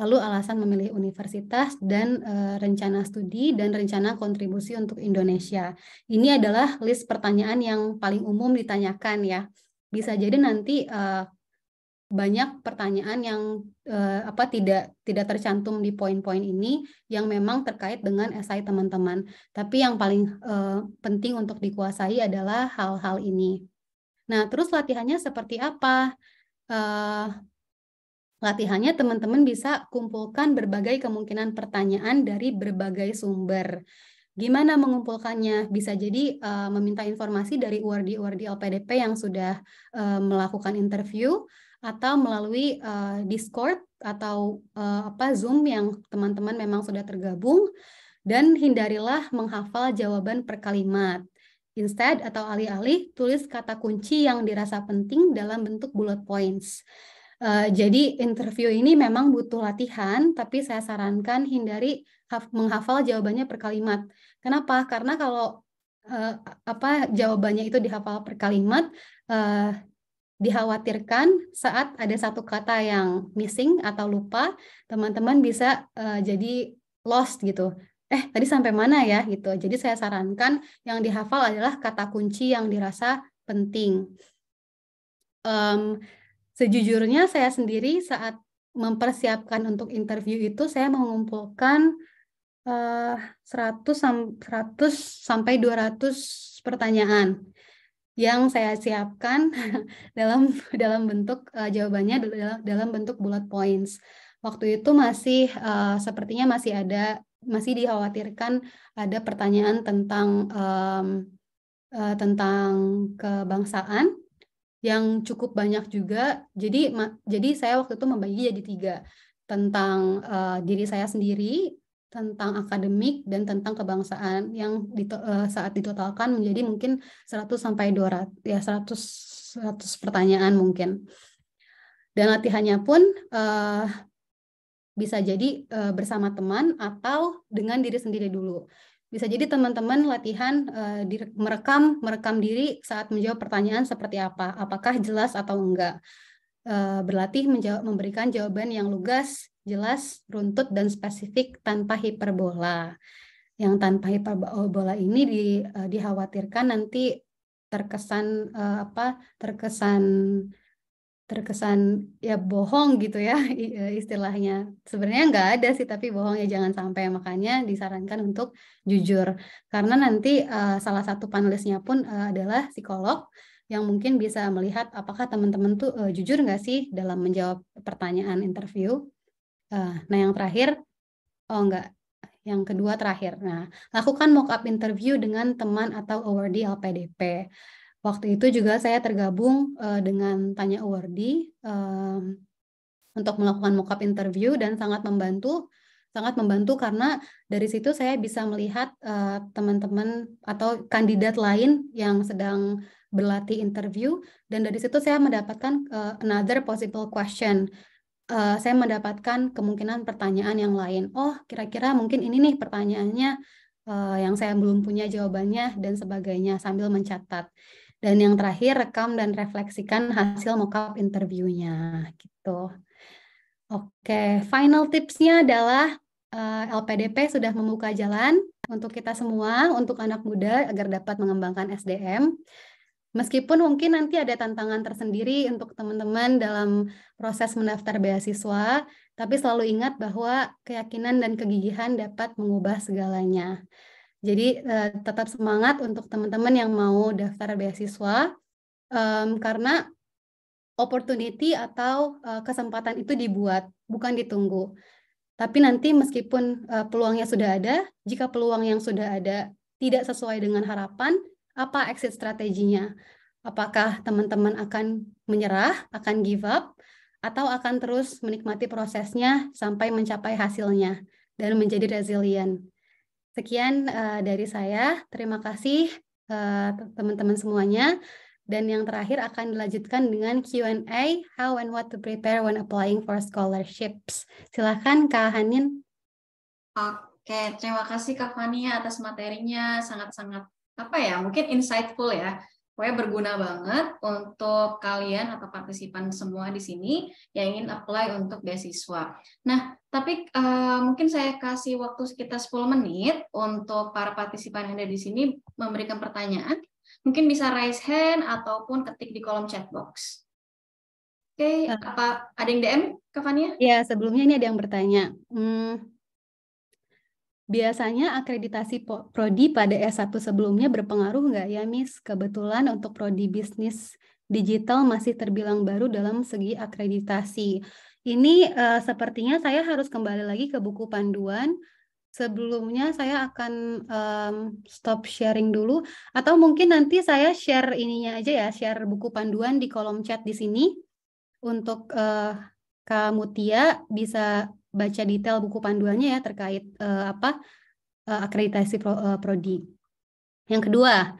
lalu alasan memilih universitas dan eh, rencana studi dan rencana kontribusi untuk Indonesia. Ini adalah list pertanyaan yang paling umum ditanyakan ya. Bisa jadi nanti uh, banyak pertanyaan yang uh, apa tidak tidak tercantum di poin-poin ini yang memang terkait dengan esai teman-teman. Tapi yang paling uh, penting untuk dikuasai adalah hal-hal ini. Nah, terus latihannya seperti apa? Uh, latihannya teman-teman bisa kumpulkan berbagai kemungkinan pertanyaan dari berbagai sumber. Gimana mengumpulkannya? Bisa jadi uh, meminta informasi dari URD-URD LPDP yang sudah uh, melakukan interview, atau melalui uh, Discord atau uh, apa Zoom yang teman-teman memang sudah tergabung dan hindarilah menghafal jawaban per kalimat. Instead atau alih-alih tulis kata kunci yang dirasa penting dalam bentuk bullet points. Uh, jadi interview ini memang butuh latihan, tapi saya sarankan hindari menghafal jawabannya per kalimat. Kenapa? Karena kalau uh, apa jawabannya itu dihafal per kalimat, uh, dikhawatirkan saat ada satu kata yang missing atau lupa, teman-teman bisa uh, jadi lost gitu. Eh, tadi sampai mana ya gitu. Jadi saya sarankan yang dihafal adalah kata kunci yang dirasa penting. Um, sejujurnya saya sendiri saat mempersiapkan untuk interview itu saya mengumpulkan uh, 100 100 sampai 200 pertanyaan yang saya siapkan dalam dalam bentuk uh, jawabannya dalam, dalam bentuk bullet points. Waktu itu masih uh, sepertinya masih ada masih dikhawatirkan ada pertanyaan tentang um, uh, tentang kebangsaan yang cukup banyak juga. Jadi jadi saya waktu itu membagi jadi tiga tentang uh, diri saya sendiri, tentang akademik dan tentang kebangsaan yang dito, uh, saat ditotalkan menjadi mungkin 100 sampai 200 ya 100 100 pertanyaan mungkin. Dan latihannya pun uh, bisa jadi uh, bersama teman atau dengan diri sendiri dulu. Bisa jadi teman-teman latihan uh, merekam merekam diri saat menjawab pertanyaan seperti apa, apakah jelas atau enggak. Uh, berlatih menjawab, memberikan jawaban yang lugas jelas, runtut, dan spesifik tanpa hiperbola. Yang tanpa hiperbola ini di, uh, dikhawatirkan nanti terkesan uh, apa? Terkesan terkesan ya bohong gitu ya eh, istilahnya. Sebenarnya nggak ada sih tapi bohong ya jangan sampai makanya disarankan untuk jujur karena nanti uh, salah satu panelisnya pun uh, adalah psikolog yang mungkin bisa melihat apakah teman-teman tuh uh, jujur nggak sih dalam menjawab pertanyaan interview Eh, nah, yang terakhir, oh enggak, yang kedua terakhir. Nah, lakukan mock-up interview dengan teman atau awardee LPDP. Waktu itu juga saya tergabung uh, dengan Tanya Awardee um, untuk melakukan mock-up interview dan sangat membantu sangat membantu karena dari situ saya bisa melihat teman-teman uh, atau kandidat lain yang sedang berlatih interview dan dari situ saya mendapatkan uh, another possible question uh, saya mendapatkan kemungkinan pertanyaan yang lain. Oh, kira-kira mungkin ini nih pertanyaannya uh, yang saya belum punya jawabannya dan sebagainya sambil mencatat. Dan yang terakhir rekam dan refleksikan hasil mockup interviewnya gitu. Oke, final tipsnya adalah uh, eh, LPDP sudah membuka jalan untuk kita semua, untuk anak muda agar dapat mengembangkan SDM. Meskipun mungkin nanti ada tantangan tersendiri untuk teman-teman dalam proses mendaftar beasiswa, tapi selalu ingat bahwa keyakinan dan kegigihan dapat mengubah segalanya. Jadi eh, tetap semangat untuk teman-teman yang mau daftar beasiswa, karena opportunity atau eh, kesempatan itu dibuat, bukan ditunggu. Tapi nanti meskipun eh, peluangnya sudah ada, jika peluang yang sudah ada tidak sesuai dengan harapan, apa exit strateginya? Apakah teman-teman akan menyerah, akan give up, atau akan terus menikmati prosesnya sampai mencapai hasilnya dan menjadi resilient? Sekian uh, dari saya. Terima kasih eh, teman teman-teman semuanya. Dan yang terakhir akan dilanjutkan dengan Q&A, how and what to prepare when applying for scholarships. Silahkan Kak Hanin. Oke, terima kasih Kak Fania atas materinya. Sangat-sangat apa ya mungkin insightful ya pokoknya berguna banget untuk kalian atau partisipan semua di sini yang ingin apply untuk beasiswa. Nah, tapi uh, mungkin saya kasih waktu sekitar 10 menit untuk para partisipan yang ada di sini memberikan pertanyaan. Mungkin bisa raise hand ataupun ketik di kolom chat box. Oke, okay, nah. apa ada yang DM, Kak Fania? Ya, sebelumnya ini ada yang bertanya. Hmm, Biasanya akreditasi prodi pada S1 sebelumnya berpengaruh nggak ya, Miss? Kebetulan untuk prodi bisnis digital masih terbilang baru dalam segi akreditasi. Ini uh, sepertinya saya harus kembali lagi ke buku panduan. Sebelumnya saya akan um, stop sharing dulu, atau mungkin nanti saya share ininya aja ya, share buku panduan di kolom chat di sini untuk uh, Kak Mutia bisa baca detail buku panduannya ya terkait uh, apa uh, akreditasi pro, uh, prodi. Yang kedua,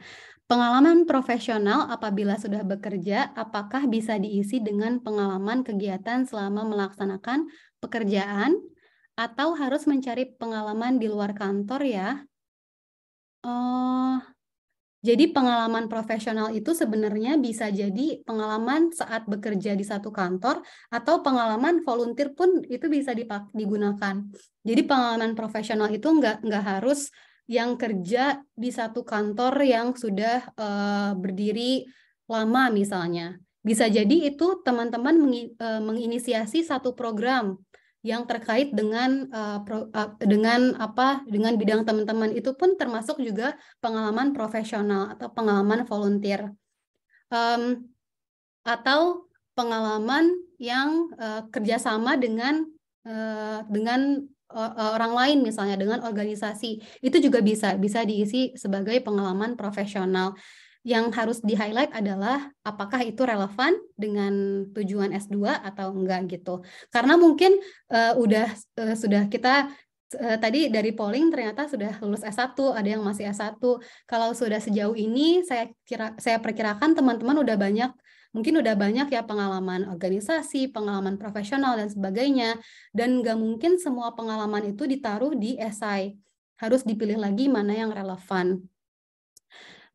pengalaman profesional apabila sudah bekerja apakah bisa diisi dengan pengalaman kegiatan selama melaksanakan pekerjaan atau harus mencari pengalaman di luar kantor ya? Oh, uh, jadi pengalaman profesional itu sebenarnya bisa jadi pengalaman saat bekerja di satu kantor atau pengalaman volunteer pun itu bisa dipak digunakan. Jadi pengalaman profesional itu nggak nggak harus yang kerja di satu kantor yang sudah uh, berdiri lama misalnya. Bisa jadi itu teman-teman meng, uh, eh, menginisiasi satu program yang terkait dengan uh, pro, uh, dengan apa dengan bidang teman-teman itu pun termasuk juga pengalaman profesional atau pengalaman volunteer um, atau pengalaman yang uh, kerjasama dengan uh, dengan orang lain misalnya dengan organisasi itu juga bisa bisa diisi sebagai pengalaman profesional yang harus di-highlight adalah apakah itu relevan dengan tujuan S2 atau enggak gitu. Karena mungkin uh, udah uh, sudah kita uh, tadi dari polling ternyata sudah lulus S1, ada yang masih S1. Kalau sudah sejauh ini saya kira saya perkirakan teman-teman udah banyak mungkin udah banyak ya pengalaman organisasi, pengalaman profesional dan sebagainya dan nggak mungkin semua pengalaman itu ditaruh di esai. Harus dipilih lagi mana yang relevan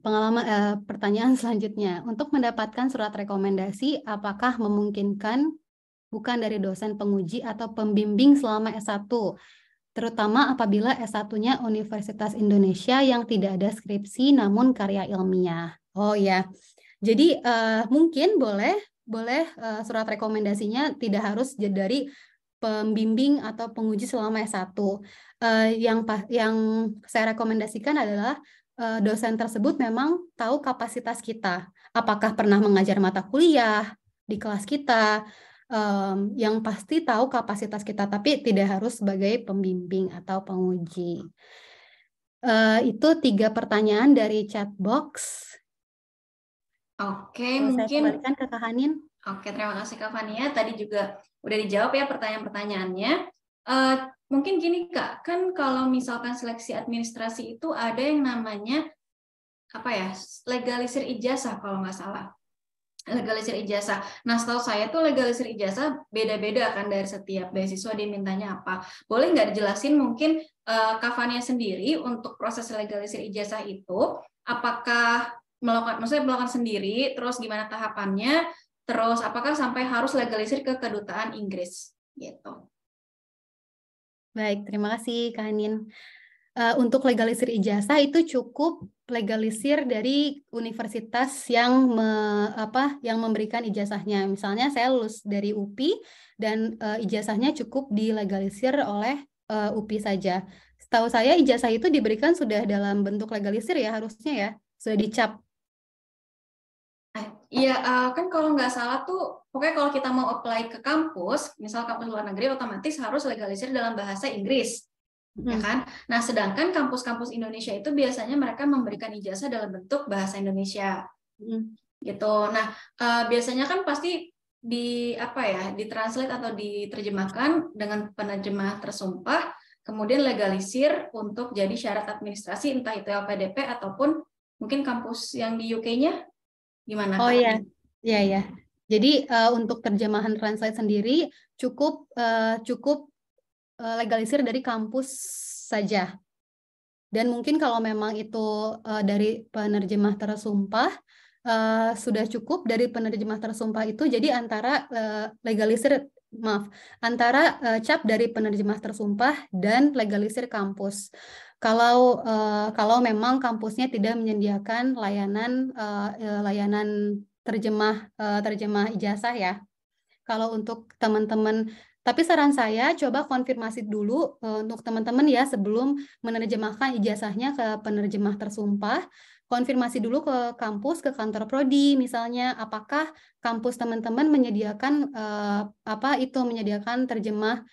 Pengalaman eh, pertanyaan selanjutnya, untuk mendapatkan surat rekomendasi apakah memungkinkan bukan dari dosen penguji atau pembimbing selama S1, terutama apabila S1-nya Universitas Indonesia yang tidak ada skripsi namun karya ilmiah. Oh ya. Jadi eh, mungkin boleh boleh uh, surat rekomendasinya tidak harus dari pembimbing atau penguji selama S1. Uh, eh, yang yang saya rekomendasikan adalah Eh, dosen tersebut memang tahu kapasitas kita. Apakah pernah mengajar mata kuliah di kelas kita, um, yang pasti tahu kapasitas kita, tapi tidak harus sebagai pembimbing atau penguji. Uh, itu tiga pertanyaan dari chat box. Oke, Lalu mungkin. Saya ke Kak Hanin. Oke, terima kasih Kak Fania. Tadi juga udah dijawab ya pertanyaan-pertanyaannya. Uh, mungkin gini kak kan kalau misalkan seleksi administrasi itu ada yang namanya apa ya legalisir ijazah kalau nggak salah legalisir ijazah. Nah, setahu saya tuh legalisir ijazah beda-beda kan dari setiap beasiswa dimintanya apa. Boleh nggak dijelasin mungkin uh, eh, kafannya sendiri untuk proses legalisir ijazah itu apakah melakukan maksudnya melakukan sendiri terus gimana tahapannya terus apakah sampai harus legalisir ke kedutaan Inggris gitu. Baik, terima kasih Kak Hanin. Uh, eh, untuk legalisir ijazah itu cukup legalisir dari universitas yang me, apa yang memberikan ijazahnya. Misalnya saya lulus dari UPI dan uh, ijazahnya cukup dilegalisir oleh uh, eh, UPI saja. Setahu saya ijazah itu diberikan sudah dalam bentuk legalisir ya harusnya ya, sudah dicap Eh, iya, eh, kan kalau nggak salah tuh, pokoknya kalau kita mau apply ke kampus, misal kampus luar negeri, otomatis harus legalisir dalam bahasa Inggris, ya hmm. ya kan? Nah, sedangkan kampus-kampus Indonesia itu biasanya mereka memberikan ijazah dalam bentuk bahasa Indonesia, hmm. gitu. Nah, eh, biasanya kan pasti di apa ya, ditranslate atau diterjemahkan dengan penerjemah tersumpah, kemudian legalisir untuk jadi syarat administrasi entah itu LPDP ataupun mungkin kampus yang di UK-nya Gimana? Oh iya, iya ya. Jadi uh, untuk terjemahan translate sendiri cukup uh, cukup uh, legalisir dari kampus saja. Dan mungkin kalau memang itu uh, dari penerjemah tersumpah uh, sudah cukup dari penerjemah tersumpah itu jadi antara uh, legalisir maaf antara uh, cap dari penerjemah tersumpah dan legalisir kampus kalau uh, kalau memang kampusnya tidak menyediakan layanan uh, layanan terjemah uh, terjemah ijazah ya. Kalau untuk teman-teman tapi saran saya coba konfirmasi dulu uh, untuk teman-teman ya sebelum menerjemahkan ijazahnya ke penerjemah tersumpah, konfirmasi dulu ke kampus, ke kantor prodi misalnya apakah kampus teman-teman menyediakan uh, apa itu menyediakan terjemah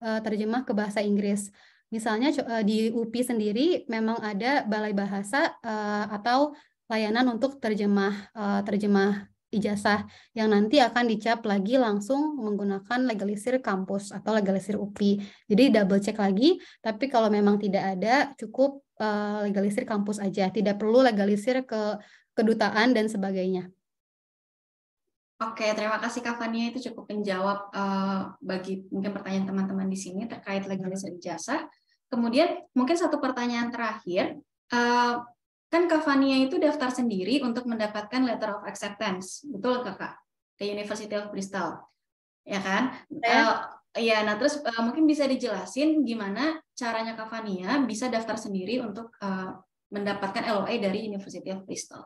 uh, terjemah ke bahasa Inggris. Misalnya eh, di UPI sendiri memang ada balai bahasa eh, atau layanan untuk terjemah eh, terjemah ijazah yang nanti akan dicap lagi langsung menggunakan legalisir kampus atau legalisir UPI. Jadi double check lagi, tapi kalau memang tidak ada cukup legalisir kampus aja, tidak perlu legalisir ke kedutaan dan sebagainya. Oke, terima kasih Kak Fania itu cukup menjawab uh, bagi mungkin pertanyaan teman-teman di sini terkait legalisasi ijazah. Kemudian mungkin satu pertanyaan terakhir, eh, kan Kavania itu daftar sendiri untuk mendapatkan letter of acceptance, betul kakak? Ke University of Bristol, ya kan? Yeah. ya, eh, iya, nah terus eh, mungkin bisa dijelasin gimana caranya Kavania bisa daftar sendiri untuk mendapatkan LOA dari University of Bristol.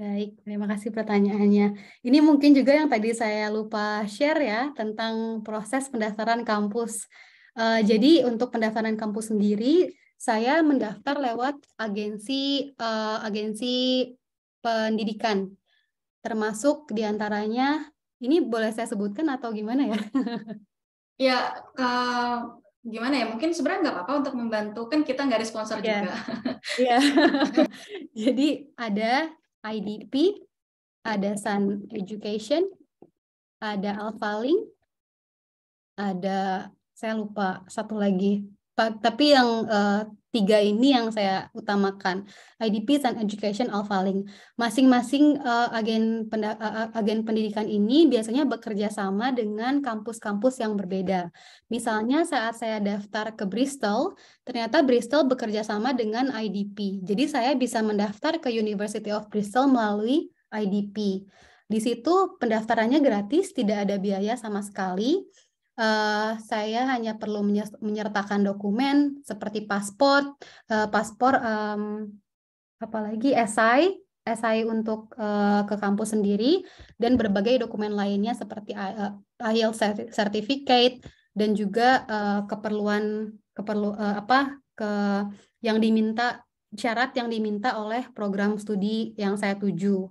Baik, terima kasih pertanyaannya. Ini mungkin juga yang tadi saya lupa share ya tentang proses pendaftaran kampus. Uh, jadi untuk pendaftaran kampus sendiri saya mendaftar lewat agensi uh, agensi pendidikan termasuk diantaranya ini boleh saya sebutkan atau gimana ya? ya uh, gimana ya mungkin sebenarnya nggak apa-apa untuk membantu kan kita nggak ada sponsor yeah. juga. Iya. Jadi ada IDP, ada Sun Education, ada Link, ada saya lupa satu lagi. Tapi yang uh, tiga ini yang saya utamakan, IDP and Education Alphaling. Masing-masing uh, agen uh, agen pendidikan ini biasanya bekerja sama dengan kampus-kampus yang berbeda. Misalnya saat saya daftar ke Bristol, ternyata Bristol bekerja sama dengan IDP. Jadi saya bisa mendaftar ke University of Bristol melalui IDP. Di situ pendaftarannya gratis, tidak ada biaya sama sekali uh, saya hanya perlu menyertakan dokumen seperti eh, paspor, uh, paspor, um, apalagi esai, esai untuk uh, ke kampus sendiri, dan berbagai dokumen lainnya seperti IELTS certificate dan juga uh, keperluan keperlu uh, apa ke yang diminta syarat yang diminta oleh program studi yang saya tuju.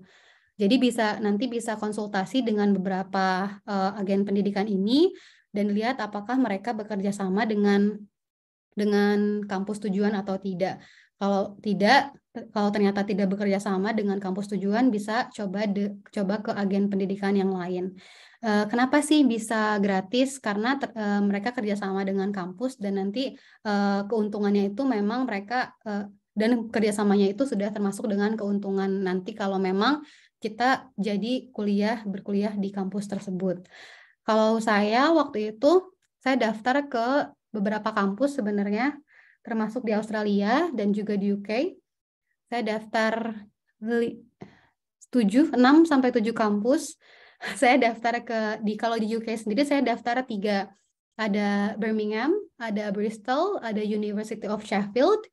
Jadi bisa nanti bisa konsultasi dengan beberapa uh, agen pendidikan ini dan lihat apakah mereka bekerja sama dengan dengan kampus tujuan atau tidak. Kalau tidak, kalau ternyata tidak bekerja sama dengan kampus tujuan, bisa coba de, coba ke agen pendidikan yang lain. Uh, kenapa sih bisa gratis? Karena ter, uh, mereka kerjasama dengan kampus dan nanti uh, keuntungannya itu memang mereka uh, dan kerjasamanya itu sudah termasuk dengan keuntungan nanti kalau memang kita jadi kuliah berkuliah di kampus tersebut. Kalau saya waktu itu saya daftar ke beberapa kampus sebenarnya, termasuk di Australia dan juga di UK. Saya daftar 7, 6 sampai 7 kampus. Saya daftar ke di kalau di UK sendiri saya daftar tiga ada Birmingham, ada Bristol, ada University of Sheffield,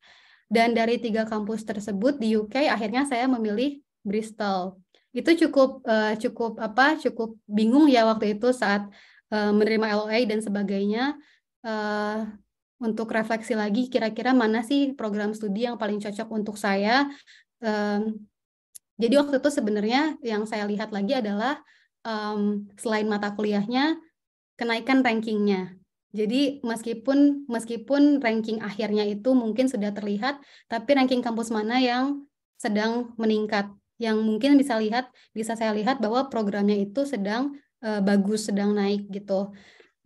dan dari tiga kampus tersebut di UK, akhirnya saya memilih Bristol itu cukup uh, cukup apa cukup bingung ya waktu itu saat uh, menerima LOA dan sebagainya uh, untuk refleksi lagi kira-kira mana sih program studi yang paling cocok untuk saya um, jadi waktu itu sebenarnya yang saya lihat lagi adalah um, selain mata kuliahnya kenaikan rankingnya jadi meskipun meskipun ranking akhirnya itu mungkin sudah terlihat tapi ranking kampus mana yang sedang meningkat yang mungkin bisa lihat bisa saya lihat bahwa programnya itu sedang uh, bagus sedang naik gitu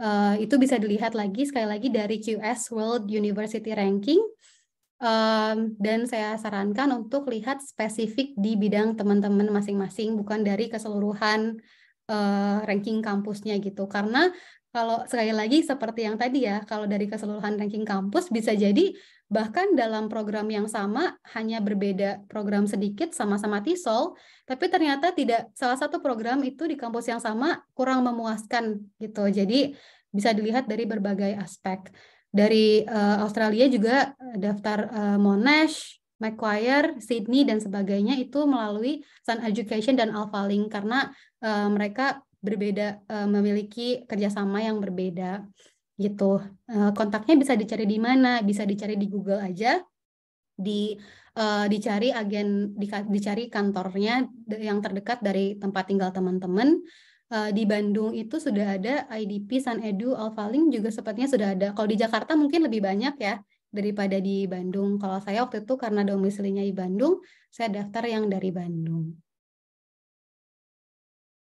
uh, itu bisa dilihat lagi sekali lagi dari QS World University Ranking um, dan saya sarankan untuk lihat spesifik di bidang teman-teman masing-masing bukan dari keseluruhan uh, ranking kampusnya gitu karena kalau sekali lagi seperti yang tadi ya, kalau dari keseluruhan ranking kampus bisa jadi Bahkan dalam program yang sama hanya berbeda program sedikit sama-sama TESOL, tapi ternyata tidak salah satu program itu di kampus yang sama kurang memuaskan gitu. Jadi bisa dilihat dari berbagai aspek. Dari uh, Australia juga eh, daftar uh, Monash, Macquarie, Sydney dan sebagainya itu melalui Sun Education dan Alpha karena uh, mereka berbeda uh, memiliki kerjasama yang berbeda gitu. Eh, kontaknya bisa dicari di mana? Bisa dicari di Google aja, di uh, dicari agen, di, dicari kantornya yang terdekat dari tempat tinggal teman-teman. Uh, di Bandung itu sudah ada IDP San Edu Alfaling juga sepertinya sudah ada. Kalau di Jakarta mungkin lebih banyak ya daripada di Bandung. Kalau saya waktu itu karena domisilinya di Bandung, saya daftar yang dari Bandung.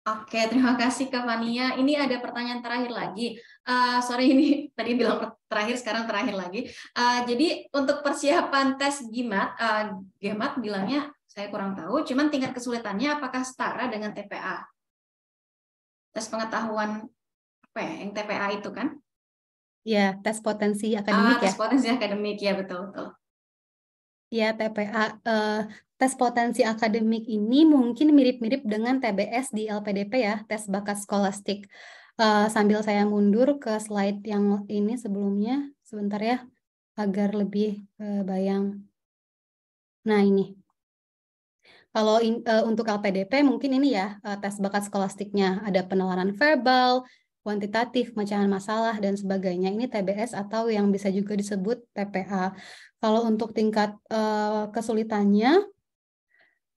Oke, terima kasih Kak Fania. Ini ada pertanyaan terakhir lagi. Uh, sorry ini tadi bilang terakhir, sekarang terakhir lagi. Uh, jadi untuk persiapan tes GIMAT, uh, eh, GIMAT bilangnya saya kurang tahu, cuman tingkat kesulitannya apakah setara dengan TPA? Tes pengetahuan apa ya, yang TPA itu kan? Ya, tes potensi akademik ah, ya. Tes potensi akademik ya, betul-betul ya TPA uh, eh, tes potensi akademik ini mungkin mirip-mirip dengan TBS di LPDP ya tes bakat skolastik uh, sambil saya mundur ke slide yang ini sebelumnya sebentar ya agar lebih uh, bayang. Nah ini kalau in, uh, untuk LPDP mungkin ini ya uh, tes bakat skolastiknya ada penelaran verbal, kuantitatif, macam-macam masalah dan sebagainya. Ini TBS atau yang bisa juga disebut TPA. Kalau untuk tingkat uh, kesulitannya,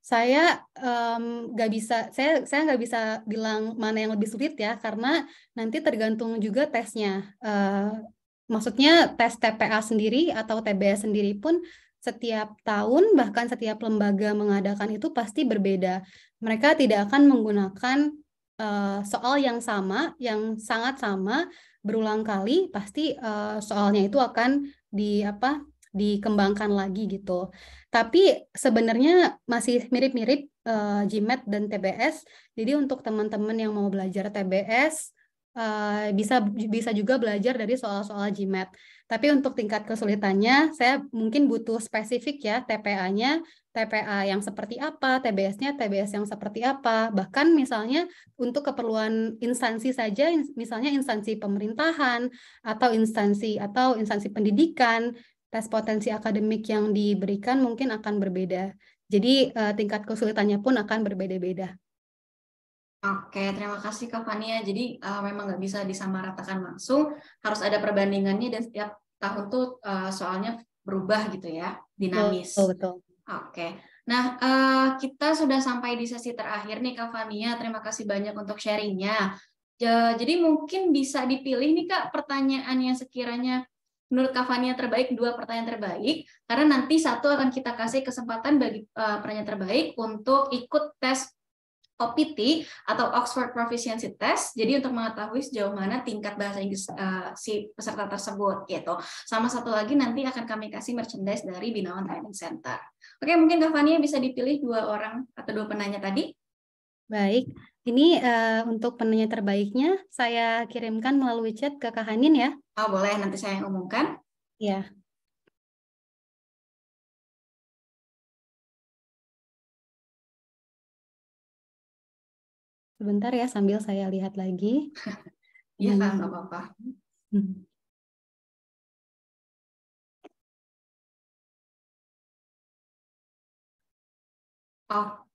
saya um, bisa saya saya nggak bisa bilang mana yang lebih sulit ya karena nanti tergantung juga tesnya uh, maksudnya tes TPA sendiri atau TBS sendiri pun setiap tahun bahkan setiap lembaga mengadakan itu pasti berbeda mereka tidak akan menggunakan uh, soal yang sama yang sangat sama berulang kali pasti uh, soalnya itu akan di apa dikembangkan lagi gitu. Tapi sebenarnya masih mirip-mirip uh, eh, GMAT dan TBS. Jadi untuk teman-teman yang mau belajar TBS uh, eh, bisa bisa juga belajar dari soal-soal GMAT. Tapi untuk tingkat kesulitannya saya mungkin butuh spesifik ya TPA-nya, TPA yang seperti apa, TBS-nya TBS yang seperti apa. Bahkan misalnya untuk keperluan instansi saja misalnya instansi pemerintahan atau instansi atau instansi pendidikan tes potensi akademik yang diberikan mungkin akan berbeda. Jadi uh, tingkat kesulitannya pun akan berbeda-beda. Oke, terima kasih Kak Fania. Jadi uh, memang nggak bisa disamaratakan langsung, harus ada perbandingannya dan setiap tahun tuh uh, soalnya berubah gitu ya, dinamis. Betul, betul. Oke. Nah, uh, kita sudah sampai di sesi terakhir nih Kak Fania. Terima kasih banyak untuk sharingnya. jadi mungkin bisa dipilih nih Kak pertanyaan yang sekiranya menurut Kavania terbaik dua pertanyaan terbaik karena nanti satu akan kita kasih kesempatan bagi uh, pertanyaan terbaik untuk ikut tes OPT atau Oxford Proficiency Test jadi untuk mengetahui sejauh mana tingkat bahasa Inggris uh, si peserta tersebut gitu sama satu lagi nanti akan kami kasih merchandise dari Binawan Training Center oke mungkin Kavania bisa dipilih dua orang atau dua penanya tadi Baik, ini uh, untuk penanya terbaiknya saya kirimkan melalui chat ke Kak Hanin ya. Oh, boleh, nanti saya umumkan. ya Sebentar ya sambil saya lihat lagi. Iya, nggak nggak apa-apa. Hmm. Oh,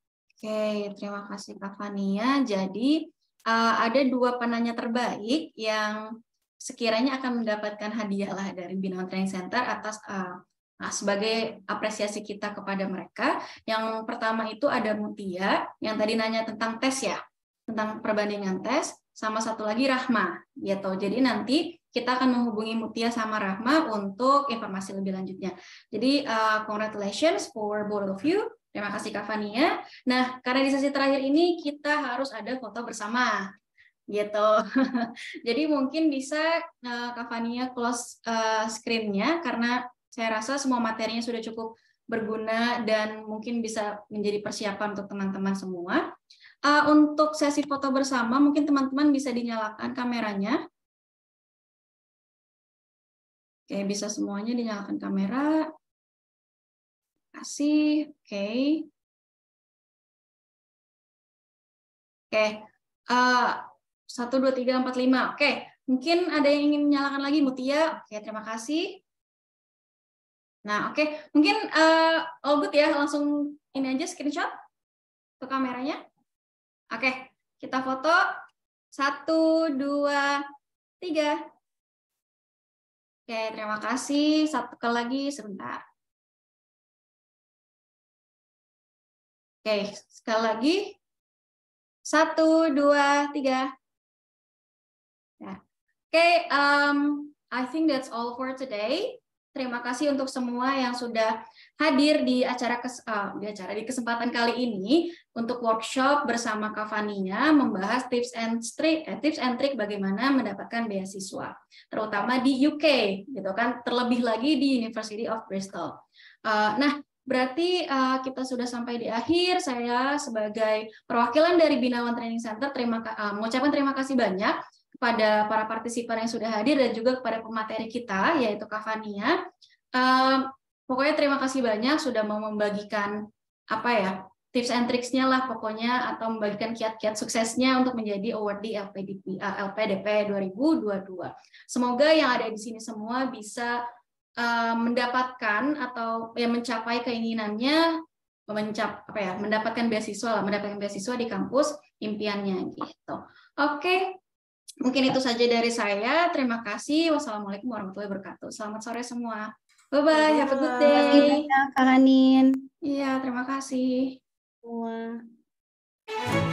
Oke, terima kasih Kak Fania. Jadi eh, ada dua penanya terbaik yang sekiranya akan mendapatkan hadiah lah dari Binaan Training Center atas uh, sebagai apresiasi kita kepada mereka. Yang pertama itu ada Mutia yang tadi nanya tentang tes ya, tentang perbandingan tes sama satu lagi Rahma ya tahu. Gitu. Jadi nanti kita akan menghubungi Mutia sama Rahma untuk informasi lebih lanjutnya. Jadi uh, congratulations for both of you Terima kasih Kak Fania. Ya. Nah, karena di sesi terakhir ini kita harus ada foto bersama. Gitu. Jadi mungkin bisa uh, Kak Fania ya, close uh, screen-nya karena saya rasa semua materinya sudah cukup berguna dan mungkin bisa menjadi persiapan untuk teman-teman semua. Eh, untuk sesi foto bersama, mungkin teman-teman bisa dinyalakan kameranya. Oke, bisa semuanya dinyalakan kamera kasih. Oke. Okay. Oke. Okay. Uh, 1, 2, 3, 4, 5. Oke. Okay. Mungkin ada yang ingin menyalakan lagi, Mutia. Oke, okay, terima kasih. Nah, oke. Okay. Mungkin uh, all good ya. Langsung ini aja screenshot ke kameranya. Oke, okay. kita foto. Satu, dua, tiga. Oke, okay, terima kasih. Satu kali lagi sebentar. Oke, sekali lagi. Satu, dua, tiga. Ya. Oke, um, I think that's all for today. Terima kasih untuk semua yang sudah hadir di acara kes, uh, di acara di kesempatan kali ini untuk workshop bersama Kavania membahas tips and trick eh, tips and trick bagaimana mendapatkan beasiswa terutama di UK gitu kan terlebih lagi di University of Bristol. Uh, nah, Berarti uh, kita sudah sampai di akhir. Saya sebagai perwakilan dari Binawan Training Center terima uh, mengucapkan terima kasih banyak kepada para partisipan yang sudah hadir dan juga kepada pemateri kita yaitu Kavania. Uh, pokoknya terima kasih banyak sudah mau membagikan apa ya tips and tricksnya lah pokoknya atau membagikan kiat-kiat suksesnya untuk menjadi awardee LPDP, uh, LPDP 2022. Semoga yang ada di sini semua bisa Eh, mendapatkan atau ya mencapai keinginannya mencap apa ya mendapatkan beasiswa lah mendapatkan beasiswa di kampus impiannya gitu oke mungkin itu saja dari saya terima kasih wassalamualaikum warahmatullahi wabarakatuh selamat sore semua bye bye have a good day kak Kanin iya terima kasih semua